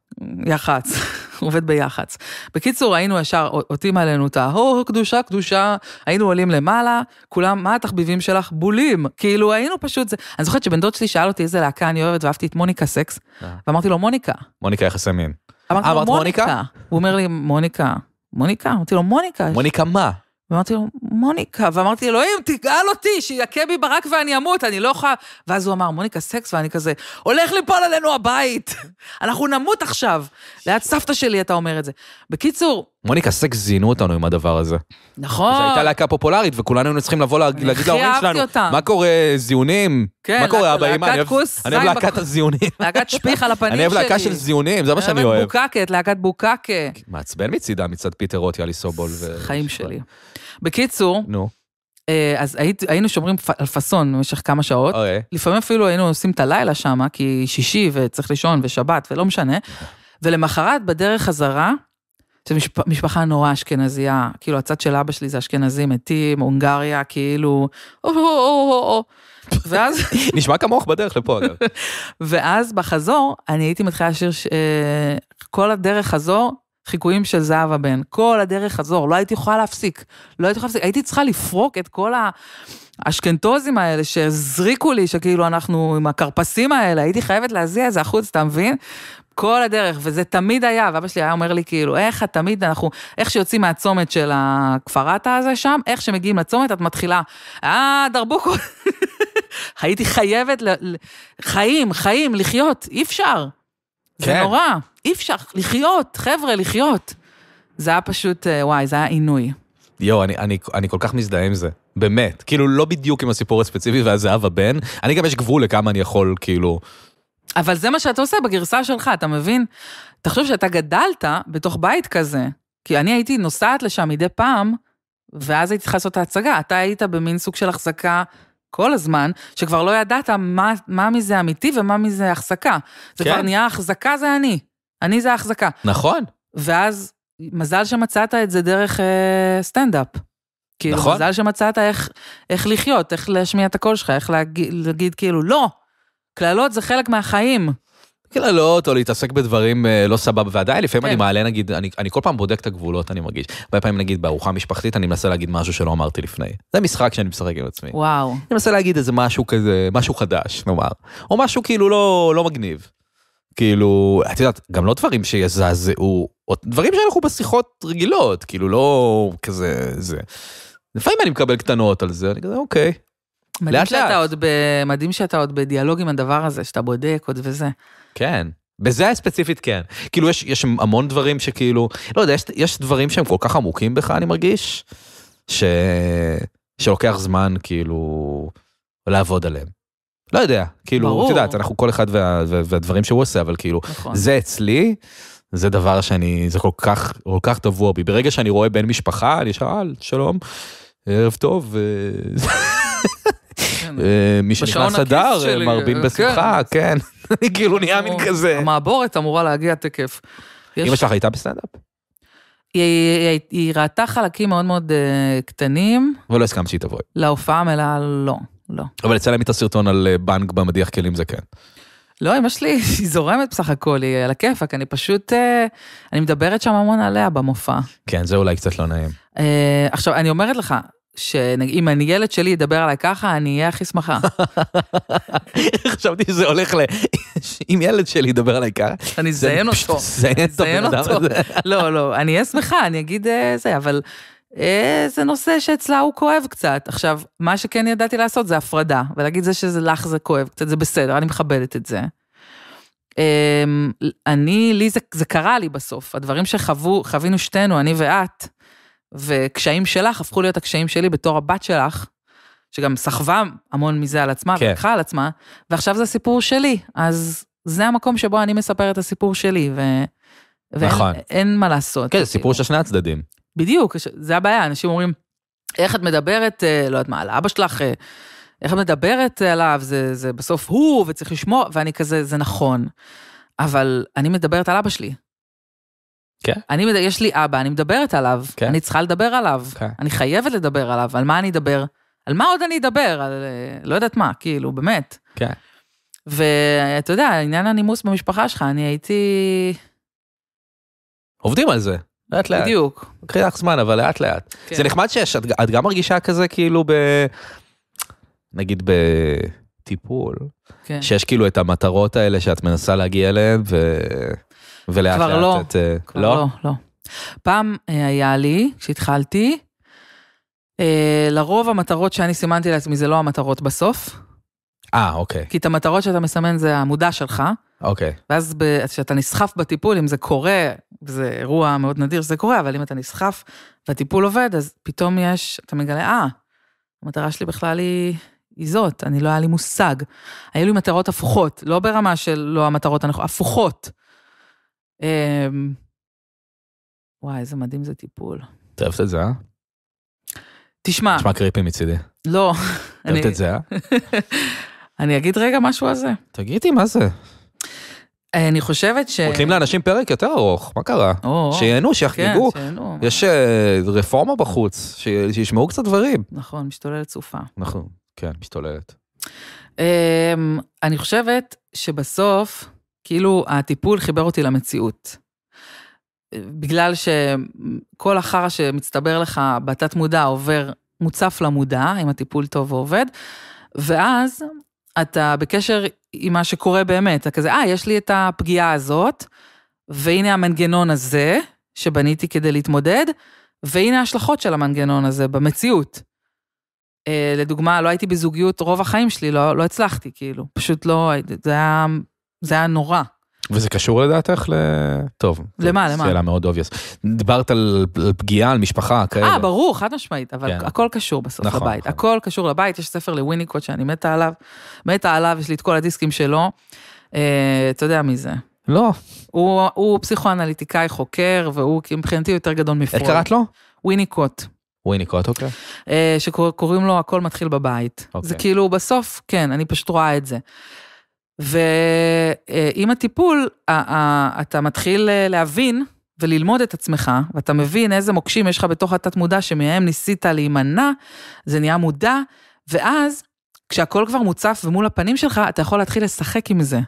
יח"צ, עובד ביח"צ. בקיצור, היינו ישר, עוטים עלינו את ה קדושה, קדושה, היינו עולים למעלה, כולם, מה התחביבים שלך? בולים. כאילו, היינו פשוט זה. אני זוכרת שבן דוד שלי שאל אותי איזה להקה אני אוהבת, ואהבתי את מוניקה סקס, אה. ואמרתי לו, מוניקה. מוניקה יחסי מין. אמרתי אה, לו, מוניקה. הוא אומר לי, מוניקה. מוניקה? אמרתי לו, מוניקה. מוניקה מה? ואמרתי לו, מוניקה, ואמרתי, אלוהים, תגאל אותי, שיכה בי ברק ואני אמות, אני לא יכולה... ואז הוא אמר, מוניקה, סקס, ואני כזה, הולך ליפול עלינו הבית, אנחנו נמות עכשיו. ליד סבתא שלי אתה אומר את זה. בקיצור... מוניקה, סקס זיינו אותנו עם הדבר הזה. נכון. זו הייתה להקה פופולרית, וכולנו היינו צריכים לבוא להגיד להורים שלנו, מה קורה, זיונים? כן, מה קורה, אבא, אמא, אני אוהב להקת הזיונים. להקת שפיך על הפנים שלי. אני אוהב להקה של זיונים, זה מה שאני אוהב. להקת בוקקת, כן, להקת בוקקה. מעצבן מצידה, מצד פיטר רוט, יאלי סובול. חיים שלי. בקיצור, נו. אה, אז היית, היינו שומרים על פאסון במשך כמה שעות. אוקיי. לפעמים אפילו היינו עושים את הלילה שם, כי שישי וצריך לישון ושבת ולא משנה. ולמחרת בדרך חזרה, זו משפחה נורא אשכנזייה, כאילו הצד של אבא שלי זה אשכנזי מתים, הונגריה, כאילו, ואז... נשמע כמוך בדרך לפה, אגב. ואז בחזור, אני הייתי מתחילה לשיר, ש... אה, כל הדרך חזור, חיקויים של זהבה בן, כל הדרך חזור, לא הייתי יכולה להפסיק. לא הייתי יכולה להפסיק, הייתי צריכה לפרוק את כל האשכנתוזים האלה שהזריקו לי, שכאילו אנחנו עם הכרפסים האלה, הייתי חייבת להזיע את זה החוץ, אתה מבין? כל הדרך, וזה תמיד היה, ואבא שלי היה אומר לי, כאילו, איך את תמיד, אנחנו, איך שיוצאים מהצומת של הכפר עטה הזה שם, איך שמגיעים לצומת, את מתחילה, אה, דרבוקו. הייתי חייבת, ל... חיים, חיים, לחיות, אי אפשר. כן. זה נורא. אי אפשר, לחיות, חבר'ה, לחיות. זה היה פשוט, אה, וואי, זה היה עינוי. יואו, אני, אני, אני כל כך מזדהה עם זה. באמת. כאילו, לא בדיוק עם הסיפור הספציפי והזהב הבן. אני גם, יש גבול לכמה אני יכול, כאילו... אבל זה מה שאתה עושה בגרסה שלך, אתה מבין? תחשוב שאתה גדלת בתוך בית כזה. כי אני הייתי נוסעת לשם מדי פעם, ואז הייתי צריכה לעשות את ההצגה. אתה היית במין סוג של החזקה כל הזמן, שכבר לא ידעת מה, מה מזה אמיתי ומה מזה החזקה. זה כן. כבר נהיה החזקה זה אני. אני זה ההחזקה. נכון. ואז, מזל שמצאת את זה דרך אה, סטנדאפ. כאילו, נכון. מזל שמצאת איך, איך לחיות, איך להשמיע את הקול שלך, איך להגיד, להגיד כאילו, לא, קללות זה חלק מהחיים. קללות, או להתעסק בדברים אה, לא סבבה, ועדיין לפעמים כן. אני מעלה, נגיד, אני, אני כל פעם בודק את הגבולות, אני מרגיש. הרבה פעמים, נגיד, בארוחה משפחתית, אני מנסה להגיד משהו שלא אמרתי לפני. זה משחק שאני משחק עם עצמי. וואו. אני מנסה להגיד איזה משהו כזה, משהו חדש, נאמר. או משהו כאילו לא, לא מגניב. כאילו, את יודעת, גם לא דברים שיזעזעו, דברים שאנחנו בשיחות רגילות, כאילו לא כזה, זה. לפעמים אני מקבל קטנות על זה, אני כזה, אוקיי. מדהים לאט שאתה לאט. עוד ב... מדהים שאתה עוד בדיאלוג עם הדבר הזה, שאתה בודק עוד וזה. כן. בזה הספציפית כן. כאילו, יש, יש המון דברים שכאילו, לא יודע, יש, יש דברים שהם כל כך עמוקים בך, אני מרגיש, ש... שלוקח זמן, כאילו, לעבוד עליהם. לא יודע, כאילו, ברור. את יודעת, אנחנו כל אחד וה, וה, והדברים שהוא עושה, אבל כאילו, נכון. זה אצלי, זה דבר שאני, זה כל כך, כל כך טבוע בי. ברגע שאני רואה בן משפחה, אני שואל, שלום, ערב טוב. כן. אה, מי שנכנס אדר, אה, מרבים אה, בשמחה, כן. כן. אני כאילו נהיה מין כזה. המעבורת אמורה להגיע תקף. אמא שלך הייתה בסטנדאפ? היא ראתה חלקים מאוד מאוד קטנים. ולא הסכמת שהיא תבואי. להופעה מלאה, לא. לא. אבל יצא להם את הסרטון על אה, בנק במדיח כלים זה כן. לא, אמא שלי, היא זורמת בסך הכל, היא על הכיפאק, אני פשוט, אה, אני מדברת שם המון עליה במופע. כן, זה אולי קצת לא נעים. אה, עכשיו, אני אומרת לך, שאם אני ילד שלי ידבר עליי ככה, אני אהיה הכי שמחה. חשבתי שזה הולך ל... אם ילד שלי ידבר עליי ככה... אני אזיין אותו. אני אזיין אותו. לא, לא, אני אהיה שמחה, אני אגיד זה, אבל אה, זה נושא שאצלה הוא כואב קצת. עכשיו, מה שכן ידעתי לעשות זה הפרדה, ולהגיד זה שזה לך זה כואב קצת, זה בסדר, אני מכבדת את זה. אמ, אני, לי זה, זה קרה לי בסוף, הדברים שחווינו שתינו, אני ואת, וקשיים שלך הפכו להיות הקשיים שלי בתור הבת שלך, שגם סחבה המון מזה על עצמה, כן. ולקחה על עצמה, ועכשיו זה הסיפור שלי, אז זה המקום שבו אני מספר את הסיפור שלי, ו... ואין נכון. מה לעשות. כן, זה סיפור של שני הצדדים. בדיוק, זה הבעיה, אנשים אומרים, איך את מדברת, אה, לא יודעת מה, על אבא שלך, אה, איך את מדברת עליו, זה, זה בסוף הוא, וצריך לשמוע, ואני כזה, זה נכון. אבל אני מדברת על אבא שלי. כן. אני, יש לי אבא, אני מדברת עליו. כן. אני צריכה לדבר עליו. כן. אני חייבת לדבר עליו. על מה אני אדבר? על מה עוד אני אדבר? על אה, לא יודעת מה, כאילו, באמת. כן. ואתה יודע, עניין הנימוס במשפחה שלך, אני הייתי... עובדים על זה. לאט לאט. בדיוק. קחי לך זמן, אבל לאט לאט. כן. זה נחמד שיש, את, את גם מרגישה כזה כאילו ב... נגיד בטיפול, כן. שיש כאילו את המטרות האלה שאת מנסה להגיע אליהן, ו... ולאט כבר לאט לא. את... אה, כבר לא? לא, לא. פעם אה, היה לי, כשהתחלתי, אה, לרוב המטרות שאני סימנתי לעצמי זה לא המטרות בסוף. אה, אוקיי. כי את המטרות שאתה מסמן זה המודע שלך. אוקיי. Okay. ואז כשאתה נסחף בטיפול, אם זה קורה, זה אירוע מאוד נדיר שזה קורה, אבל אם אתה נסחף והטיפול עובד, אז פתאום יש, אתה מגלה, אה, ah, המטרה שלי בכלל היא, היא זאת, אני לא היה לי מושג. היו לי מטרות הפוכות, לא ברמה של לא המטרות הנכונות, הפוכות. Um, וואי, איזה מדהים זה טיפול. את אוהבת את זה, אה? תשמע... תשמע קריפי מצידי. לא. את אוהבת את זה, אה? אני אגיד רגע משהו על זה. תגידי, מה זה? אני חושבת ש... נותנים לאנשים פרק יותר ארוך, מה קרה? שיהנו, שיחגגו. כן, יש אה, רפורמה בחוץ, שישמעו קצת דברים. נכון, משתוללת סופה. נכון, כן, משתוללת. אמ, אני חושבת שבסוף, כאילו, הטיפול חיבר אותי למציאות. בגלל שכל החרא שמצטבר לך בתת מודע עובר, מוצף למודע, אם הטיפול טוב ועובד, ואז אתה בקשר עם מה שקורה באמת. אתה כזה, אה, יש לי את הפגיעה הזאת, והנה המנגנון הזה שבניתי כדי להתמודד, והנה ההשלכות של המנגנון הזה במציאות. Uh, לדוגמה, לא הייתי בזוגיות רוב החיים שלי, לא, לא הצלחתי, כאילו. פשוט לא, זה היה, זה היה נורא. וזה קשור לדעתך ל... טוב. למה, למה? שאלה מאוד אובייס. דיברת על פגיעה, על משפחה, אה, כאלה. אה, ברור, חד משמעית, אבל כן. הכל קשור בסוף נכון, לבית. נכון. הכל קשור לבית, יש ספר לוויניקוט שאני מתה עליו, מתה עליו, יש לי את כל הדיסקים שלו. אה, אתה יודע מי זה. לא. הוא, הוא פסיכואנליטיקאי חוקר, והוא מבחינתי יותר גדול מפרוי. איך קראת לו? וויניקוט. וויניקוט, אוקיי. אה, שקוראים לו הכל מתחיל בבית. אוקיי. זה כאילו בסוף, כן, אני פשוט רואה את זה. ועם הטיפול, אתה מתחיל אה, להבין וללמוד את עצמך, ואתה מבין איזה מוקשים יש לך בתוך התת-מודע שמהם ניסית להימנע, זה נהיה מודע, ואז כשהכול כבר מוצף ומול הפנים שלך, אתה יכול להתחיל לשחק עם זה.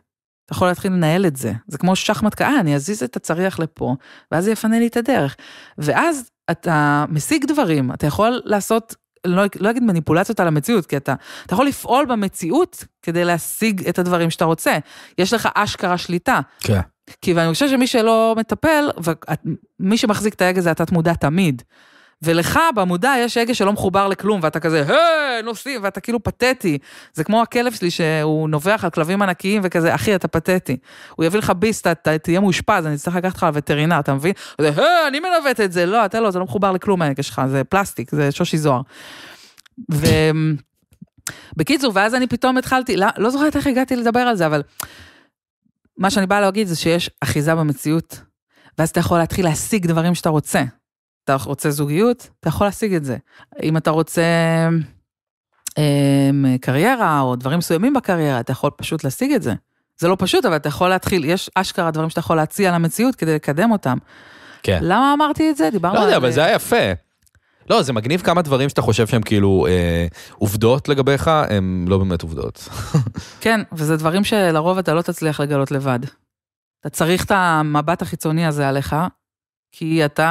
אתה יכול להתחיל לנהל את זה. זה כמו שחמט קאה, אני אזיז את הצריח לפה, ואז זה יפנה לי את הדרך. ואז אתה משיג דברים, אתה יכול לעשות לא, לא אגיד מניפולציות על המציאות, כי אתה, אתה יכול לפעול במציאות כדי להשיג את הדברים שאתה רוצה. יש לך אשכרה שליטה. כן. כי ואני חושבת שמי שלא מטפל, ומי שמחזיק את ההגה זה התת מודע תמיד. ולך במודע יש הגה שלא מחובר לכלום, ואתה כזה, היי, נוסעים, ואתה כאילו פתטי. זה כמו הכלב שלי שהוא נובח על כלבים ענקיים וכזה, אחי, אתה פתטי. הוא יביא לך ביס, אתה, אתה תהיה מאושפז, אני אצטרך לקחת אותך לווטרינר, אתה מבין? הוא היי, אני מנווט את זה. לא, אתה לא, זה לא מחובר לכלום ההגה שלך, זה פלסטיק, זה שושי זוהר. ובקיצור, ואז אני פתאום התחלתי, לא, לא זוכרת איך הגעתי לדבר על זה, אבל מה שאני באה להגיד זה שיש אחיזה במציאות, ואז אתה יכול להתחיל להשיג דברים שאתה רוצה. אתה רוצה זוגיות, אתה יכול להשיג את זה. אם אתה רוצה אמ, קריירה או דברים מסוימים בקריירה, אתה יכול פשוט להשיג את זה. זה לא פשוט, אבל אתה יכול להתחיל, יש אשכרה דברים שאתה יכול להציע למציאות כדי לקדם אותם. כן. למה אמרתי את זה? דיברנו לא על... לא יודע, אבל זה היה יפה. לא, זה מגניב כמה דברים שאתה חושב שהם כאילו אה, עובדות לגביך, הם לא באמת עובדות. כן, וזה דברים שלרוב אתה לא תצליח לגלות לבד. אתה צריך את המבט החיצוני הזה עליך, כי אתה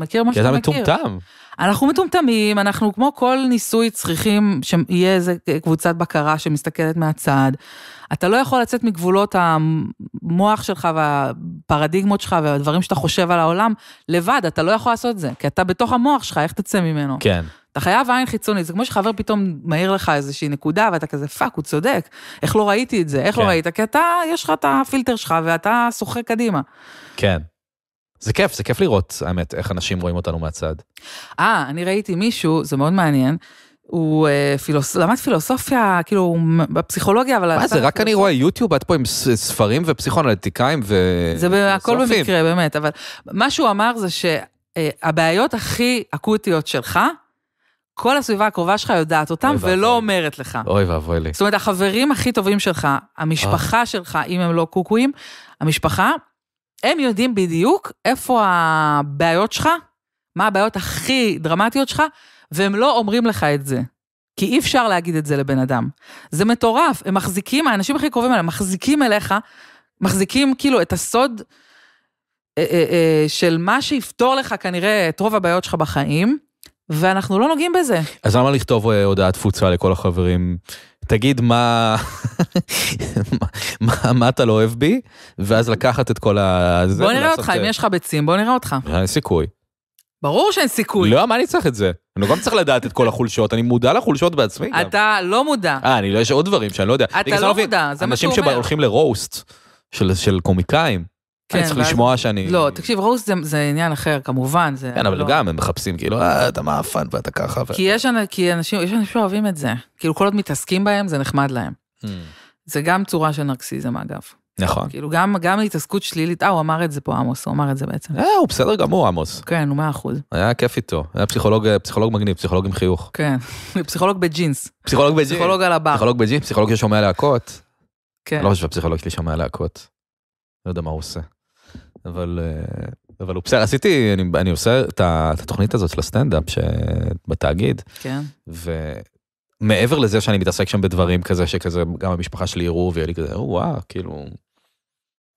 מכיר מה שאתה מכיר. כי אתה מטומטם. אנחנו מטומטמים, אנחנו כמו כל ניסוי צריכים שיהיה איזה קבוצת בקרה שמסתכלת מהצד. אתה לא יכול לצאת מגבולות המוח שלך והפרדיגמות שלך והדברים שאתה חושב על העולם לבד, אתה לא יכול לעשות את זה, כי אתה בתוך המוח שלך, איך תצא ממנו? כן. אתה חייב עין חיצונית, זה כמו שחבר פתאום מעיר לך איזושהי נקודה, ואתה כזה, פאק, הוא צודק, איך לא ראיתי את זה, איך לא כן. לא ראית? כי אתה, יש לך את הפילטר שלך ואתה שוחק קדימה. כן. זה כיף, זה כיף לראות, האמת, איך אנשים רואים אותנו מהצד. אה, אני ראיתי מישהו, זה מאוד מעניין, הוא אה, פילוס... למד פילוסופיה, כאילו, בפסיכולוגיה, אבל... מה זה, רק פילוסופ... אני רואה יוטיוב, את פה עם ספרים ופסיכואנליטיקאים ו... זה הכל במקרה, באמת, אבל מה שהוא אמר זה שהבעיות אה, הכי אקוטיות שלך, כל הסביבה הקרובה שלך יודעת אותם ולא ואבוי. אומרת לך. אוי ואבוי לי. זאת אומרת, החברים הכי טובים שלך, המשפחה אה. שלך, אם הם לא קוקויים, המשפחה, הם יודעים בדיוק איפה הבעיות שלך, מה הבעיות הכי דרמטיות שלך, והם לא אומרים לך את זה. כי אי אפשר להגיד את זה לבן אדם. זה מטורף, הם מחזיקים, האנשים הכי קרובים אליהם מחזיקים אליך, מחזיקים כאילו את הסוד אה, אה, אה, של מה שיפתור לך כנראה את רוב הבעיות שלך בחיים, ואנחנו לא נוגעים בזה. אז למה לכתוב הודעת תפוצה לכל החברים? תגיד מה, מה, מה אתה לא אוהב בי, ואז לקחת את כל ה... בוא נראה אותך, אם אה, יש לך ביצים, בוא נראה אותך. אה, אין סיכוי. ברור שאין סיכוי. לא, מה אני צריך את זה? אני גם צריך לדעת את כל החולשות, אני מודע לחולשות בעצמי. אתה לא מודע. אה, אני לא, יש עוד דברים שאני לא יודע. אתה לא, לא מודע, זה מה שהוא אומר. אנשים שהולכים לרוסט של, של קומיקאים, כן, אני צריך ואז... לשמוע שאני... לא, תקשיב, רוסט זה, זה עניין אחר, כמובן. זה כן, אבל לא... גם הם מחפשים, כאילו, אה, אתה מאפן ואתה ככה. ו... כי יש, כי אנשים, יש אנשים שאוהבים את זה. כאילו, כל עוד מתעסקים בהם, זה נחמד להם. Mm. זה גם צורה של נרקסיזם, אגב. נכון. כאילו, גם, גם התעסקות שלילית, אה, הוא אמר את זה פה, עמוס, הוא אמר את זה בעצם. אה, הוא בסדר גמור, עמוס. כן, הוא מאה אחוז. היה כיף איתו. היה פסיכולוג, אה, פסיכולוג מגניב, פסיכולוג עם חיוך. כן, פסיכולוג בג'ינס. פסיכולוג בג'ינס. פסיכולוג על הבא. פסיכולוג בג'ינס, פסיכולוג ששומע להקות. כן. לא חושב שהפסיכולוג שלי שומע להקות. לא יודע מה הוא עושה. אבל, אה, אבל הוא בסדר, עשיתי, אני, אני עושה את התוכנית הזאת של הסטנדאפ בתאגיד. כן. ומעבר לזה שאני מתעסק שם בדברים כזה, שכזה גם המשפחה שלי יראו ויהיה לי כזה, וואו, כאילו,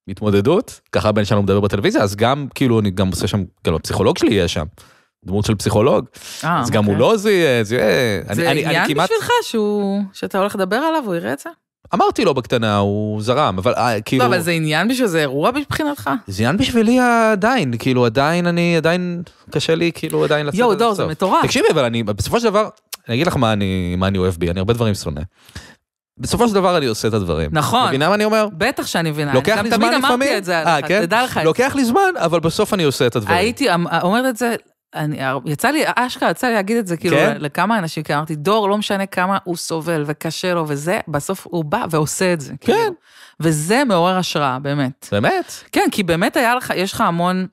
התמודדות, ככה בן שלנו מדבר בטלוויזיה, אז גם, כאילו, אני גם עושה שם, כאילו, הפסיכולוג שלי יהיה שם. דמות של פסיכולוג, אה, אז גם הוא אוקיי. לא זיהה, זיהה, זה אני, אני, כמעט... זה עניין בשבילך שהוא, שאתה הולך לדבר עליו, הוא יראה את זה? אמרתי לו בקטנה, הוא זרם, אבל אה, כאילו... לא, אבל זה עניין בשביל זה אירוע מבחינתך? זה עניין בשבילי עדיין, כאילו עדיין אני, עדיין קשה לי כאילו עדיין לצאת את זה. יואו, דור, זה מטורף. תקשיבי, אבל אני, בסופו של דבר, אני אגיד לך מה אני, מה אני אוהב בי, אני הרבה דברים שונא. בסופו של דבר אני עושה את הדברים. נכון. מבינה מה אני אומר? בטח שאני מבינה. לוקח לי זמן לפעמים. גם תמיד אמרתי את זה אה, עליך, כן? תדע לך את זה. לוקח לי זמן, אבל בסוף אני עושה את הדברים. הייתי אמ, אומרת את זה אני, יצא לי, אשכרה יצא לי להגיד את זה, כאילו, כן? לכמה אנשים, כי אמרתי, דור, לא משנה כמה הוא סובל וקשה לו וזה, בסוף הוא בא ועושה את זה. כן. כאילו. וזה מעורר השראה, באמת. באמת? כן, כי באמת היה לך, יש לך המון,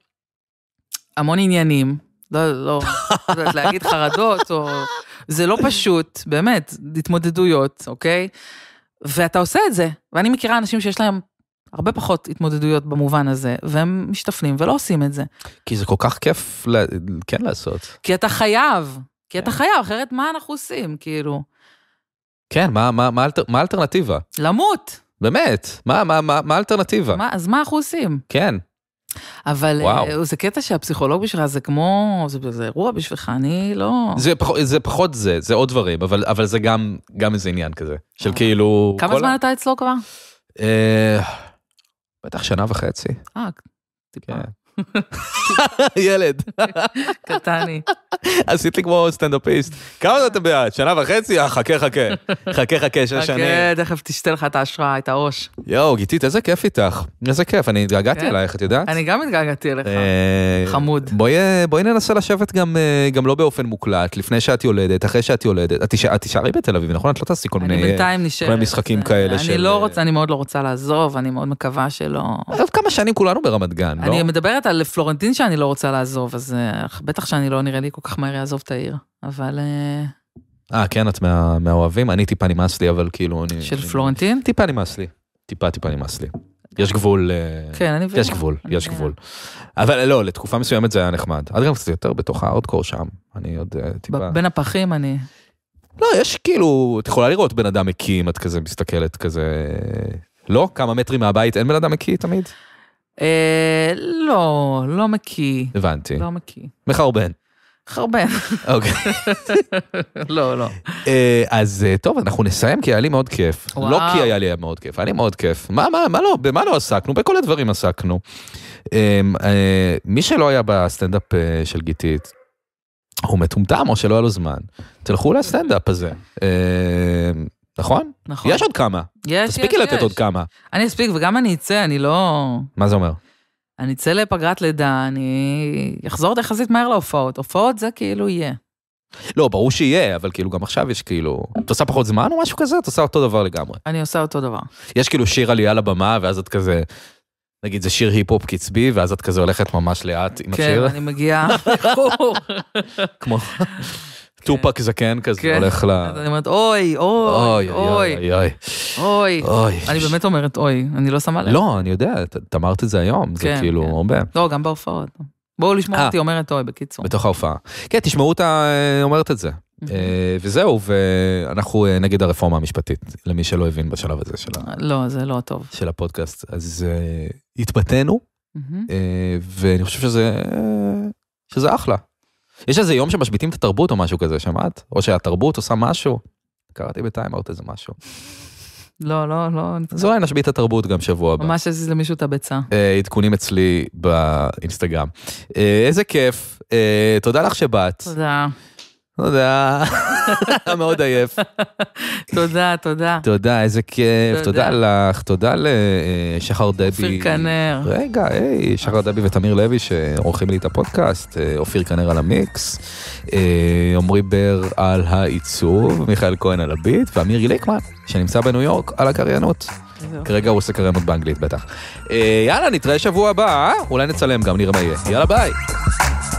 המון עניינים, לא, לא, לא יודעת להגיד חרדות, או... זה לא פשוט, באמת, התמודדויות, אוקיי? ואתה עושה את זה. ואני מכירה אנשים שיש להם הרבה פחות התמודדויות במובן הזה, והם משתפנים ולא עושים את זה. כי זה כל כך כיף ל... כן לעשות. כי אתה חייב, כי אתה כן. חייב, אחרת מה אנחנו עושים, כאילו? כן, מה, מה, מה, מה האלטרנטיבה? למות. באמת, מה, מה, מה, מה האלטרנטיבה? מה, אז מה אנחנו עושים? כן. אבל אה, וואו. זה קטע שהפסיכולוג בשבילך זה כמו, זה, זה אירוע בשבילך, אני לא... זה, פח, זה פחות זה, זה עוד דברים, אבל, אבל זה גם, גם איזה עניין כזה, של אה, כאילו... כמה זמן ה... אתה אצלו כבר? אה, בטח שנה וחצי. אה, טיפה. כן. ילד. קטני. עשית לי כמו סטנדאפיסט. כמה זמן אתה בעד? שנה וחצי? אה, חכה, חכה. חכה, חכה, שש שנים. חכה, תכף תשתה לך את ההשראה, את העו"ש. יואו, גיטית, איזה כיף איתך. איזה כיף, אני התגעגעתי כן? אלייך, את יודעת? אני גם התגעגעתי אליך. אה, חמוד. אה, בואי ננסה לשבת אה, גם לא באופן מוקלט, לפני שאת יולדת, אחרי שאת יולדת. את תישארי בתל אביב, נכון? את לא תעשי כל מיני משחקים כאלה אני לא רוצה, אני מאוד לא רוצה לעזוב, אני מאוד מקווה שלא... כמה שנים כולנו ברמת גן, לא? אני מדברת על פלורנטין שאני לא רוצה לעזוב, אז אה, בטח שאני לא נראה לי כל כך מהר אעזוב את העיר, אבל... אה, אה, כן, את מה, מהאוהבים? אני טיפה נמאס לי, אבל כאילו... אני, של אני, פלורנטין? טיפה נמאס לי. טיפה טיפה נמאס לי. יש אה, גבול, כן, אני יש גבול, אני יש גבול. אבל לא, לתקופה מסוימת זה היה נחמד. את גם קצת יותר בתוך הארדקור שם, אני עוד טיפה... בין הפחים אני... לא, יש כאילו, את יכולה לראות בן אדם מקיא אם את כזה מסתכלת כזה... לא? כמה מטרים מהבית אין בן אדם מקיא תמיד? אה, לא, לא מקיא. הבנתי. לא מקיא. מחרבן. מחרבן. אוקיי. לא, לא. אה, אז אה, טוב, אנחנו נסיים, כי היה לי מאוד כיף. לא כי היה לי מאוד כיף, היה לי מאוד כיף. מה, מה, מה לא, במה לא עסקנו? בכל הדברים עסקנו. אמ, מי שלא היה בסטנדאפ של גיטית, הוא מטומטם או שלא היה לו זמן. תלכו לסטנדאפ הזה. אמ, נכון? נכון. יש עוד כמה. יש, יש, יש. תספיקי לתת עוד כמה. אני אספיק, וגם אני אצא, אני לא... מה זה אומר? אני אצא לפגרת לידה, אני אחזור יחסית מהר להופעות. הופעות זה כאילו יהיה. לא, ברור שיהיה, אבל כאילו גם עכשיו יש כאילו... את עושה פחות זמן או משהו כזה? את עושה אותו דבר לגמרי. אני עושה אותו דבר. יש כאילו שיר עלייה לבמה, ואז את כזה... נגיד זה שיר היפ-הופ קצבי, ואז את כזה הולכת ממש לאט עם כן, השיר. כן, אני מגיעה. כמו... כן. טופק זקן כזה, כן. הולך ל... אני אומרת, אוי, אוי, אוי, אוי, אוי. אוי. אני באמת אומרת אוי, אני לא שמה לב. לא, אני יודע, את אמרת את זה היום, זה כן, כאילו הרבה. לא, גם בהופעות. בואו לשמוע אה. אותי אומרת אוי, בקיצור. בתוך ההופעה. כן, תשמעו אותה אה, אומרת את זה. אה, וזהו, ואנחנו נגד הרפורמה המשפטית, למי שלא הבין בשלב הזה של ה... לא, זה לא טוב. של הפודקאסט. אז התבטאנו, ואני חושב שזה אחלה. יש איזה יום שמשביתים את התרבות או משהו כזה, שמעת? או שהתרבות עושה משהו? קראתי בטיימאוט איזה משהו. לא, לא, לא. אז אולי נשבית את התרבות גם שבוע הבא. ממש יש למישהו את הביצה. אה, עדכונים אצלי באינסטגרם. אה, איזה כיף, אה, תודה לך שבאת. תודה. לא יודע, אתה מאוד עייף. תודה, תודה. תודה, איזה כיף, תודה לך, תודה לשחר דבי. אופיר כנר. רגע, היי, שחר דבי ותמיר לוי שעורכים לי את הפודקאסט, אה, אופיר כנר על המיקס, אה, עמרי בר על העיצוב, מיכאל כהן על הביט, ואמיר ליקמן, שנמצא בניו יורק, על הקריינות. כרגע הוא עושה קריינות באנגלית בטח. אה, יאללה, נתראה שבוע הבא, אולי נצלם גם, נראה מה יהיה. יאללה, ביי.